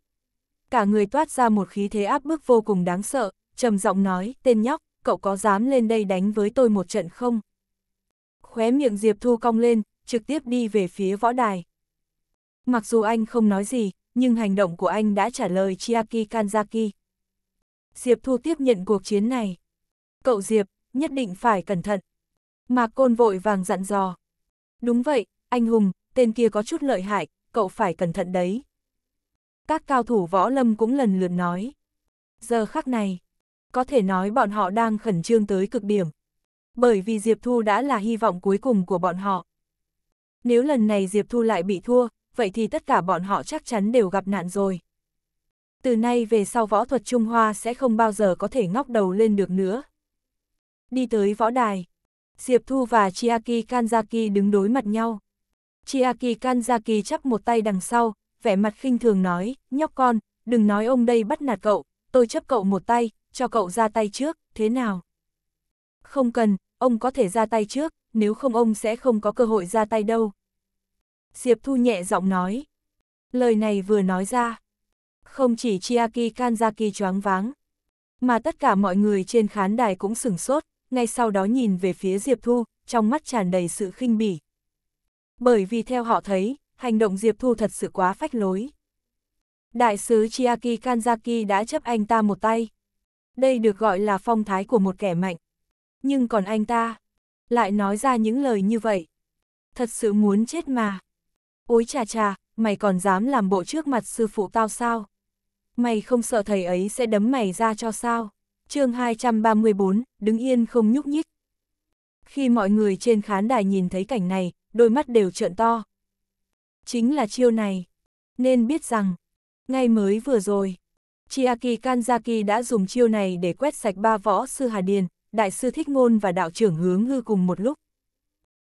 Speaker 1: Cả người toát ra một khí thế áp bức vô cùng đáng sợ, trầm giọng nói, tên nhóc, cậu có dám lên đây đánh với tôi một trận không? Khóe miệng Diệp Thu cong lên, trực tiếp đi về phía võ đài. Mặc dù anh không nói gì, nhưng hành động của anh đã trả lời Chiaki Kanzaki. Diệp Thu tiếp nhận cuộc chiến này. Cậu Diệp, nhất định phải cẩn thận. Mà Côn vội vàng dặn dò. Đúng vậy, anh Hùng, tên kia có chút lợi hại, cậu phải cẩn thận đấy. Các cao thủ võ lâm cũng lần lượt nói. Giờ khắc này, có thể nói bọn họ đang khẩn trương tới cực điểm. Bởi vì Diệp Thu đã là hy vọng cuối cùng của bọn họ. Nếu lần này Diệp Thu lại bị thua, vậy thì tất cả bọn họ chắc chắn đều gặp nạn rồi. Từ nay về sau võ thuật Trung Hoa sẽ không bao giờ có thể ngóc đầu lên được nữa. Đi tới võ đài, Diệp Thu và Chiaki Kanzaki đứng đối mặt nhau. Chiaki Kanzaki chắp một tay đằng sau, vẻ mặt khinh thường nói, nhóc con, đừng nói ông đây bắt nạt cậu, tôi chấp cậu một tay, cho cậu ra tay trước, thế nào? Không cần, ông có thể ra tay trước, nếu không ông sẽ không có cơ hội ra tay đâu. Diệp Thu nhẹ giọng nói. Lời này vừa nói ra. Không chỉ Chiaki Kanzaki choáng váng, mà tất cả mọi người trên khán đài cũng sửng sốt, ngay sau đó nhìn về phía Diệp Thu, trong mắt tràn đầy sự khinh bỉ. Bởi vì theo họ thấy, hành động Diệp Thu thật sự quá phách lối. Đại sứ Chiaki Kanzaki đã chấp anh ta một tay. Đây được gọi là phong thái của một kẻ mạnh. Nhưng còn anh ta, lại nói ra những lời như vậy. Thật sự muốn chết mà. Ôi chà chà, mày còn dám làm bộ trước mặt sư phụ tao sao? Mày không sợ thầy ấy sẽ đấm mày ra cho sao? chương 234, đứng yên không nhúc nhích. Khi mọi người trên khán đài nhìn thấy cảnh này, đôi mắt đều trợn to. Chính là chiêu này. Nên biết rằng, ngay mới vừa rồi, Chiaki Kanzaki đã dùng chiêu này để quét sạch ba võ sư Hà Điền, đại sư Thích Ngôn và đạo trưởng Hướng Ngư cùng một lúc.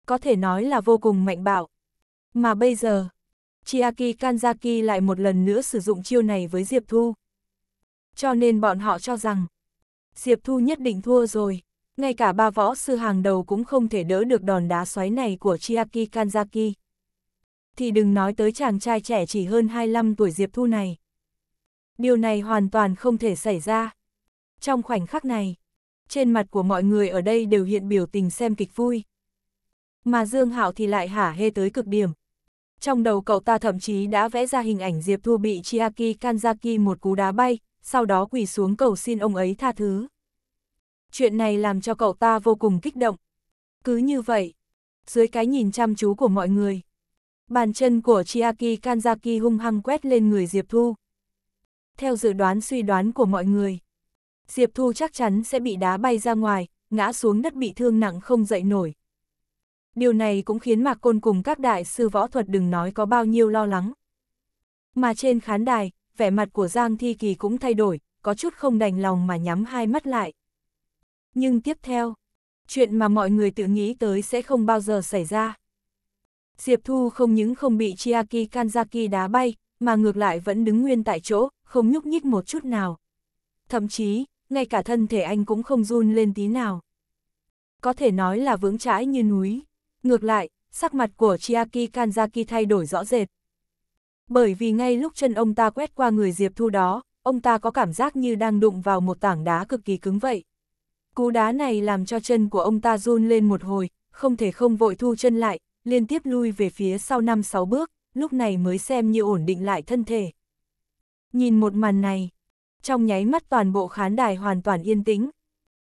Speaker 1: Có thể nói là vô cùng mạnh bạo. Mà bây giờ, Chiaki Kanzaki lại một lần nữa sử dụng chiêu này với Diệp Thu. Cho nên bọn họ cho rằng, Diệp Thu nhất định thua rồi. Ngay cả ba võ sư hàng đầu cũng không thể đỡ được đòn đá xoáy này của Chiaki Kanzaki. Thì đừng nói tới chàng trai trẻ chỉ hơn 25 tuổi Diệp Thu này điều này hoàn toàn không thể xảy ra. Trong khoảnh khắc này, trên mặt của mọi người ở đây đều hiện biểu tình xem kịch vui. Mà Dương Hạo thì lại hả hê tới cực điểm. Trong đầu cậu ta thậm chí đã vẽ ra hình ảnh Diệp Thu bị Chiaki Kanzaki một cú đá bay, sau đó quỳ xuống cầu xin ông ấy tha thứ. Chuyện này làm cho cậu ta vô cùng kích động. Cứ như vậy, dưới cái nhìn chăm chú của mọi người, bàn chân của Chiaki Kanzaki hung hăng quét lên người Diệp Thu theo dự đoán suy đoán của mọi người. Diệp Thu chắc chắn sẽ bị đá bay ra ngoài, ngã xuống đất bị thương nặng không dậy nổi. Điều này cũng khiến Mạc Côn cùng các đại sư võ thuật đừng nói có bao nhiêu lo lắng. Mà trên khán đài, vẻ mặt của Giang Thi Kỳ cũng thay đổi, có chút không đành lòng mà nhắm hai mắt lại. Nhưng tiếp theo, chuyện mà mọi người tự nghĩ tới sẽ không bao giờ xảy ra. Diệp Thu không những không bị Chiaki Kanzaki đá bay, mà ngược lại vẫn đứng nguyên tại chỗ, không nhúc nhích một chút nào. Thậm chí, ngay cả thân thể anh cũng không run lên tí nào. Có thể nói là vững chãi như núi. Ngược lại, sắc mặt của Chiaki Kanzaki thay đổi rõ rệt. Bởi vì ngay lúc chân ông ta quét qua người Diệp Thu đó, ông ta có cảm giác như đang đụng vào một tảng đá cực kỳ cứng vậy. Cú đá này làm cho chân của ông ta run lên một hồi, không thể không vội thu chân lại, liên tiếp lui về phía sau 5-6 bước, lúc này mới xem như ổn định lại thân thể. Nhìn một màn này, trong nháy mắt toàn bộ khán đài hoàn toàn yên tĩnh.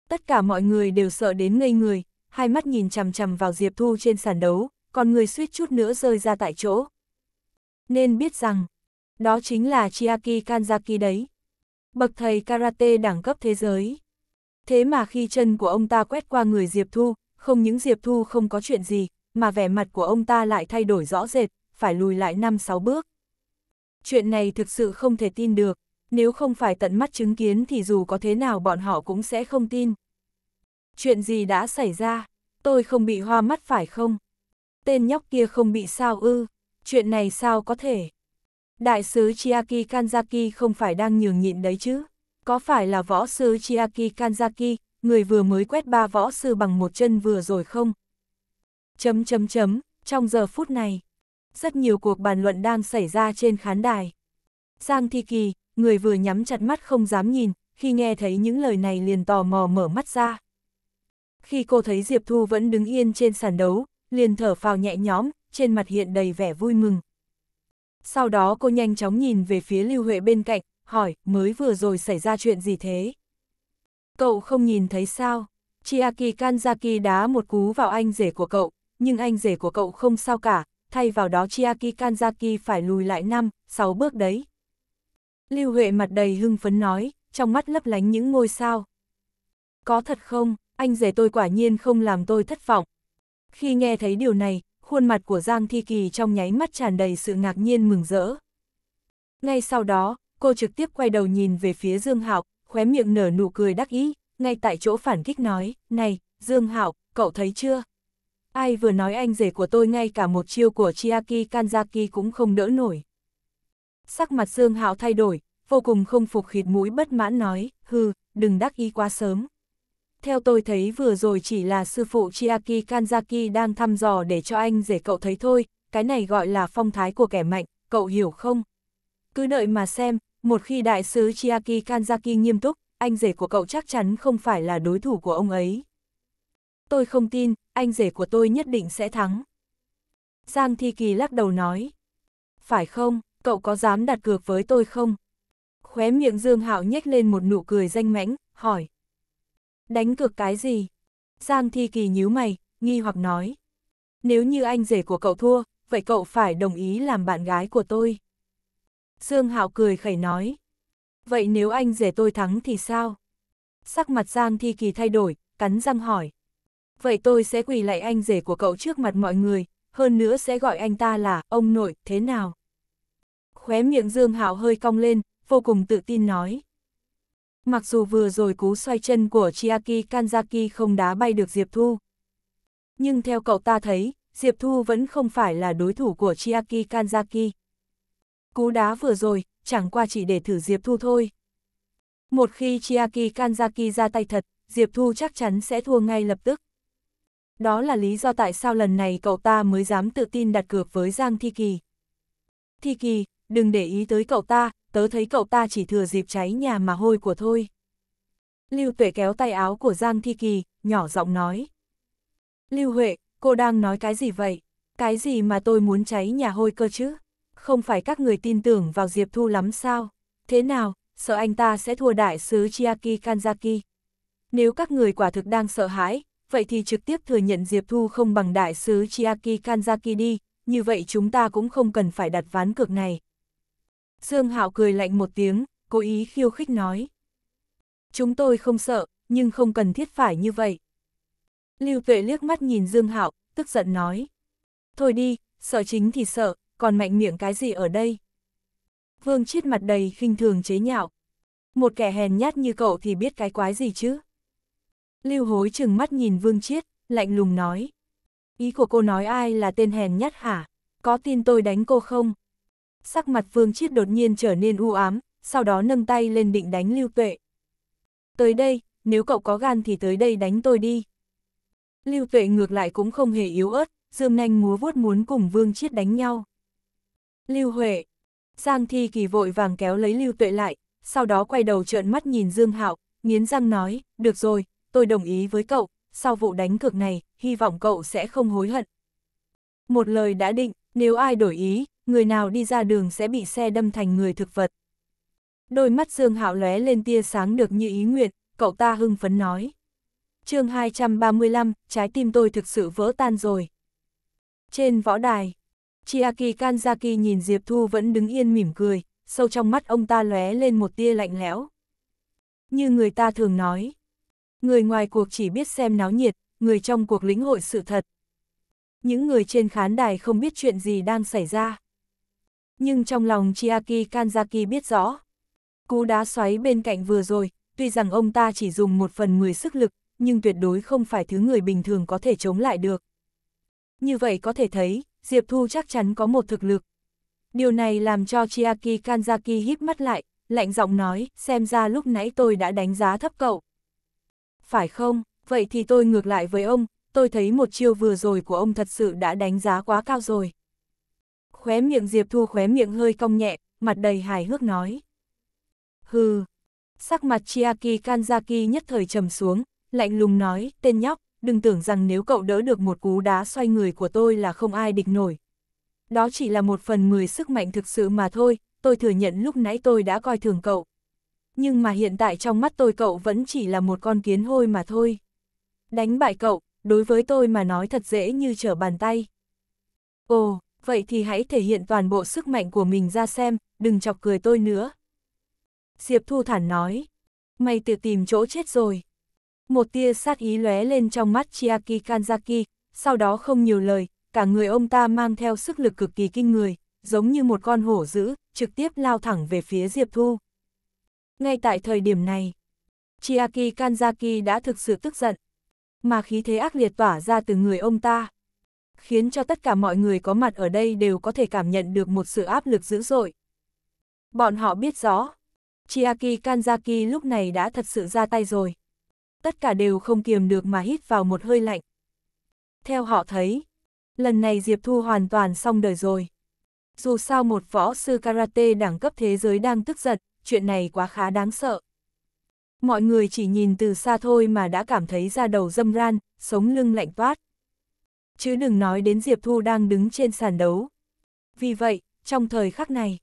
Speaker 1: Tất cả mọi người đều sợ đến ngây người, hai mắt nhìn chằm chằm vào Diệp Thu trên sàn đấu, còn người suýt chút nữa rơi ra tại chỗ. Nên biết rằng, đó chính là Chiaki Kanzaki đấy. Bậc thầy karate đẳng cấp thế giới. Thế mà khi chân của ông ta quét qua người Diệp Thu, không những Diệp Thu không có chuyện gì, mà vẻ mặt của ông ta lại thay đổi rõ rệt, phải lùi lại 5-6 bước. Chuyện này thực sự không thể tin được, nếu không phải tận mắt chứng kiến thì dù có thế nào bọn họ cũng sẽ không tin. Chuyện gì đã xảy ra, tôi không bị hoa mắt phải không? Tên nhóc kia không bị sao ư, chuyện này sao có thể? Đại sứ Chiaki Kanzaki không phải đang nhường nhịn đấy chứ? Có phải là võ sư Chiaki Kanzaki, người vừa mới quét ba võ sư bằng một chân vừa rồi không? Chấm chấm chấm, trong giờ phút này, rất nhiều cuộc bàn luận đang xảy ra trên khán đài. Giang Thi Kỳ, người vừa nhắm chặt mắt không dám nhìn, khi nghe thấy những lời này liền tò mò mở mắt ra. Khi cô thấy Diệp Thu vẫn đứng yên trên sàn đấu, liền thở phào nhẹ nhõm, trên mặt hiện đầy vẻ vui mừng. Sau đó cô nhanh chóng nhìn về phía Lưu Huệ bên cạnh, hỏi, mới vừa rồi xảy ra chuyện gì thế? Cậu không nhìn thấy sao? Chiaki Kanzaki đá một cú vào anh rể của cậu, nhưng anh rể của cậu không sao cả, thay vào đó Chiaki Kanzaki phải lùi lại 5, 6 bước đấy. Lưu Huệ mặt đầy hưng phấn nói, trong mắt lấp lánh những ngôi sao. Có thật không, anh rể tôi quả nhiên không làm tôi thất vọng. Khi nghe thấy điều này, khuôn mặt của Giang Thi Kỳ trong nháy mắt tràn đầy sự ngạc nhiên mừng rỡ. Ngay sau đó, cô trực tiếp quay đầu nhìn về phía Dương Hạo, khóe miệng nở nụ cười đắc ý, ngay tại chỗ phản kích nói, này, Dương Hạo, cậu thấy chưa? Ai vừa nói anh rể của tôi ngay cả một chiêu của Chiaki Kanzaki cũng không đỡ nổi. Sắc mặt Dương Hạo thay đổi, vô cùng không phục khịt mũi bất mãn nói, hừ, đừng đắc ý quá sớm. Theo tôi thấy vừa rồi chỉ là sư phụ Chiaki Kanzaki đang thăm dò để cho anh rể cậu thấy thôi, cái này gọi là phong thái của kẻ mạnh, cậu hiểu không? Cứ đợi mà xem, một khi đại sứ Chiaki Kanzaki nghiêm túc, anh rể của cậu chắc chắn không phải là đối thủ của ông ấy. Tôi không tin, anh rể của tôi nhất định sẽ thắng. Giang Thi Kỳ lắc đầu nói. Phải không, cậu có dám đặt cược với tôi không? Khóe miệng Dương Hạo nhếch lên một nụ cười danh mãnh, hỏi. Đánh cược cái gì? Giang Thi Kỳ nhíu mày, nghi hoặc nói. Nếu như anh rể của cậu thua, vậy cậu phải đồng ý làm bạn gái của tôi. Dương Hạo cười khẩy nói. Vậy nếu anh rể tôi thắng thì sao? Sắc mặt Giang Thi Kỳ thay đổi, cắn răng hỏi vậy tôi sẽ quỳ lại anh rể của cậu trước mặt mọi người, hơn nữa sẽ gọi anh ta là ông nội, thế nào? Khóe miệng Dương Hạo hơi cong lên, vô cùng tự tin nói. Mặc dù vừa rồi cú xoay chân của Chiaki Kanzaki không đá bay được Diệp Thu. Nhưng theo cậu ta thấy, Diệp Thu vẫn không phải là đối thủ của Chiaki Kanzaki. Cú đá vừa rồi, chẳng qua chỉ để thử Diệp Thu thôi. Một khi Chiaki Kanzaki ra tay thật, Diệp Thu chắc chắn sẽ thua ngay lập tức đó là lý do tại sao lần này cậu ta mới dám tự tin đặt cược với Giang Thi Kỳ. Thi Kỳ, đừng để ý tới cậu ta, tớ thấy cậu ta chỉ thừa dịp cháy nhà mà hôi của thôi. Lưu Tuệ kéo tay áo của Giang Thi Kỳ, nhỏ giọng nói. Lưu Huệ, cô đang nói cái gì vậy? Cái gì mà tôi muốn cháy nhà hôi cơ chứ? Không phải các người tin tưởng vào Diệp Thu lắm sao? Thế nào, sợ anh ta sẽ thua đại sứ Chiaki Kanzaki? Nếu các người quả thực đang sợ hãi, vậy thì trực tiếp thừa nhận Diệp Thu không bằng đại sứ Chiaki Kanzaki đi, như vậy chúng ta cũng không cần phải đặt ván cược này. Dương Hạo cười lạnh một tiếng, cố ý khiêu khích nói. Chúng tôi không sợ, nhưng không cần thiết phải như vậy. Lưu Tuệ liếc mắt nhìn Dương Hạo, tức giận nói. Thôi đi, sợ chính thì sợ, còn mạnh miệng cái gì ở đây? Vương chiết mặt đầy khinh thường chế nhạo. Một kẻ hèn nhát như cậu thì biết cái quái gì chứ? Lưu hối chừng mắt nhìn Vương Chiết, lạnh lùng nói. Ý của cô nói ai là tên hèn nhát hả? Có tin tôi đánh cô không? Sắc mặt Vương Chiết đột nhiên trở nên u ám, sau đó nâng tay lên định đánh Lưu Tuệ. Tới đây, nếu cậu có gan thì tới đây đánh tôi đi. Lưu Tuệ ngược lại cũng không hề yếu ớt, dương nanh múa vuốt muốn cùng Vương Chiết đánh nhau. Lưu Huệ, Giang Thi Kỳ vội vàng kéo lấy Lưu Tuệ lại, sau đó quay đầu trợn mắt nhìn Dương Hạo, nghiến răng nói, được rồi, tôi đồng ý với cậu, sau vụ đánh cược này, hy vọng cậu sẽ không hối hận. Một lời đã định, nếu ai đổi ý, người nào đi ra đường sẽ bị xe đâm thành người thực vật. Đôi mắt Dương Hạo lóe lên tia sáng được như ý nguyện, cậu ta hưng phấn nói. chương 235, trái tim tôi thực sự vỡ tan rồi. Trên võ đài, Chiaki Kanzaki nhìn Diệp Thu vẫn đứng yên mỉm cười, sâu trong mắt ông ta lóe lên một tia lạnh lẽo. Như người ta thường nói, Người ngoài cuộc chỉ biết xem náo nhiệt, người trong cuộc lĩnh hội sự thật. Những người trên khán đài không biết chuyện gì đang xảy ra. Nhưng trong lòng Chiaki Kanzaki biết rõ. Cú đá xoáy bên cạnh vừa rồi, tuy rằng ông ta chỉ dùng một phần mười sức lực, nhưng tuyệt đối không phải thứ người bình thường có thể chống lại được. Như vậy có thể thấy, Diệp Thu chắc chắn có một thực lực. Điều này làm cho Chiaki Kanzaki híp mắt lại, lạnh giọng nói, xem ra lúc nãy tôi đã đánh giá thấp cậu phải không? Vậy thì tôi ngược lại với ông, tôi thấy một chiêu vừa rồi của ông thật sự đã đánh giá quá cao rồi. Khóe miệng Diệp Thu khóe miệng hơi cong nhẹ, mặt đầy hài hước nói. Hừ, sắc mặt Chiaki Kanzaki nhất thời trầm xuống, lạnh lùng nói, tên nhóc, đừng tưởng rằng nếu cậu đỡ được một cú đá xoay người của tôi là không ai địch nổi. Đó chỉ là một phần mười sức mạnh thực sự mà thôi, tôi thừa nhận lúc nãy tôi đã coi thường cậu, nhưng mà hiện tại trong mắt tôi cậu vẫn chỉ là một con kiến hôi mà thôi. Đánh bại cậu, đối với tôi mà nói thật dễ như trở bàn tay. Ồ, vậy thì hãy thể hiện toàn bộ sức mạnh của mình ra xem, đừng chọc cười tôi nữa. Diệp Thu Thản nói, mày tự tìm chỗ chết rồi. Một tia sát ý lóe lên trong mắt Chiaki Kanzaki, sau đó không nhiều lời, cả người ông ta mang theo sức lực cực kỳ kinh người, giống như một con hổ dữ, trực tiếp lao thẳng về phía Diệp Thu. Ngay tại thời điểm này, Chiaki Kanzaki đã thực sự tức giận, mà khí thế ác liệt tỏa ra từ người ông ta, khiến cho tất cả mọi người có mặt ở đây đều có thể cảm nhận được một sự áp lực dữ dội. Bọn họ biết rõ, Chiaki Kanzaki lúc này đã thật sự ra tay rồi. Tất cả đều không kiềm được mà hít vào một hơi lạnh. Theo họ thấy, lần này Diệp Thu hoàn toàn xong đời rồi. Dù sao một võ sư karate đẳng cấp thế giới đang tức giận, chuyện này quá khá đáng sợ. Mọi người chỉ nhìn từ xa thôi mà đã cảm thấy ra đầu dâm ran, sống lưng lạnh toát. Chứ đừng nói đến Diệp Thu đang đứng trên sàn đấu. Vì vậy, trong thời khắc này,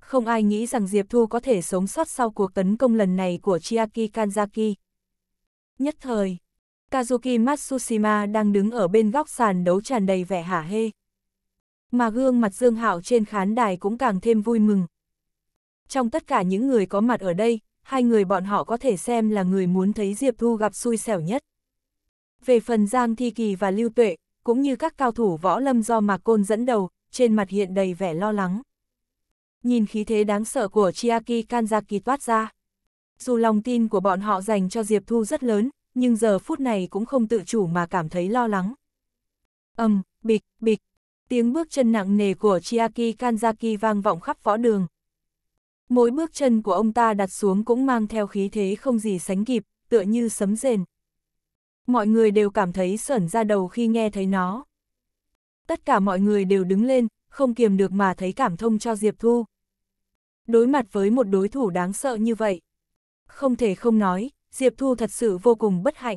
Speaker 1: không ai nghĩ rằng Diệp Thu có thể sống sót sau cuộc tấn công lần này của Chiaki Kanzaki. Nhất thời, Kazuki Matsushima đang đứng ở bên góc sàn đấu tràn đầy vẻ hả hê. Mà gương mặt Dương Hạo trên khán đài cũng càng thêm vui mừng, trong tất cả những người có mặt ở đây, hai người bọn họ có thể xem là người muốn thấy Diệp Thu gặp xui xẻo nhất. Về phần Giang Thi Kỳ và Lưu Tuệ, cũng như các cao thủ võ lâm do Mạc Côn dẫn đầu, trên mặt hiện đầy vẻ lo lắng. Nhìn khí thế đáng sợ của Chiaki Kanzaki toát ra. Dù lòng tin của bọn họ dành cho Diệp Thu rất lớn, nhưng giờ phút này cũng không tự chủ mà cảm thấy lo lắng. Âm, bịch, bịch, tiếng bước chân nặng nề của Chiaki Kanzaki vang vọng khắp võ đường. Mỗi bước chân của ông ta đặt xuống cũng mang theo khí thế không gì sánh kịp, tựa như sấm rền. Mọi người đều cảm thấy sởn ra đầu khi nghe thấy nó. Tất cả mọi người đều đứng lên, không kiềm được mà thấy cảm thông cho Diệp Thu. Đối mặt với một đối thủ đáng sợ như vậy. Không thể không nói, Diệp Thu thật sự vô cùng bất hạnh.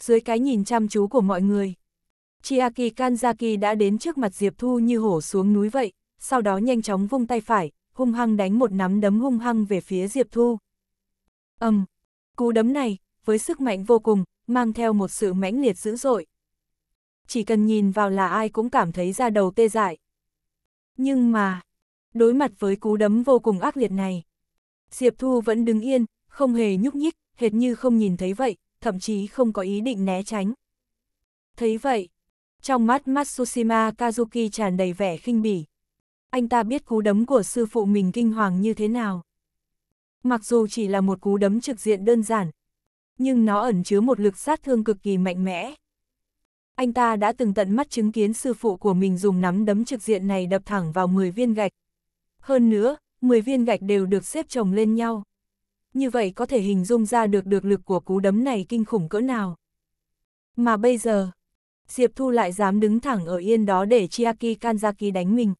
Speaker 1: Dưới cái nhìn chăm chú của mọi người, Chiaki Kanzaki đã đến trước mặt Diệp Thu như hổ xuống núi vậy, sau đó nhanh chóng vung tay phải, hung hăng đánh một nắm đấm hung hăng về phía Diệp Thu. Ầm, um, cú đấm này, với sức mạnh vô cùng, mang theo một sự mãnh liệt dữ dội. Chỉ cần nhìn vào là ai cũng cảm thấy ra đầu tê dại. Nhưng mà, đối mặt với cú đấm vô cùng ác liệt này, Diệp Thu vẫn đứng yên, không hề nhúc nhích, hệt như không nhìn thấy vậy, thậm chí không có ý định né tránh. Thấy vậy, trong mắt Matsushima Kazuki tràn đầy vẻ khinh bỉ anh ta biết cú đấm của sư phụ mình kinh hoàng như thế nào. Mặc dù chỉ là một cú đấm trực diện đơn giản, nhưng nó ẩn chứa một lực sát thương cực kỳ mạnh mẽ. Anh ta đã từng tận mắt chứng kiến sư phụ của mình dùng nắm đấm trực diện này đập thẳng vào 10 viên gạch. Hơn nữa, 10 viên gạch đều được xếp chồng lên nhau. Như vậy có thể hình dung ra được được lực của cú đấm này kinh khủng cỡ nào. Mà bây giờ, Diệp Thu lại dám đứng thẳng ở yên đó để Chiaki Kanzaki đánh mình.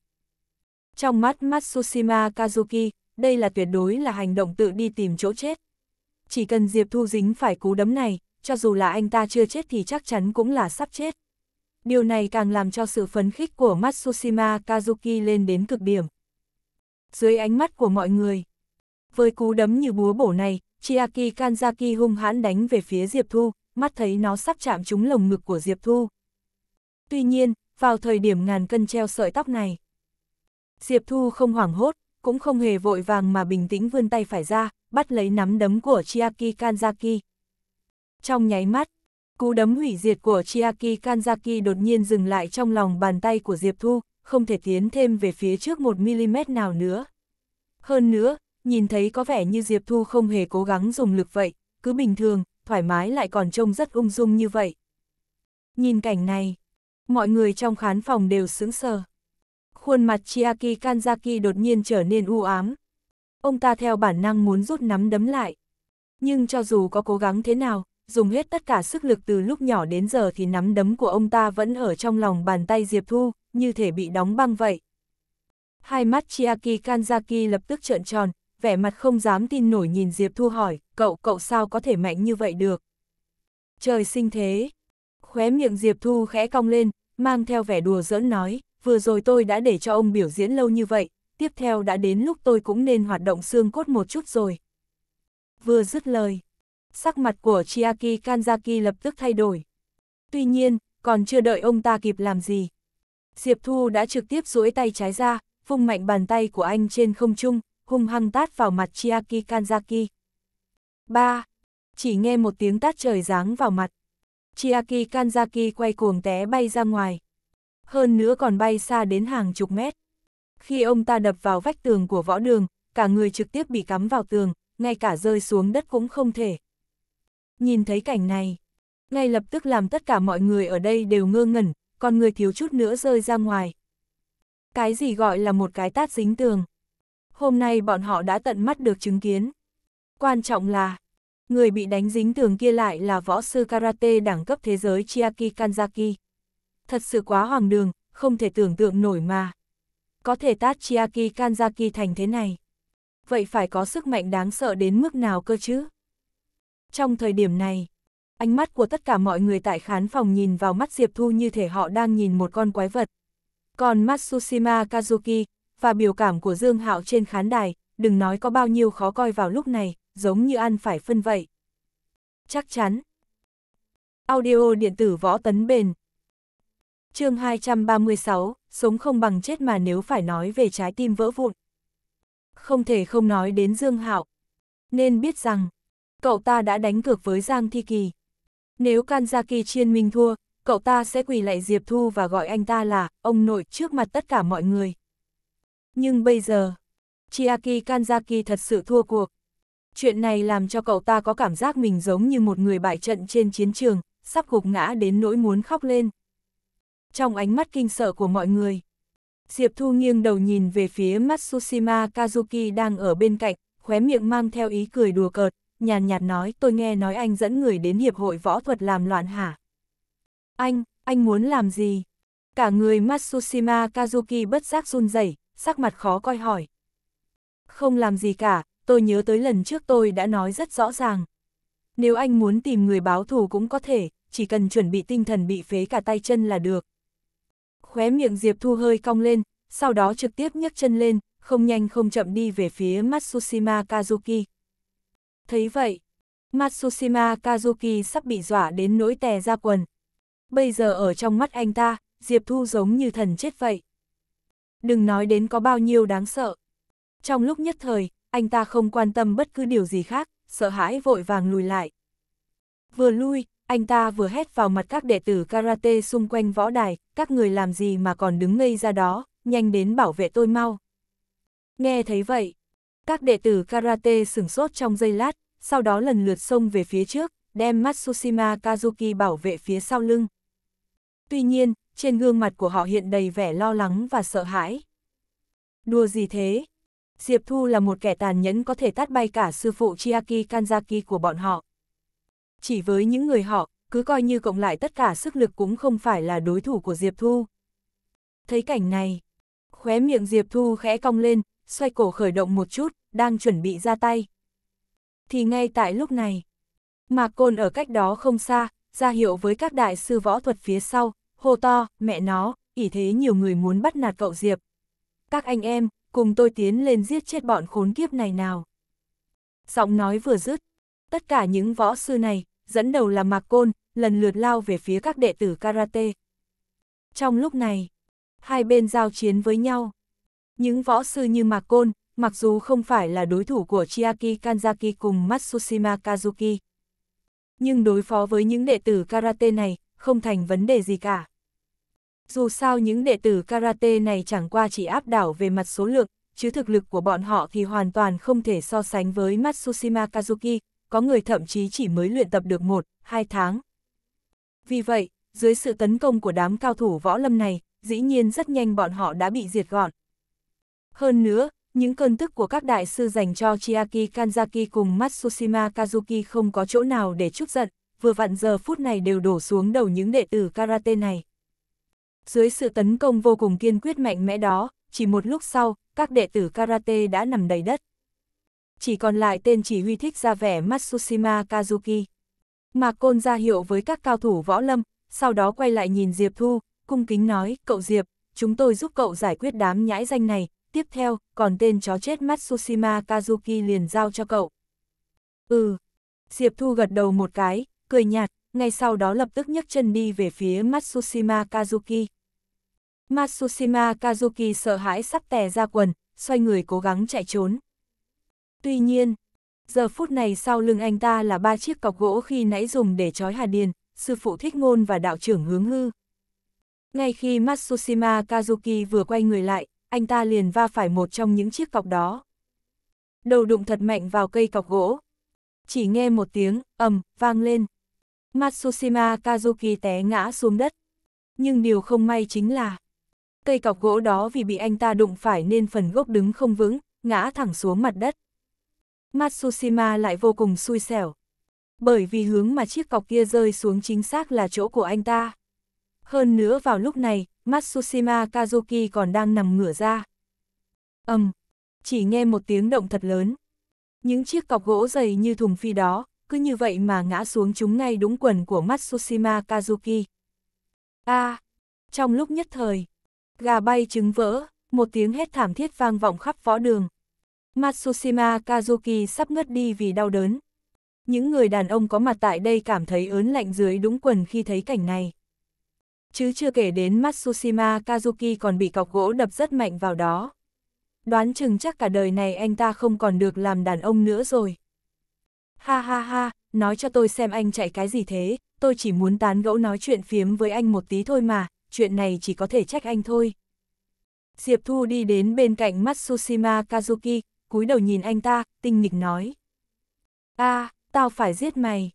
Speaker 1: Trong mắt Matsushima Kazuki, đây là tuyệt đối là hành động tự đi tìm chỗ chết. Chỉ cần Diệp Thu dính phải cú đấm này, cho dù là anh ta chưa chết thì chắc chắn cũng là sắp chết. Điều này càng làm cho sự phấn khích của Matsushima Kazuki lên đến cực điểm. Dưới ánh mắt của mọi người, với cú đấm như búa bổ này, Chiaki Kanzaki hung hãn đánh về phía Diệp Thu, mắt thấy nó sắp chạm trúng lồng ngực của Diệp Thu. Tuy nhiên, vào thời điểm ngàn cân treo sợi tóc này, Diệp Thu không hoảng hốt, cũng không hề vội vàng mà bình tĩnh vươn tay phải ra, bắt lấy nắm đấm của Chiaki Kanzaki. Trong nháy mắt, cú đấm hủy diệt của Chiaki Kanzaki đột nhiên dừng lại trong lòng bàn tay của Diệp Thu, không thể tiến thêm về phía trước một mm nào nữa. Hơn nữa, nhìn thấy có vẻ như Diệp Thu không hề cố gắng dùng lực vậy, cứ bình thường, thoải mái lại còn trông rất ung dung như vậy. Nhìn cảnh này, mọi người trong khán phòng đều sững sờ. Khuôn mặt Chiaki Kanzaki đột nhiên trở nên u ám. Ông ta theo bản năng muốn rút nắm đấm lại. Nhưng cho dù có cố gắng thế nào, dùng hết tất cả sức lực từ lúc nhỏ đến giờ thì nắm đấm của ông ta vẫn ở trong lòng bàn tay Diệp Thu, như thể bị đóng băng vậy. Hai mắt Chiaki Kanzaki lập tức trợn tròn, vẻ mặt không dám tin nổi nhìn Diệp Thu hỏi, cậu cậu sao có thể mạnh như vậy được? Trời sinh thế! Khóe miệng Diệp Thu khẽ cong lên, mang theo vẻ đùa giỡn nói, vừa rồi tôi đã để cho ông biểu diễn lâu như vậy, tiếp theo đã đến lúc tôi cũng nên hoạt động xương cốt một chút rồi. Vừa dứt lời, sắc mặt của Chiaki Kanzaki lập tức thay đổi. Tuy nhiên, còn chưa đợi ông ta kịp làm gì. Diệp Thu đã trực tiếp duỗi tay trái ra, vung mạnh bàn tay của anh trên không trung, hung hăng tát vào mặt Chiaki Kanzaki. 3. Chỉ nghe một tiếng tát trời giáng vào mặt. Chiaki Kanzaki quay cuồng té bay ra ngoài hơn nữa còn bay xa đến hàng chục mét. Khi ông ta đập vào vách tường của võ đường, cả người trực tiếp bị cắm vào tường, ngay cả rơi xuống đất cũng không thể. Nhìn thấy cảnh này, ngay lập tức làm tất cả mọi người ở đây đều ngơ ngẩn, còn người thiếu chút nữa rơi ra ngoài. Cái gì gọi là một cái tát dính tường? Hôm nay bọn họ đã tận mắt được chứng kiến. Quan trọng là, người bị đánh dính tường kia lại là võ sư karate đẳng cấp thế giới Chiaki Kanzaki thật sự quá hoàng đường, không thể tưởng tượng nổi mà. Có thể tát Chiaki Kanzaki thành thế này. Vậy phải có sức mạnh đáng sợ đến mức nào cơ chứ? Trong thời điểm này, ánh mắt của tất cả mọi người tại khán phòng nhìn vào mắt Diệp Thu như thể họ đang nhìn một con quái vật. Còn Matsushima Kazuki, và biểu cảm của Dương Hạo trên khán đài, đừng nói có bao nhiêu khó coi vào lúc này, giống như ăn phải phân vậy. Chắc chắn. Audio điện tử võ tấn bền, chương 236, sống không bằng chết mà nếu phải nói về trái tim vỡ vụn. Không thể không nói đến Dương Hạo. Nên biết rằng, cậu ta đã đánh cược với Giang Thi Kỳ. Nếu Kanzaki Chiên Minh thua, cậu ta sẽ quỳ lại Diệp Thu và gọi anh ta là ông nội trước mặt tất cả mọi người. Nhưng bây giờ, Chiaki Kanzaki thật sự thua cuộc. Chuyện này làm cho cậu ta có cảm giác mình giống như một người bại trận trên chiến trường, sắp gục ngã đến nỗi muốn khóc lên trong ánh mắt kinh sợ của mọi người. Diệp Thu nghiêng đầu nhìn về phía Matsushima Kazuki đang ở bên cạnh, khóe miệng mang theo ý cười đùa cợt, nhàn nhạt nói tôi nghe nói anh dẫn người đến hiệp hội võ thuật làm loạn hả? Anh, anh muốn làm gì? Cả người Matsushima Kazuki bất giác run rẩy, sắc mặt khó coi hỏi. Không làm gì cả, tôi nhớ tới lần trước tôi đã nói rất rõ ràng. Nếu anh muốn tìm người báo thù cũng có thể, chỉ cần chuẩn bị tinh thần bị phế cả tay chân là được khóe miệng Diệp Thu hơi cong lên, sau đó trực tiếp nhấc chân lên, không nhanh không chậm đi về phía Matsushima Kazuki. Thấy vậy, Matsushima Kazuki sắp bị dọa đến nỗi tè ra quần. Bây giờ ở trong mắt anh ta, Diệp Thu giống như thần chết vậy. Đừng nói đến có bao nhiêu đáng sợ. Trong lúc nhất thời, anh ta không quan tâm bất cứ điều gì khác, sợ hãi vội vàng lùi lại. Vừa lui, anh ta vừa hét vào mặt các đệ tử karate xung quanh võ đài, các người làm gì mà còn đứng ngây ra đó, nhanh đến bảo vệ tôi mau. Nghe thấy vậy, các đệ tử karate sửng sốt trong giây lát, sau đó lần lượt xông về phía trước, đem Matsushima Kazuki bảo vệ phía sau lưng. Tuy nhiên, trên gương mặt của họ hiện đầy vẻ lo lắng và sợ hãi. Đùa gì thế? Diệp Thu là một kẻ tàn nhẫn có thể tát bay cả sư phụ Chiaki Kanzaki của bọn họ, chỉ với những người họ, cứ coi như cộng lại tất cả sức lực cũng không phải là đối thủ của Diệp Thu. Thấy cảnh này, khóe miệng Diệp Thu khẽ cong lên, xoay cổ khởi động một chút, đang chuẩn bị ra tay. Thì ngay tại lúc này, Mạc Côn ở cách đó không xa, ra hiệu với các đại sư võ thuật phía sau, hô to, mẹ nó, ỉ thế nhiều người muốn bắt nạt cậu Diệp. Các anh em, cùng tôi tiến lên giết chết bọn khốn kiếp này nào. Giọng nói vừa dứt, Tất cả những võ sư này, dẫn đầu là Mạc Côn, lần lượt lao về phía các đệ tử karate. Trong lúc này, hai bên giao chiến với nhau. Những võ sư như Mạc Côn, mặc dù không phải là đối thủ của Chiaki Kanzaki cùng Matsushima Kazuki. Nhưng đối phó với những đệ tử karate này, không thành vấn đề gì cả. Dù sao những đệ tử karate này chẳng qua chỉ áp đảo về mặt số lượng, chứ thực lực của bọn họ thì hoàn toàn không thể so sánh với Matsushima Kazuki, có người thậm chí chỉ mới luyện tập được một, hai tháng. Vì vậy, dưới sự tấn công của đám cao thủ võ lâm này, dĩ nhiên rất nhanh bọn họ đã bị diệt gọn. Hơn nữa, những cơn tức của các đại sư dành cho Chiaki Kanzaki cùng Matsushima Kazuki không có chỗ nào để chút giận, vừa vặn giờ phút này đều đổ xuống đầu những đệ tử karate này. Dưới sự tấn công vô cùng kiên quyết mạnh mẽ đó, chỉ một lúc sau, các đệ tử karate đã nằm đầy đất chỉ còn lại tên chỉ huy thích ra vẻ Matsushima Kazuki. Mạc Côn ra hiệu với các cao thủ võ lâm, sau đó quay lại nhìn Diệp Thu, cung kính nói, cậu Diệp, chúng tôi giúp cậu giải quyết đám nhãi danh này, tiếp theo, còn tên chó chết Matsushima Kazuki liền giao cho cậu. Ừ, Diệp Thu gật đầu một cái, cười nhạt, ngay sau đó lập tức nhấc chân đi về phía Matsushima Kazuki. Matsushima Kazuki sợ hãi sắp tè ra quần, xoay người cố gắng chạy trốn. Tuy nhiên, giờ phút này sau lưng anh ta là ba chiếc cọc gỗ khi nãy dùng để trói Hà Điền, sư phụ thích ngôn và đạo trưởng hướng hư. Ngay khi Matsushima Kazuki vừa quay người lại, anh ta liền va phải một trong những chiếc cọc đó. Đầu đụng thật mạnh vào cây cọc gỗ. Chỉ nghe một tiếng, ầm, vang lên. Matsushima Kazuki té ngã xuống đất. Nhưng điều không may chính là, cây cọc gỗ đó vì bị anh ta đụng phải nên phần gốc đứng không vững, ngã thẳng xuống mặt đất. Matsushima lại vô cùng xui xẻo. Bởi vì hướng mà chiếc cọc kia rơi xuống chính xác là chỗ của anh ta. Hơn nữa vào lúc này, Matsushima Kazuki còn đang nằm ngửa ra. ầm, um, chỉ nghe một tiếng động thật lớn. Những chiếc cọc gỗ dày như thùng phi đó, cứ như vậy mà ngã xuống chúng ngay đúng quần của Matsushima Kazuki. A, à, trong lúc nhất thời, gà bay trứng vỡ, một tiếng hét thảm thiết vang vọng khắp võ đường. Matsushima Kazuki sắp ngất đi vì đau đớn. Những người đàn ông có mặt tại đây cảm thấy ớn lạnh dưới đúng quần khi thấy cảnh này. Chứ chưa kể đến Matsushima Kazuki còn bị cọc gỗ đập rất mạnh vào đó. Đoán chừng chắc cả đời này anh ta không còn được làm đàn ông nữa rồi. Ha ha ha, nói cho tôi xem anh chạy cái gì thế, tôi chỉ muốn tán gẫu nói chuyện phiếm với anh một tí thôi mà, chuyện này chỉ có thể trách anh thôi. Diệp Thu đi đến bên cạnh Matsushima Kazuki, cúi đầu nhìn anh ta, tinh nghịch nói. a à, tao phải giết mày.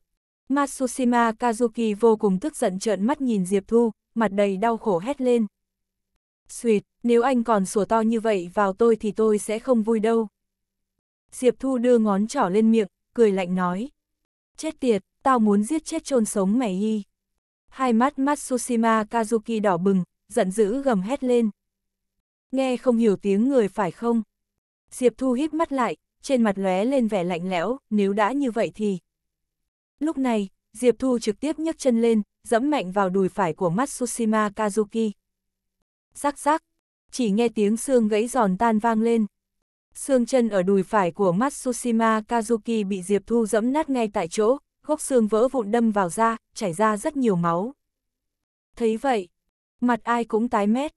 Speaker 1: Matsushima Kazuki vô cùng tức giận trợn mắt nhìn Diệp Thu, mặt đầy đau khổ hét lên. Xuyệt, nếu anh còn sủa to như vậy vào tôi thì tôi sẽ không vui đâu. Diệp Thu đưa ngón trỏ lên miệng, cười lạnh nói. Chết tiệt, tao muốn giết chết chôn sống mày y. Hai mắt Matsushima Kazuki đỏ bừng, giận dữ gầm hét lên. Nghe không hiểu tiếng người phải không? Diệp Thu híp mắt lại, trên mặt lóe lên vẻ lạnh lẽo, nếu đã như vậy thì... Lúc này, Diệp Thu trực tiếp nhấc chân lên, dẫm mạnh vào đùi phải của Matsushima Kazuki. Rắc rắc, chỉ nghe tiếng xương gãy giòn tan vang lên. Xương chân ở đùi phải của Matsushima Kazuki bị Diệp Thu dẫm nát ngay tại chỗ, gốc xương vỡ vụn đâm vào da, chảy ra rất nhiều máu. Thấy vậy, mặt ai cũng tái mét.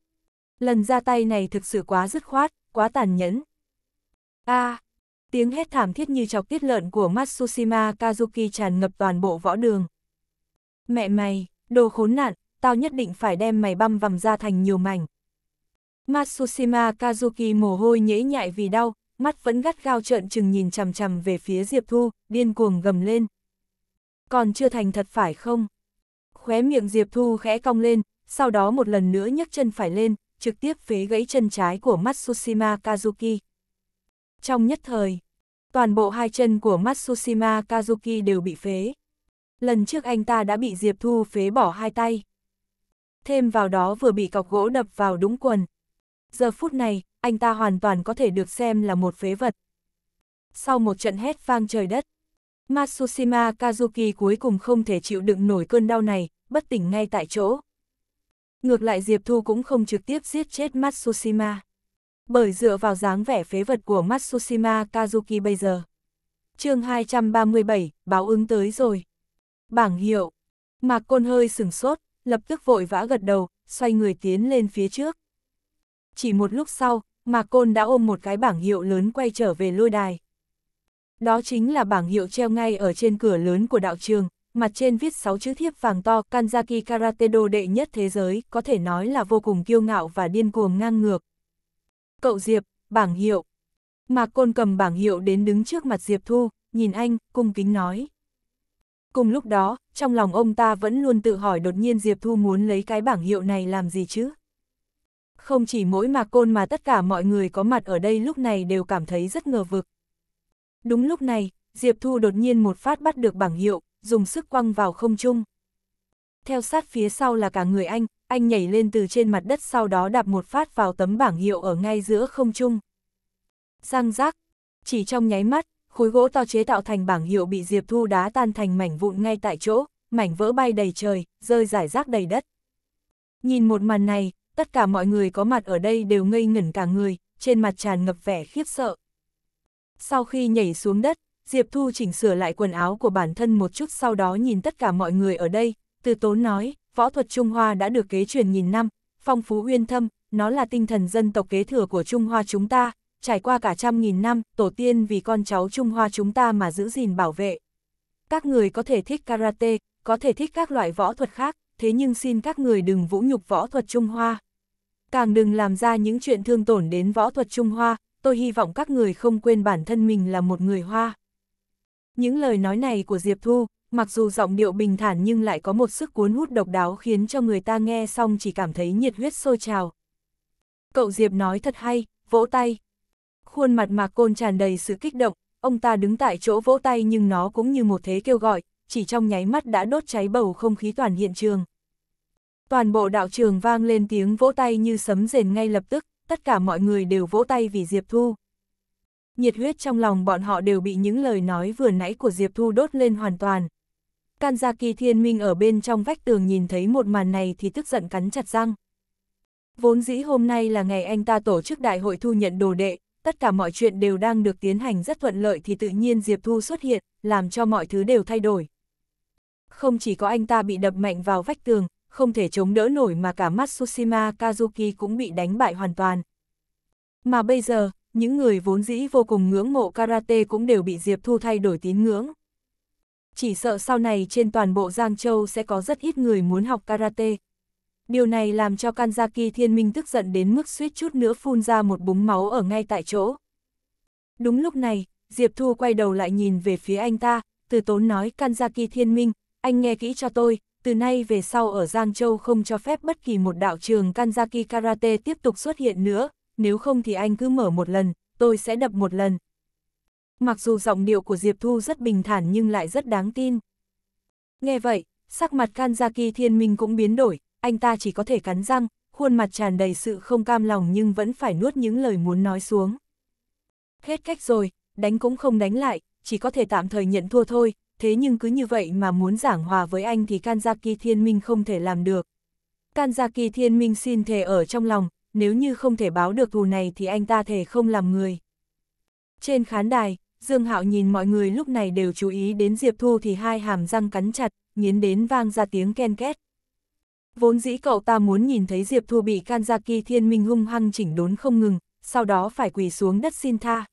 Speaker 1: Lần ra tay này thực sự quá dứt khoát, quá tàn nhẫn, A! À, tiếng hét thảm thiết như chọc tiết lợn của Matsushima Kazuki tràn ngập toàn bộ võ đường. Mẹ mày, đồ khốn nạn, tao nhất định phải đem mày băm vằm ra thành nhiều mảnh. Matsushima Kazuki mồ hôi nhễ nhại vì đau, mắt vẫn gắt gao trợn chừng nhìn chằm chằm về phía Diệp Thu, điên cuồng gầm lên. Còn chưa thành thật phải không? Khóe miệng Diệp Thu khẽ cong lên, sau đó một lần nữa nhấc chân phải lên, trực tiếp phế gãy chân trái của Matsushima Kazuki. Trong nhất thời, toàn bộ hai chân của Matsushima Kazuki đều bị phế. Lần trước anh ta đã bị Diệp Thu phế bỏ hai tay. Thêm vào đó vừa bị cọc gỗ đập vào đúng quần. Giờ phút này, anh ta hoàn toàn có thể được xem là một phế vật. Sau một trận hét vang trời đất, Matsushima Kazuki cuối cùng không thể chịu đựng nổi cơn đau này, bất tỉnh ngay tại chỗ. Ngược lại Diệp Thu cũng không trực tiếp giết chết Matsushima. Bởi dựa vào dáng vẻ phế vật của Matsushima Kazuki bây giờ. chương 237, báo ứng tới rồi. Bảng hiệu. Mạc Côn hơi sừng sốt, lập tức vội vã gật đầu, xoay người tiến lên phía trước. Chỉ một lúc sau, Mạc Côn đã ôm một cái bảng hiệu lớn quay trở về lôi đài. Đó chính là bảng hiệu treo ngay ở trên cửa lớn của đạo trường, mặt trên viết 6 chữ thiếp vàng to Kanzaki Karate Do đệ nhất thế giới, có thể nói là vô cùng kiêu ngạo và điên cuồng ngang ngược cậu Diệp, bảng hiệu. Mạc Côn cầm bảng hiệu đến đứng trước mặt Diệp Thu, nhìn anh, cung kính nói. Cùng lúc đó, trong lòng ông ta vẫn luôn tự hỏi đột nhiên Diệp Thu muốn lấy cái bảng hiệu này làm gì chứ? Không chỉ mỗi Mạc Côn mà tất cả mọi người có mặt ở đây lúc này đều cảm thấy rất ngờ vực. Đúng lúc này, Diệp Thu đột nhiên một phát bắt được bảng hiệu, dùng sức quăng vào không trung. Theo sát phía sau là cả người anh, anh nhảy lên từ trên mặt đất sau đó đạp một phát vào tấm bảng hiệu ở ngay giữa không trung. Răng rác, chỉ trong nháy mắt, khối gỗ to chế tạo thành bảng hiệu bị Diệp Thu đá tan thành mảnh vụn ngay tại chỗ, mảnh vỡ bay đầy trời, rơi rải rác đầy đất. Nhìn một màn này, tất cả mọi người có mặt ở đây đều ngây ngẩn cả người, trên mặt tràn ngập vẻ khiếp sợ. Sau khi nhảy xuống đất, Diệp Thu chỉnh sửa lại quần áo của bản thân một chút sau đó nhìn tất cả mọi người ở đây, từ tốn nói, võ thuật Trung Hoa đã được kế truyền nghìn năm, phong phú uyên thâm, nó là tinh thần dân tộc kế thừa của Trung Hoa chúng ta, trải qua cả trăm nghìn năm, tổ tiên vì con cháu Trung Hoa chúng ta mà giữ gìn bảo vệ. Các người có thể thích karate, có thể thích các loại võ thuật khác, thế nhưng xin các người đừng vũ nhục võ thuật Trung Hoa. Càng đừng làm ra những chuyện thương tổn đến võ thuật Trung Hoa, tôi hy vọng các người không quên bản thân mình là một người Hoa. Những lời nói này của Diệp Thu, mặc dù giọng điệu bình thản nhưng lại có một sức cuốn hút độc đáo khiến cho người ta nghe xong chỉ cảm thấy nhiệt huyết sôi trào. Cậu Diệp nói thật hay, vỗ tay. Khuôn mặt Mạc Côn tràn đầy sự kích động, ông ta đứng tại chỗ vỗ tay nhưng nó cũng như một thế kêu gọi, chỉ trong nháy mắt đã đốt cháy bầu không khí toàn hiện trường. Toàn bộ đạo trường vang lên tiếng vỗ tay như sấm rền ngay lập tức, tất cả mọi người đều vỗ tay vì Diệp Thu. Nhiệt huyết trong lòng bọn họ đều bị những lời nói vừa nãy của Diệp Thu đốt lên hoàn toàn, Kanzaki Thiên Minh ở bên trong vách tường nhìn thấy một màn này thì tức giận cắn chặt răng. Vốn dĩ hôm nay là ngày anh ta tổ chức đại hội thu nhận đồ đệ, tất cả mọi chuyện đều đang được tiến hành rất thuận lợi thì tự nhiên Diệp Thu xuất hiện, làm cho mọi thứ đều thay đổi. Không chỉ có anh ta bị đập mạnh vào vách tường, không thể chống đỡ nổi mà cả Matsushima Kazuki cũng bị đánh bại hoàn toàn. Mà bây giờ, những người vốn dĩ vô cùng ngưỡng mộ karate cũng đều bị Diệp Thu thay đổi tín ngưỡng chỉ sợ sau này trên toàn bộ Giang Châu sẽ có rất ít người muốn học karate. Điều này làm cho Kanzaki Thiên Minh tức giận đến mức suýt chút nữa phun ra một búng máu ở ngay tại chỗ. Đúng lúc này, Diệp Thu quay đầu lại nhìn về phía anh ta, từ tốn nói Kanzaki Thiên Minh, anh nghe kỹ cho tôi, từ nay về sau ở Giang Châu không cho phép bất kỳ một đạo trường Kanzaki Karate tiếp tục xuất hiện nữa, nếu không thì anh cứ mở một lần, tôi sẽ đập một lần, Mặc dù giọng điệu của Diệp Thu rất bình thản nhưng lại rất đáng tin. Nghe vậy, sắc mặt Kanzaki Thiên Minh cũng biến đổi, anh ta chỉ có thể cắn răng, khuôn mặt tràn đầy sự không cam lòng nhưng vẫn phải nuốt những lời muốn nói xuống. Hết cách rồi, đánh cũng không đánh lại, chỉ có thể tạm thời nhận thua thôi, thế nhưng cứ như vậy mà muốn giảng hòa với anh thì Kanzaki Thiên Minh không thể làm được. Kanzaki Thiên Minh xin thề ở trong lòng, nếu như không thể báo được thù này thì anh ta thề không làm người. Trên khán đài, Dương Hạo nhìn mọi người lúc này đều chú ý đến Diệp Thu thì hai hàm răng cắn chặt, nghiến đến vang ra tiếng ken két. Vốn dĩ cậu ta muốn nhìn thấy Diệp Thu bị Kanzaki Thiên Minh hung hăng chỉnh đốn không ngừng, sau đó phải quỳ xuống đất xin tha.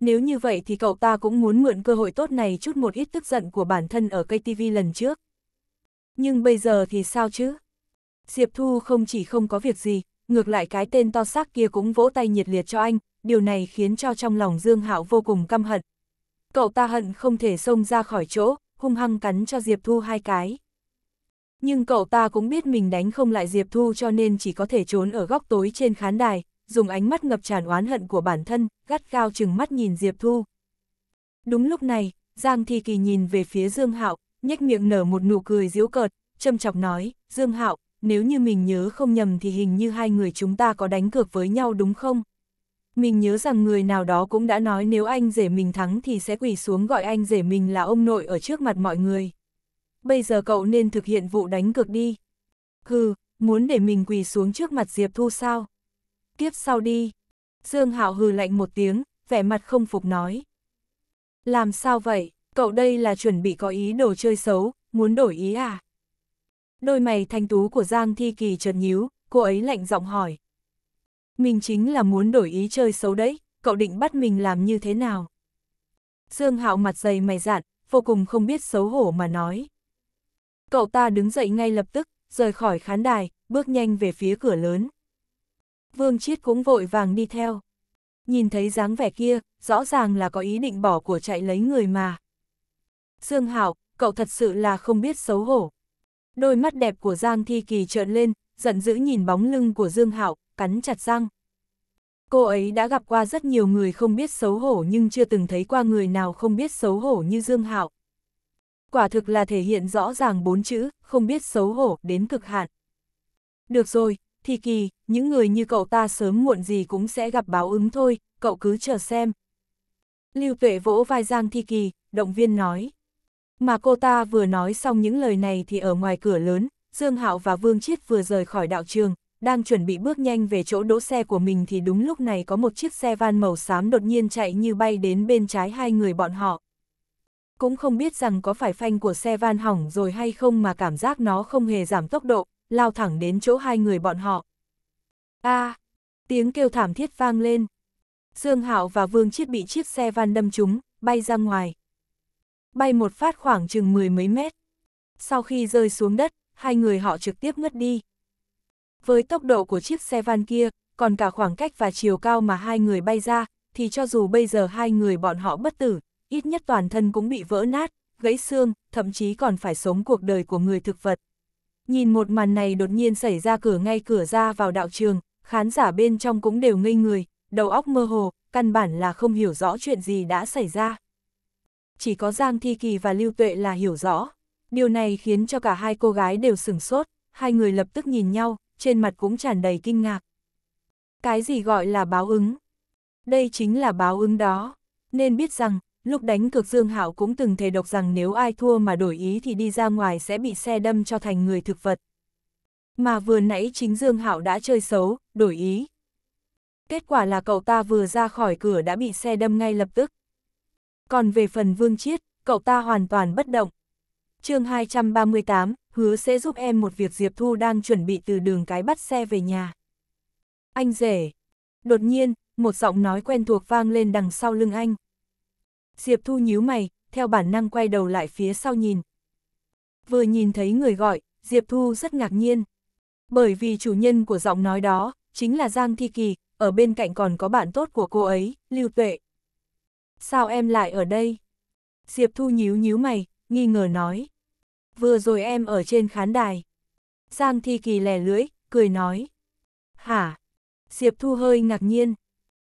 Speaker 1: Nếu như vậy thì cậu ta cũng muốn mượn cơ hội tốt này chút một ít tức giận của bản thân ở cây TV lần trước. Nhưng bây giờ thì sao chứ? Diệp Thu không chỉ không có việc gì, ngược lại cái tên to xác kia cũng vỗ tay nhiệt liệt cho anh, điều này khiến cho trong lòng Dương Hạo vô cùng căm hận. Cậu ta hận không thể xông ra khỏi chỗ, hung hăng cắn cho Diệp Thu hai cái. Nhưng cậu ta cũng biết mình đánh không lại Diệp Thu cho nên chỉ có thể trốn ở góc tối trên khán đài, dùng ánh mắt ngập tràn oán hận của bản thân, gắt gao chừng mắt nhìn Diệp Thu. Đúng lúc này, Giang Thi Kỳ nhìn về phía Dương Hạo, nhếch miệng nở một nụ cười giễu cợt, châm chọc nói, "Dương Hạo, nếu như mình nhớ không nhầm thì hình như hai người chúng ta có đánh cược với nhau đúng không?" Mình nhớ rằng người nào đó cũng đã nói nếu anh rể mình thắng thì sẽ quỳ xuống gọi anh rể mình là ông nội ở trước mặt mọi người. Bây giờ cậu nên thực hiện vụ đánh cược đi. Hừ, muốn để mình quỳ xuống trước mặt Diệp Thu sao? Kiếp sau đi. Dương Hạo hừ lạnh một tiếng, vẻ mặt không phục nói. Làm sao vậy, cậu đây là chuẩn bị có ý đồ chơi xấu, muốn đổi ý à? Đôi mày thanh tú của Giang Thi Kỳ chợt nhíu, cô ấy lạnh giọng hỏi mình chính là muốn đổi ý chơi xấu đấy, cậu định bắt mình làm như thế nào? Dương Hạo mặt dày mày dạn, vô cùng không biết xấu hổ mà nói. Cậu ta đứng dậy ngay lập tức, rời khỏi khán đài, bước nhanh về phía cửa lớn. Vương Chiết cũng vội vàng đi theo. Nhìn thấy dáng vẻ kia, rõ ràng là có ý định bỏ của chạy lấy người mà. Dương Hạo, cậu thật sự là không biết xấu hổ. Đôi mắt đẹp của Giang Thi Kỳ trợn lên, giận dữ nhìn bóng lưng của Dương Hạo, cắn chặt răng. Cô ấy đã gặp qua rất nhiều người không biết xấu hổ nhưng chưa từng thấy qua người nào không biết xấu hổ như Dương Hạo. Quả thực là thể hiện rõ ràng bốn chữ, không biết xấu hổ đến cực hạn. Được rồi, thì kỳ, những người như cậu ta sớm muộn gì cũng sẽ gặp báo ứng thôi, cậu cứ chờ xem. Lưu Tuệ vỗ vai Giang Thi Kỳ, động viên nói. Mà cô ta vừa nói xong những lời này thì ở ngoài cửa lớn, Dương Hạo và Vương Chiết vừa rời khỏi đạo trường, đang chuẩn bị bước nhanh về chỗ đỗ xe của mình thì đúng lúc này có một chiếc xe van màu xám đột nhiên chạy như bay đến bên trái hai người bọn họ. Cũng không biết rằng có phải phanh của xe van hỏng rồi hay không mà cảm giác nó không hề giảm tốc độ, lao thẳng đến chỗ hai người bọn họ. a à, tiếng kêu thảm thiết vang lên. Dương Hạo và Vương Chiết bị chiếc xe van đâm trúng, bay ra ngoài. Bay một phát khoảng chừng mười mấy mét. Sau khi rơi xuống đất, hai người họ trực tiếp ngất đi. Với tốc độ của chiếc xe van kia, còn cả khoảng cách và chiều cao mà hai người bay ra, thì cho dù bây giờ hai người bọn họ bất tử, ít nhất toàn thân cũng bị vỡ nát, gãy xương, thậm chí còn phải sống cuộc đời của người thực vật. Nhìn một màn này đột nhiên xảy ra cửa ngay cửa ra vào đạo trường, khán giả bên trong cũng đều ngây người, đầu óc mơ hồ, căn bản là không hiểu rõ chuyện gì đã xảy ra. Chỉ có Giang Thi Kỳ và Lưu Tuệ là hiểu rõ. Điều này khiến cho cả hai cô gái đều sửng sốt, hai người lập tức nhìn nhau, trên mặt cũng tràn đầy kinh ngạc. Cái gì gọi là báo ứng? Đây chính là báo ứng đó. Nên biết rằng, lúc đánh cược Dương Hạo cũng từng thề độc rằng nếu ai thua mà đổi ý thì đi ra ngoài sẽ bị xe đâm cho thành người thực vật. Mà vừa nãy chính Dương Hạo đã chơi xấu, đổi ý. Kết quả là cậu ta vừa ra khỏi cửa đã bị xe đâm ngay lập tức. Còn về phần Vương Chiết, cậu ta hoàn toàn bất động chương 238, hứa sẽ giúp em một việc Diệp Thu đang chuẩn bị từ đường cái bắt xe về nhà. Anh rể. Đột nhiên, một giọng nói quen thuộc vang lên đằng sau lưng anh. Diệp Thu nhíu mày, theo bản năng quay đầu lại phía sau nhìn. Vừa nhìn thấy người gọi, Diệp Thu rất ngạc nhiên. Bởi vì chủ nhân của giọng nói đó, chính là Giang Thi Kỳ, ở bên cạnh còn có bạn tốt của cô ấy, Lưu Tuệ. Sao em lại ở đây? Diệp Thu nhíu nhíu mày, nghi ngờ nói vừa rồi em ở trên khán đài. Giang Thi Kỳ lẻ lưỡi, cười nói. Hả? Diệp Thu hơi ngạc nhiên.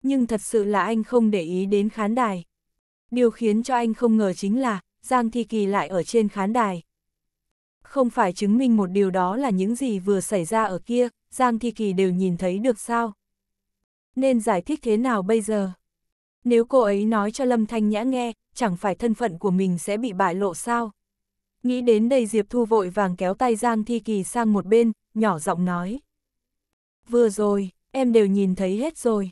Speaker 1: Nhưng thật sự là anh không để ý đến khán đài. Điều khiến cho anh không ngờ chính là, Giang Thi Kỳ lại ở trên khán đài. Không phải chứng minh một điều đó là những gì vừa xảy ra ở kia, Giang Thi Kỳ đều nhìn thấy được sao? Nên giải thích thế nào bây giờ? Nếu cô ấy nói cho Lâm Thanh Nhã nghe, chẳng phải thân phận của mình sẽ bị bại lộ sao? Nghĩ đến đây Diệp Thu vội vàng kéo tay Giang Thi Kỳ sang một bên, nhỏ giọng nói. Vừa rồi, em đều nhìn thấy hết rồi.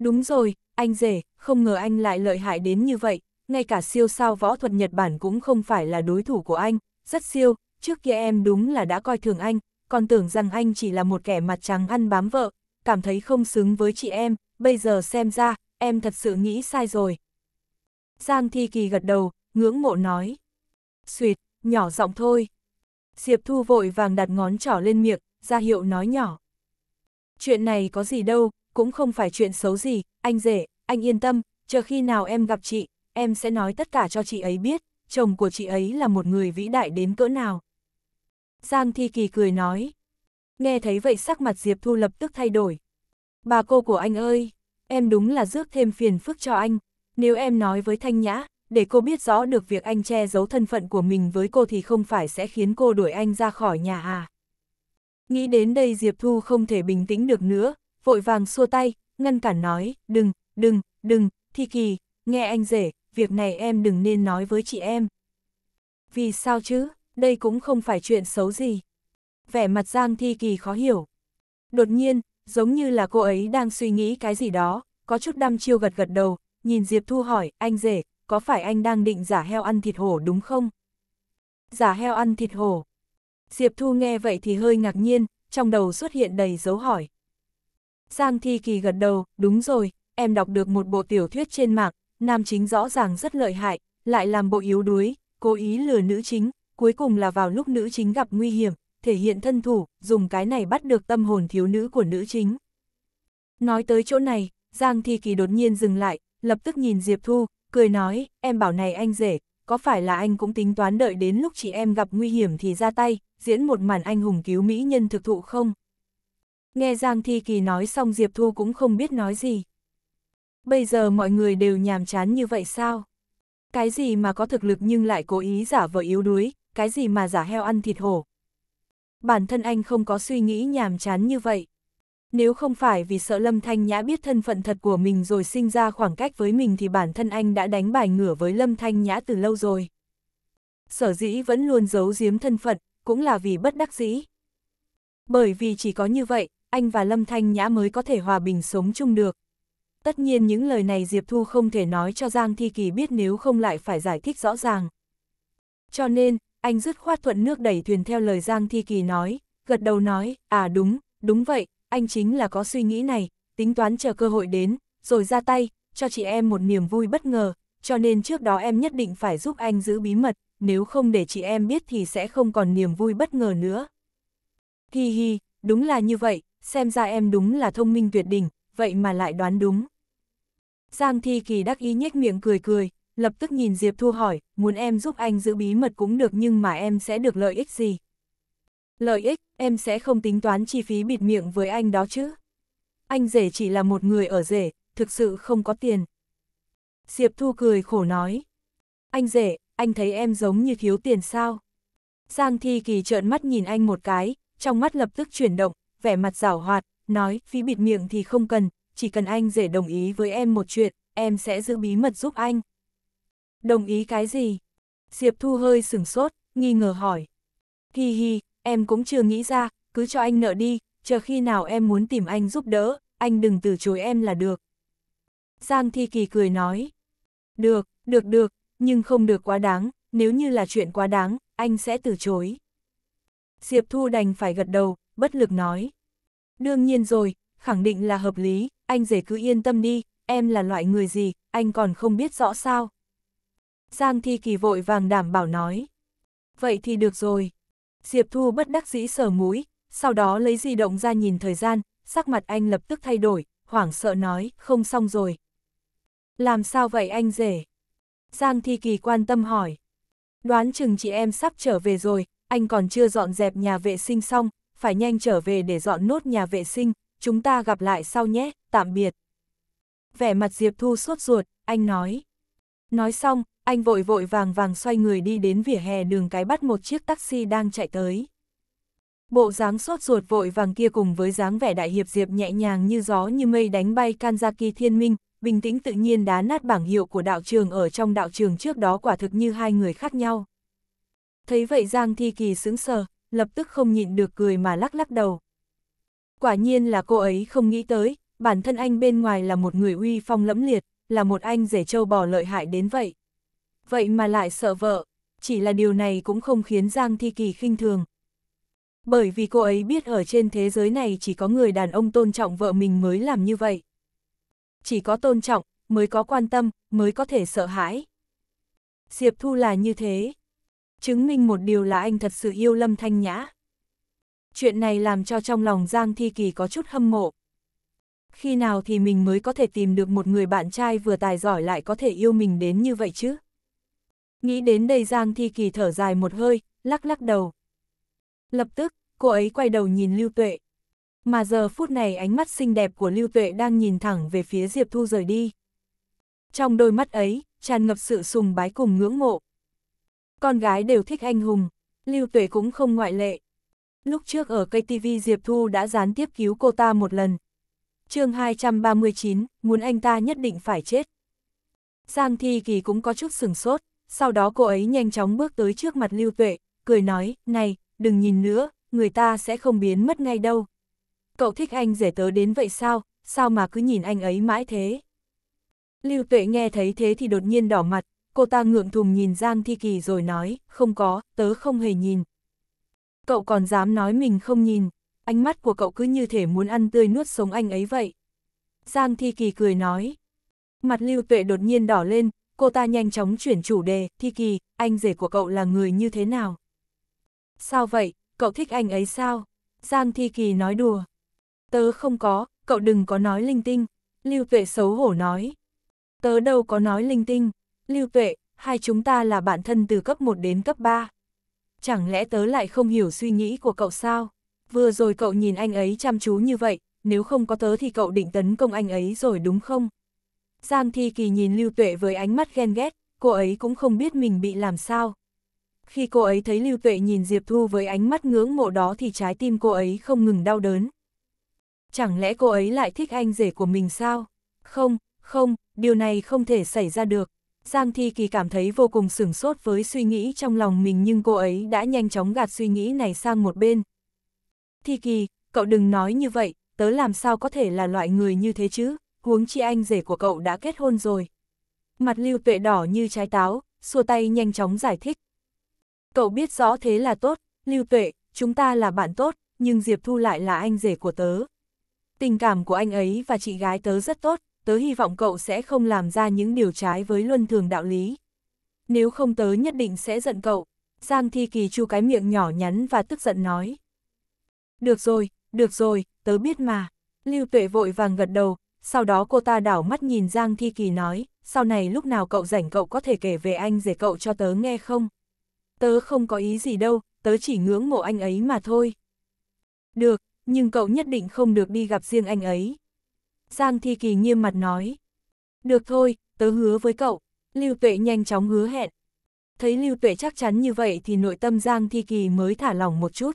Speaker 1: Đúng rồi, anh rể, không ngờ anh lại lợi hại đến như vậy, ngay cả siêu sao võ thuật Nhật Bản cũng không phải là đối thủ của anh, rất siêu, trước kia em đúng là đã coi thường anh, còn tưởng rằng anh chỉ là một kẻ mặt trắng ăn bám vợ, cảm thấy không xứng với chị em, bây giờ xem ra, em thật sự nghĩ sai rồi. Giang Thi Kỳ gật đầu, ngưỡng mộ nói. Xuyệt, nhỏ giọng thôi. Diệp Thu vội vàng đặt ngón trỏ lên miệng, ra hiệu nói nhỏ. Chuyện này có gì đâu, cũng không phải chuyện xấu gì, anh rể, anh yên tâm, chờ khi nào em gặp chị, em sẽ nói tất cả cho chị ấy biết, chồng của chị ấy là một người vĩ đại đến cỡ nào. Giang Thi Kỳ cười nói. Nghe thấy vậy sắc mặt Diệp Thu lập tức thay đổi. Bà cô của anh ơi, em đúng là rước thêm phiền phức cho anh, nếu em nói với Thanh Nhã, để cô biết rõ được việc anh che giấu thân phận của mình với cô thì không phải sẽ khiến cô đuổi anh ra khỏi nhà à. Nghĩ đến đây Diệp Thu không thể bình tĩnh được nữa, vội vàng xua tay, ngăn cản nói, đừng, đừng, đừng, Thi Kỳ, nghe anh rể, việc này em đừng nên nói với chị em. Vì sao chứ, đây cũng không phải chuyện xấu gì. Vẻ mặt Giang Thi Kỳ khó hiểu. Đột nhiên, giống như là cô ấy đang suy nghĩ cái gì đó, có chút đăm chiêu gật gật đầu, nhìn Diệp Thu hỏi, anh rể, có phải anh đang định giả heo ăn thịt hổ đúng không? Giả heo ăn thịt hổ. Diệp Thu nghe vậy thì hơi ngạc nhiên, trong đầu xuất hiện đầy dấu hỏi. Giang Thi Kỳ gật đầu, đúng rồi, em đọc được một bộ tiểu thuyết trên mạng, nam chính rõ ràng rất lợi hại, lại làm bộ yếu đuối, cố ý lừa nữ chính, cuối cùng là vào lúc nữ chính gặp nguy hiểm, thể hiện thân thủ, dùng cái này bắt được tâm hồn thiếu nữ của nữ chính. Nói tới chỗ này, Giang Thi Kỳ đột nhiên dừng lại, lập tức nhìn Diệp Thu, cười nói, em bảo này anh rể, có phải là anh cũng tính toán đợi đến lúc chị em gặp nguy hiểm thì ra tay, diễn một màn anh hùng cứu mỹ nhân thực thụ không? Nghe Giang Thi Kỳ nói xong Diệp Thu cũng không biết nói gì. Bây giờ mọi người đều nhàm chán như vậy sao? Cái gì mà có thực lực nhưng lại cố ý giả vờ yếu đuối, cái gì mà giả heo ăn thịt hổ? Bản thân anh không có suy nghĩ nhàm chán như vậy. Nếu không phải vì sợ Lâm Thanh Nhã biết thân phận thật của mình rồi sinh ra khoảng cách với mình thì bản thân anh đã đánh bài ngửa với Lâm Thanh Nhã từ lâu rồi. Sở dĩ vẫn luôn giấu giếm thân phận, cũng là vì bất đắc dĩ. Bởi vì chỉ có như vậy, anh và Lâm Thanh Nhã mới có thể hòa bình sống chung được. Tất nhiên những lời này Diệp Thu không thể nói cho Giang Thi Kỳ biết nếu không lại phải giải thích rõ ràng. Cho nên, anh dứt khoát thuận nước đẩy thuyền theo lời Giang Thi Kỳ nói, gật đầu nói, à đúng, đúng vậy, anh chính là có suy nghĩ này, tính toán chờ cơ hội đến, rồi ra tay, cho chị em một niềm vui bất ngờ, cho nên trước đó em nhất định phải giúp anh giữ bí mật, nếu không để chị em biết thì sẽ không còn niềm vui bất ngờ nữa. Hi hi, đúng là như vậy, xem ra em đúng là thông minh tuyệt đỉnh, vậy mà lại đoán đúng. Giang Thi Kỳ đắc ý nhếch miệng cười cười, lập tức nhìn Diệp Thu hỏi, muốn em giúp anh giữ bí mật cũng được nhưng mà em sẽ được lợi ích gì? Lợi ích, em sẽ không tính toán chi phí bịt miệng với anh đó chứ. Anh rể chỉ là một người ở rể, thực sự không có tiền. Diệp Thu cười khổ nói. Anh rể, anh thấy em giống như thiếu tiền sao? Giang Thi Kỳ trợn mắt nhìn anh một cái, trong mắt lập tức chuyển động, vẻ mặt rảo hoạt, nói phí bịt miệng thì không cần, chỉ cần anh rể đồng ý với em một chuyện, em sẽ giữ bí mật giúp anh. Đồng ý cái gì? Diệp Thu hơi sửng sốt, nghi ngờ hỏi. Hi hi, em cũng chưa nghĩ ra, cứ cho anh nợ đi, chờ khi nào em muốn tìm anh giúp đỡ, anh đừng từ chối em là được. Giang Thi Kỳ cười nói, được, được được, nhưng không được quá đáng, nếu như là chuyện quá đáng, anh sẽ từ chối. Diệp Thu đành phải gật đầu, bất lực nói. Đương nhiên rồi, khẳng định là hợp lý, anh rể cứ yên tâm đi, em là loại người gì, anh còn không biết rõ sao. Giang Thi Kỳ vội vàng đảm bảo nói. Vậy thì được rồi. Diệp Thu bất đắc dĩ sờ mũi, sau đó lấy di động ra nhìn thời gian, sắc mặt anh lập tức thay đổi, hoảng sợ nói, không xong rồi. Làm sao vậy anh rể? Giang Thi Kỳ quan tâm hỏi. Đoán chừng chị em sắp trở về rồi, anh còn chưa dọn dẹp nhà vệ sinh xong, phải nhanh trở về để dọn nốt nhà vệ sinh, chúng ta gặp lại sau nhé, tạm biệt. Vẻ mặt Diệp Thu suốt ruột, anh nói. Nói xong, anh vội vội vàng vàng xoay người đi đến vỉa hè đường cái bắt một chiếc taxi đang chạy tới. Bộ dáng sốt ruột vội vàng kia cùng với dáng vẻ đại hiệp diệp nhẹ nhàng như gió như mây đánh bay Kanzaki Thiên Minh, bình tĩnh tự nhiên đá nát bảng hiệu của đạo trường ở trong đạo trường trước đó quả thực như hai người khác nhau. Thấy vậy Giang Thi Kỳ sững sờ, lập tức không nhịn được cười mà lắc lắc đầu. Quả nhiên là cô ấy không nghĩ tới, bản thân anh bên ngoài là một người uy phong lẫm liệt, là một anh rể châu bò lợi hại đến vậy vậy mà lại sợ vợ, chỉ là điều này cũng không khiến Giang Thi Kỳ khinh thường. Bởi vì cô ấy biết ở trên thế giới này chỉ có người đàn ông tôn trọng vợ mình mới làm như vậy. Chỉ có tôn trọng, mới có quan tâm, mới có thể sợ hãi. Diệp Thu là như thế. Chứng minh một điều là anh thật sự yêu Lâm Thanh Nhã. Chuyện này làm cho trong lòng Giang Thi Kỳ có chút hâm mộ. Khi nào thì mình mới có thể tìm được một người bạn trai vừa tài giỏi lại có thể yêu mình đến như vậy chứ? Nghĩ đến đây Giang Thi Kỳ thở dài một hơi, lắc lắc đầu. Lập tức, cô ấy quay đầu nhìn Lưu Tuệ. Mà giờ phút này ánh mắt xinh đẹp của Lưu Tuệ đang nhìn thẳng về phía Diệp Thu rời đi. Trong đôi mắt ấy, tràn ngập sự sùng bái cùng ngưỡng mộ. Con gái đều thích anh hùng, Lưu Tuệ cũng không ngoại lệ. Lúc trước ở cây KTV Diệp Thu đã gián tiếp cứu cô ta một lần. chương 239, muốn anh ta nhất định phải chết. Giang Thi Kỳ cũng có chút sừng sốt sau đó cô ấy nhanh chóng bước tới trước mặt Lưu Tuệ, cười nói, này, đừng nhìn nữa, người ta sẽ không biến mất ngay đâu. Cậu thích anh rể tớ đến vậy sao, sao mà cứ nhìn anh ấy mãi thế? Lưu Tuệ nghe thấy thế thì đột nhiên đỏ mặt, cô ta ngượng thùng nhìn Giang Thi Kỳ rồi nói, không có, tớ không hề nhìn. Cậu còn dám nói mình không nhìn, ánh mắt của cậu cứ như thể muốn ăn tươi nuốt sống anh ấy vậy. Giang Thi Kỳ cười nói, mặt Lưu Tuệ đột nhiên đỏ lên, cô ta nhanh chóng chuyển chủ đề, Thi Kỳ, anh rể của cậu là người như thế nào? Sao vậy, cậu thích anh ấy sao? Giang Thi Kỳ nói đùa. Tớ không có, cậu đừng có nói linh tinh. Lưu Tuệ xấu hổ nói. Tớ đâu có nói linh tinh. Lưu Tuệ, hai chúng ta là bạn thân từ cấp 1 đến cấp 3. Chẳng lẽ tớ lại không hiểu suy nghĩ của cậu sao? Vừa rồi cậu nhìn anh ấy chăm chú như vậy, nếu không có tớ thì cậu định tấn công anh ấy rồi đúng không? Giang Thi Kỳ nhìn Lưu Tuệ với ánh mắt ghen ghét, cô ấy cũng không biết mình bị làm sao. Khi cô ấy thấy Lưu Tuệ nhìn Diệp Thu với ánh mắt ngưỡng mộ đó thì trái tim cô ấy không ngừng đau đớn. Chẳng lẽ cô ấy lại thích anh rể của mình sao? Không, không, điều này không thể xảy ra được. Giang Thi Kỳ cảm thấy vô cùng sửng sốt với suy nghĩ trong lòng mình nhưng cô ấy đã nhanh chóng gạt suy nghĩ này sang một bên. Thi Kỳ, cậu đừng nói như vậy, tớ làm sao có thể là loại người như thế chứ? huống chi anh rể của cậu đã kết hôn rồi. Mặt lưu tuệ đỏ như trái táo, xua tay nhanh chóng giải thích. Cậu biết rõ thế là tốt, lưu tuệ, chúng ta là bạn tốt, nhưng Diệp Thu lại là anh rể của tớ. Tình cảm của anh ấy và chị gái tớ rất tốt, tớ hy vọng cậu sẽ không làm ra những điều trái với luân thường đạo lý. Nếu không tớ nhất định sẽ giận cậu. Giang Thi Kỳ chu cái miệng nhỏ nhắn và tức giận nói. Được rồi, được rồi, tớ biết mà. Lưu Tuệ vội vàng gật đầu, sau đó cô ta đảo mắt nhìn Giang Thi Kỳ nói, sau này lúc nào cậu rảnh cậu có thể kể về anh rể cậu cho tớ nghe không? Tớ không có ý gì đâu, tớ chỉ ngưỡng mộ anh ấy mà thôi. Được, nhưng cậu nhất định không được đi gặp riêng anh ấy. Giang Thi Kỳ nghiêm mặt nói. Được thôi, tớ hứa với cậu. Lưu Tuệ nhanh chóng hứa hẹn. Thấy Lưu Tuệ chắc chắn như vậy thì nội tâm Giang Thi Kỳ mới thả lỏng một chút.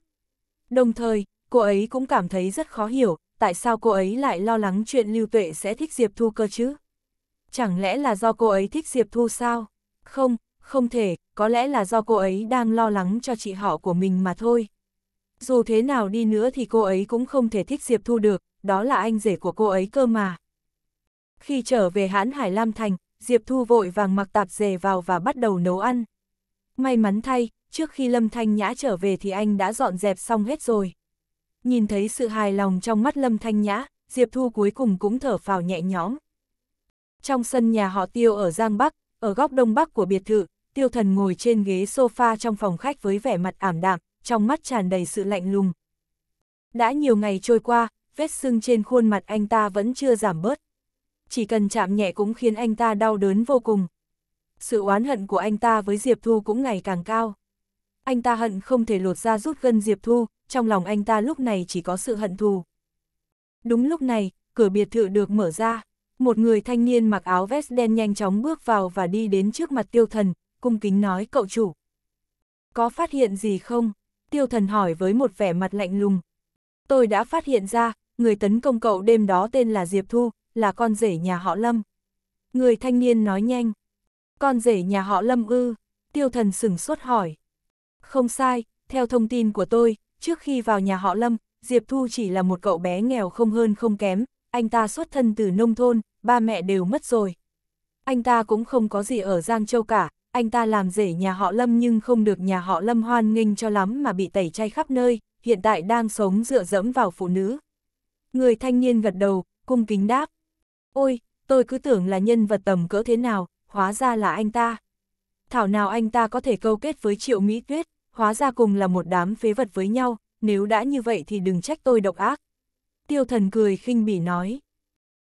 Speaker 1: Đồng thời, cô ấy cũng cảm thấy rất khó hiểu, tại sao cô ấy lại lo lắng chuyện Lưu Tuệ sẽ thích Diệp Thu cơ chứ? Chẳng lẽ là do cô ấy thích Diệp Thu sao? Không, không thể, có lẽ là do cô ấy đang lo lắng cho chị họ của mình mà thôi. Dù thế nào đi nữa thì cô ấy cũng không thể thích Diệp Thu được, đó là anh rể của cô ấy cơ mà. Khi trở về hãn Hải Lam Thành, Diệp Thu vội vàng mặc tạp dề vào và bắt đầu nấu ăn. May mắn thay, trước khi Lâm Thanh Nhã trở về thì anh đã dọn dẹp xong hết rồi nhìn thấy sự hài lòng trong mắt Lâm Thanh Nhã, Diệp Thu cuối cùng cũng thở phào nhẹ nhõm. Trong sân nhà họ Tiêu ở Giang Bắc, ở góc đông bắc của biệt thự, Tiêu Thần ngồi trên ghế sofa trong phòng khách với vẻ mặt ảm đạm, trong mắt tràn đầy sự lạnh lùng. Đã nhiều ngày trôi qua, vết sưng trên khuôn mặt anh ta vẫn chưa giảm bớt. Chỉ cần chạm nhẹ cũng khiến anh ta đau đớn vô cùng. Sự oán hận của anh ta với Diệp Thu cũng ngày càng cao. Anh ta hận không thể lột ra rút gân Diệp Thu, trong lòng anh ta lúc này chỉ có sự hận thù. Đúng lúc này, cửa biệt thự được mở ra, một người thanh niên mặc áo vest đen nhanh chóng bước vào và đi đến trước mặt tiêu thần, cung kính nói cậu chủ. Có phát hiện gì không? Tiêu thần hỏi với một vẻ mặt lạnh lùng. Tôi đã phát hiện ra, người tấn công cậu đêm đó tên là Diệp Thu, là con rể nhà họ Lâm. Người thanh niên nói nhanh. Con rể nhà họ Lâm ư, tiêu thần sửng sốt hỏi. Không sai, theo thông tin của tôi, Trước khi vào nhà họ Lâm, Diệp Thu chỉ là một cậu bé nghèo không hơn không kém, anh ta xuất thân từ nông thôn, ba mẹ đều mất rồi. Anh ta cũng không có gì ở Giang Châu cả, anh ta làm rể nhà họ Lâm nhưng không được nhà họ Lâm hoan nghênh cho lắm mà bị tẩy chay khắp nơi, hiện tại đang sống dựa dẫm vào phụ nữ. Người thanh niên gật đầu, cung kính đáp. Ôi, tôi cứ tưởng là nhân vật tầm cỡ thế nào, hóa ra là anh ta. Thảo nào anh ta có thể câu kết với Triệu Mỹ Tuyết, hóa ra cùng là một đám phế vật với nhau, nếu đã như vậy thì đừng trách tôi độc ác. Tiêu thần cười khinh bỉ nói.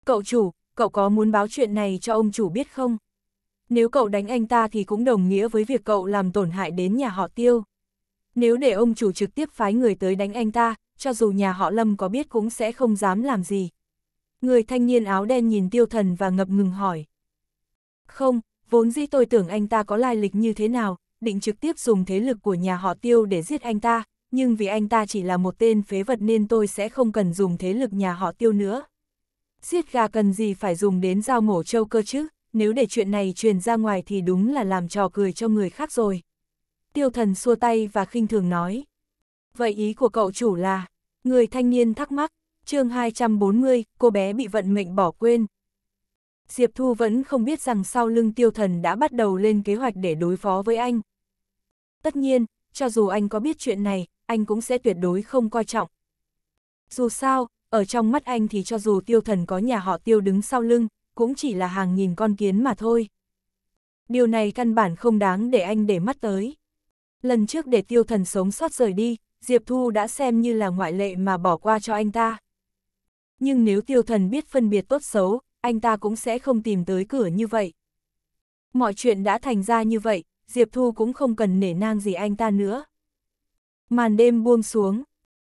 Speaker 1: Cậu chủ, cậu có muốn báo chuyện này cho ông chủ biết không? Nếu cậu đánh anh ta thì cũng đồng nghĩa với việc cậu làm tổn hại đến nhà họ tiêu. Nếu để ông chủ trực tiếp phái người tới đánh anh ta, cho dù nhà họ Lâm có biết cũng sẽ không dám làm gì. Người thanh niên áo đen nhìn tiêu thần và ngập ngừng hỏi. Không, vốn dĩ tôi tưởng anh ta có lai lịch như thế nào, định trực tiếp dùng thế lực của nhà họ tiêu để giết anh ta, nhưng vì anh ta chỉ là một tên phế vật nên tôi sẽ không cần dùng thế lực nhà họ tiêu nữa. Giết gà cần gì phải dùng đến dao mổ trâu cơ chứ, nếu để chuyện này truyền ra ngoài thì đúng là làm trò cười cho người khác rồi. Tiêu thần xua tay và khinh thường nói. Vậy ý của cậu chủ là, người thanh niên thắc mắc, chương 240, cô bé bị vận mệnh bỏ quên. Diệp Thu vẫn không biết rằng sau lưng tiêu thần đã bắt đầu lên kế hoạch để đối phó với anh. Tất nhiên, cho dù anh có biết chuyện này, anh cũng sẽ tuyệt đối không coi trọng. Dù sao, ở trong mắt anh thì cho dù tiêu thần có nhà họ tiêu đứng sau lưng, cũng chỉ là hàng nghìn con kiến mà thôi. Điều này căn bản không đáng để anh để mắt tới. Lần trước để tiêu thần sống sót rời đi, Diệp Thu đã xem như là ngoại lệ mà bỏ qua cho anh ta. Nhưng nếu tiêu thần biết phân biệt tốt xấu, anh ta cũng sẽ không tìm tới cửa như vậy. Mọi chuyện đã thành ra như vậy, Diệp Thu cũng không cần nể nang gì anh ta nữa. Màn đêm buông xuống.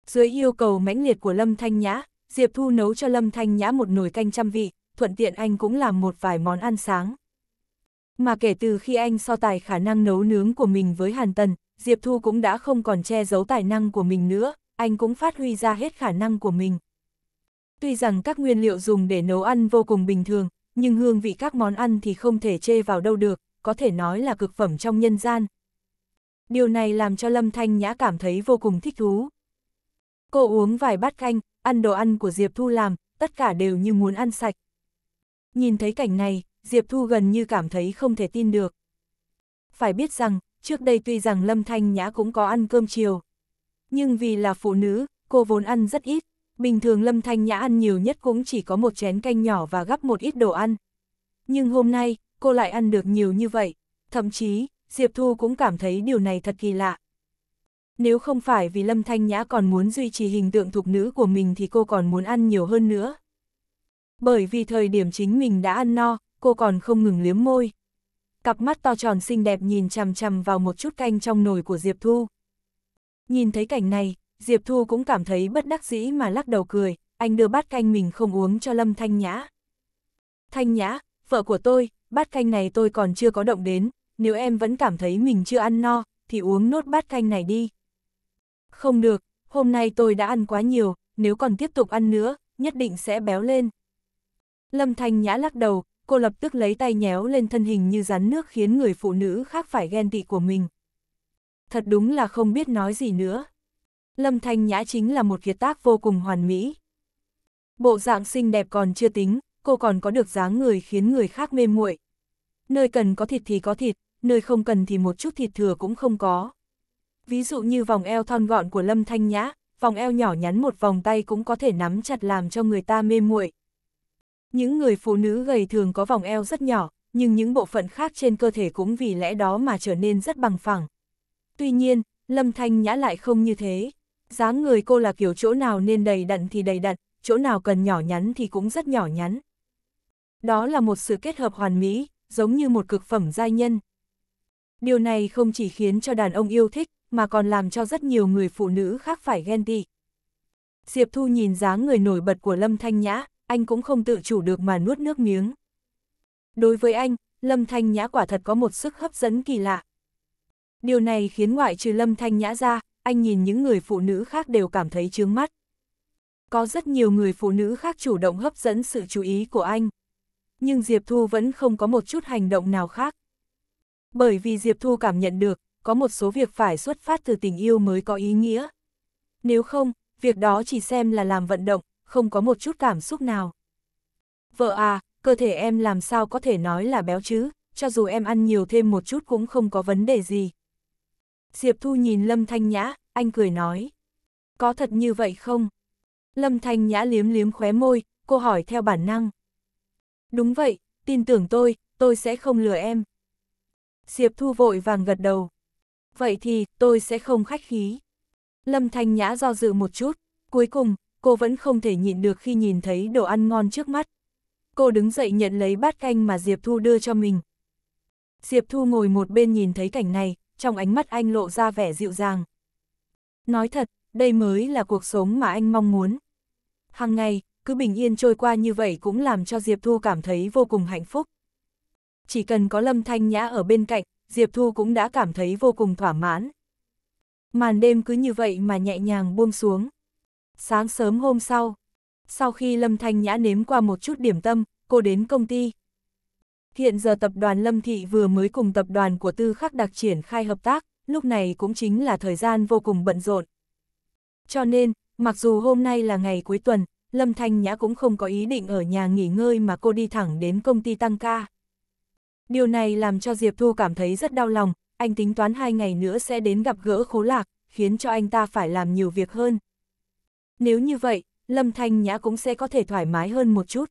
Speaker 1: Dưới yêu cầu mãnh liệt của Lâm Thanh Nhã, Diệp Thu nấu cho Lâm Thanh Nhã một nồi canh trăm vị, thuận tiện anh cũng làm một vài món ăn sáng. Mà kể từ khi anh so tài khả năng nấu nướng của mình với Hàn Tần, Diệp Thu cũng đã không còn che giấu tài năng của mình nữa, anh cũng phát huy ra hết khả năng của mình. Tuy rằng các nguyên liệu dùng để nấu ăn vô cùng bình thường, nhưng hương vị các món ăn thì không thể chê vào đâu được, có thể nói là cực phẩm trong nhân gian. Điều này làm cho Lâm Thanh Nhã cảm thấy vô cùng thích thú. Cô uống vài bát canh, ăn đồ ăn của Diệp Thu làm, tất cả đều như muốn ăn sạch. Nhìn thấy cảnh này, Diệp Thu gần như cảm thấy không thể tin được. Phải biết rằng, trước đây tuy rằng Lâm Thanh Nhã cũng có ăn cơm chiều. Nhưng vì là phụ nữ, cô vốn ăn rất ít. Bình thường Lâm Thanh Nhã ăn nhiều nhất cũng chỉ có một chén canh nhỏ và gắp một ít đồ ăn. Nhưng hôm nay, cô lại ăn được nhiều như vậy. Thậm chí, Diệp Thu cũng cảm thấy điều này thật kỳ lạ. Nếu không phải vì Lâm Thanh Nhã còn muốn duy trì hình tượng thục nữ của mình thì cô còn muốn ăn nhiều hơn nữa. Bởi vì thời điểm chính mình đã ăn no, cô còn không ngừng liếm môi. Cặp mắt to tròn xinh đẹp nhìn chằm chằm vào một chút canh trong nồi của Diệp Thu. Nhìn thấy cảnh này, Diệp Thu cũng cảm thấy bất đắc dĩ mà lắc đầu cười, anh đưa bát canh mình không uống cho Lâm Thanh Nhã. Thanh Nhã, vợ của tôi, bát canh này tôi còn chưa có động đến, nếu em vẫn cảm thấy mình chưa ăn no, thì uống nốt bát canh này đi. Không được, hôm nay tôi đã ăn quá nhiều, nếu còn tiếp tục ăn nữa, nhất định sẽ béo lên. Lâm Thanh Nhã lắc đầu, cô lập tức lấy tay nhéo lên thân hình như rắn nước khiến người phụ nữ khác phải ghen tị của mình. Thật đúng là không biết nói gì nữa. Lâm Thanh Nhã chính là một kiệt tác vô cùng hoàn mỹ. Bộ dạng xinh đẹp còn chưa tính, cô còn có được dáng người khiến người khác mê muội. Nơi cần có thịt thì có thịt, nơi không cần thì một chút thịt thừa cũng không có. Ví dụ như vòng eo thon gọn của Lâm Thanh Nhã, vòng eo nhỏ nhắn một vòng tay cũng có thể nắm chặt làm cho người ta mê muội. Những người phụ nữ gầy thường có vòng eo rất nhỏ, nhưng những bộ phận khác trên cơ thể cũng vì lẽ đó mà trở nên rất bằng phẳng. Tuy nhiên, Lâm Thanh Nhã lại không như thế. dáng người cô là kiểu chỗ nào nên đầy đặn thì đầy đặn, chỗ nào cần nhỏ nhắn thì cũng rất nhỏ nhắn. Đó là một sự kết hợp hoàn mỹ, giống như một cực phẩm giai nhân. Điều này không chỉ khiến cho đàn ông yêu thích, mà còn làm cho rất nhiều người phụ nữ khác phải ghen tị. Diệp Thu nhìn dáng người nổi bật của Lâm Thanh Nhã, anh cũng không tự chủ được mà nuốt nước miếng. Đối với anh, Lâm Thanh Nhã quả thật có một sức hấp dẫn kỳ lạ. Điều này khiến ngoại trừ Lâm Thanh Nhã ra, anh nhìn những người phụ nữ khác đều cảm thấy chướng mắt. Có rất nhiều người phụ nữ khác chủ động hấp dẫn sự chú ý của anh nhưng Diệp Thu vẫn không có một chút hành động nào khác. Bởi vì Diệp Thu cảm nhận được, có một số việc phải xuất phát từ tình yêu mới có ý nghĩa. Nếu không, việc đó chỉ xem là làm vận động, không có một chút cảm xúc nào. Vợ à, cơ thể em làm sao có thể nói là béo chứ, cho dù em ăn nhiều thêm một chút cũng không có vấn đề gì. Diệp Thu nhìn Lâm Thanh Nhã, anh cười nói. Có thật như vậy không? Lâm Thanh Nhã liếm liếm khóe môi, cô hỏi theo bản năng. Đúng vậy, tin tưởng tôi, tôi sẽ không lừa em. Diệp Thu vội vàng gật đầu. Vậy thì, tôi sẽ không khách khí. Lâm Thanh Nhã do dự một chút, cuối cùng, cô vẫn không thể nhịn được khi nhìn thấy đồ ăn ngon trước mắt. Cô đứng dậy nhận lấy bát canh mà Diệp Thu đưa cho mình. Diệp Thu ngồi một bên nhìn thấy cảnh này, trong ánh mắt anh lộ ra vẻ dịu dàng. Nói thật, đây mới là cuộc sống mà anh mong muốn. Hàng ngày, cứ bình yên trôi qua như vậy cũng làm cho Diệp Thu cảm thấy vô cùng hạnh phúc. Chỉ cần có Lâm Thanh Nhã ở bên cạnh, Diệp Thu cũng đã cảm thấy vô cùng thỏa mãn. Màn đêm cứ như vậy mà nhẹ nhàng buông xuống. Sáng sớm hôm sau, sau khi Lâm Thanh Nhã nếm qua một chút điểm tâm, cô đến công ty. Hiện giờ tập đoàn Lâm Thị vừa mới cùng tập đoàn của Tư Khắc Đặc triển khai hợp tác, lúc này cũng chính là thời gian vô cùng bận rộn. Cho nên, mặc dù hôm nay là ngày cuối tuần, Lâm Thanh Nhã cũng không có ý định ở nhà nghỉ ngơi mà cô đi thẳng đến công ty tăng ca. Điều này làm cho Diệp Thu cảm thấy rất đau lòng, anh tính toán hai ngày nữa sẽ đến gặp gỡ khố lạc, khiến cho anh ta phải làm nhiều việc hơn. Nếu như vậy, Lâm Thanh Nhã cũng sẽ có thể thoải mái hơn một chút.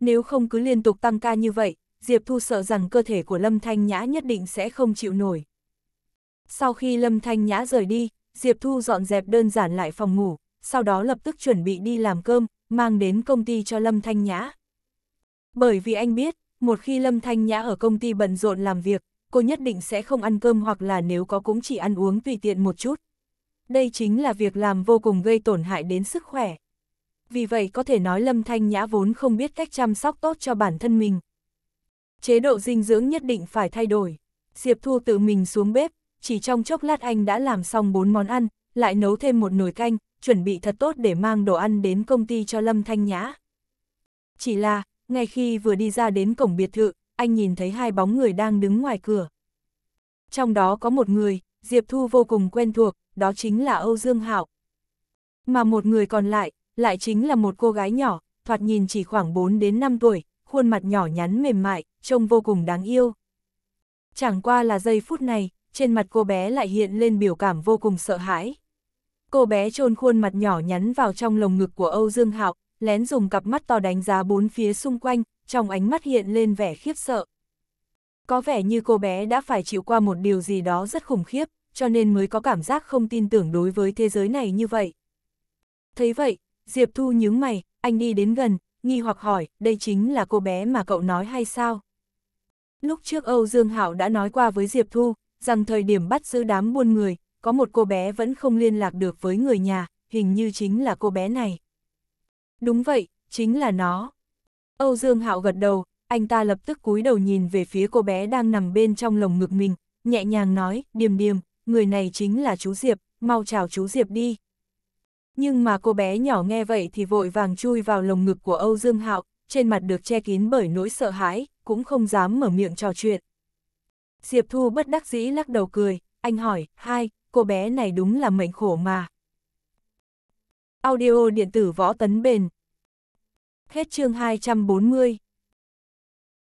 Speaker 1: Nếu không cứ liên tục tăng ca như vậy, Diệp Thu sợ rằng cơ thể của Lâm Thanh Nhã nhất định sẽ không chịu nổi. Sau khi Lâm Thanh Nhã rời đi, Diệp Thu dọn dẹp đơn giản lại phòng ngủ, sau đó lập tức chuẩn bị đi làm cơm, mang đến công ty cho Lâm Thanh Nhã. Bởi vì anh biết, một khi Lâm Thanh Nhã ở công ty bận rộn làm việc, cô nhất định sẽ không ăn cơm hoặc là nếu có cũng chỉ ăn uống tùy tiện một chút. Đây chính là việc làm vô cùng gây tổn hại đến sức khỏe. Vì vậy có thể nói Lâm Thanh Nhã vốn không biết cách chăm sóc tốt cho bản thân mình. Chế độ dinh dưỡng nhất định phải thay đổi. Diệp Thu tự mình xuống bếp, chỉ trong chốc lát anh đã làm xong bốn món ăn, lại nấu thêm một nồi canh, chuẩn bị thật tốt để mang đồ ăn đến công ty cho Lâm Thanh Nhã. Chỉ là, ngay khi vừa đi ra đến cổng biệt thự, anh nhìn thấy hai bóng người đang đứng ngoài cửa. Trong đó có một người, Diệp Thu vô cùng quen thuộc, đó chính là Âu Dương Hạo. Mà một người còn lại, lại chính là một cô gái nhỏ, thoạt nhìn chỉ khoảng 4 đến 5 tuổi, khuôn mặt nhỏ nhắn mềm mại, trông vô cùng đáng yêu. Chẳng qua là giây phút này, trên mặt cô bé lại hiện lên biểu cảm vô cùng sợ hãi cô bé chôn khuôn mặt nhỏ nhắn vào trong lồng ngực của Âu Dương Hạo, lén dùng cặp mắt to đánh giá bốn phía xung quanh, trong ánh mắt hiện lên vẻ khiếp sợ. Có vẻ như cô bé đã phải chịu qua một điều gì đó rất khủng khiếp, cho nên mới có cảm giác không tin tưởng đối với thế giới này như vậy. Thấy vậy, Diệp Thu nhướng mày, anh đi đến gần, nghi hoặc hỏi, đây chính là cô bé mà cậu nói hay sao? Lúc trước Âu Dương Hạo đã nói qua với Diệp Thu, rằng thời điểm bắt giữ đám buôn người, có một cô bé vẫn không liên lạc được với người nhà, hình như chính là cô bé này. Đúng vậy, chính là nó. Âu Dương Hạo gật đầu, anh ta lập tức cúi đầu nhìn về phía cô bé đang nằm bên trong lồng ngực mình, nhẹ nhàng nói, điềm điềm, người này chính là chú Diệp, mau chào chú Diệp đi. Nhưng mà cô bé nhỏ nghe vậy thì vội vàng chui vào lồng ngực của Âu Dương Hạo, trên mặt được che kín bởi nỗi sợ hãi, cũng không dám mở miệng trò chuyện. Diệp Thu bất đắc dĩ lắc đầu cười, anh hỏi, hai, cô bé này đúng là mệnh khổ mà. Audio điện tử võ tấn bền. Hết chương 240.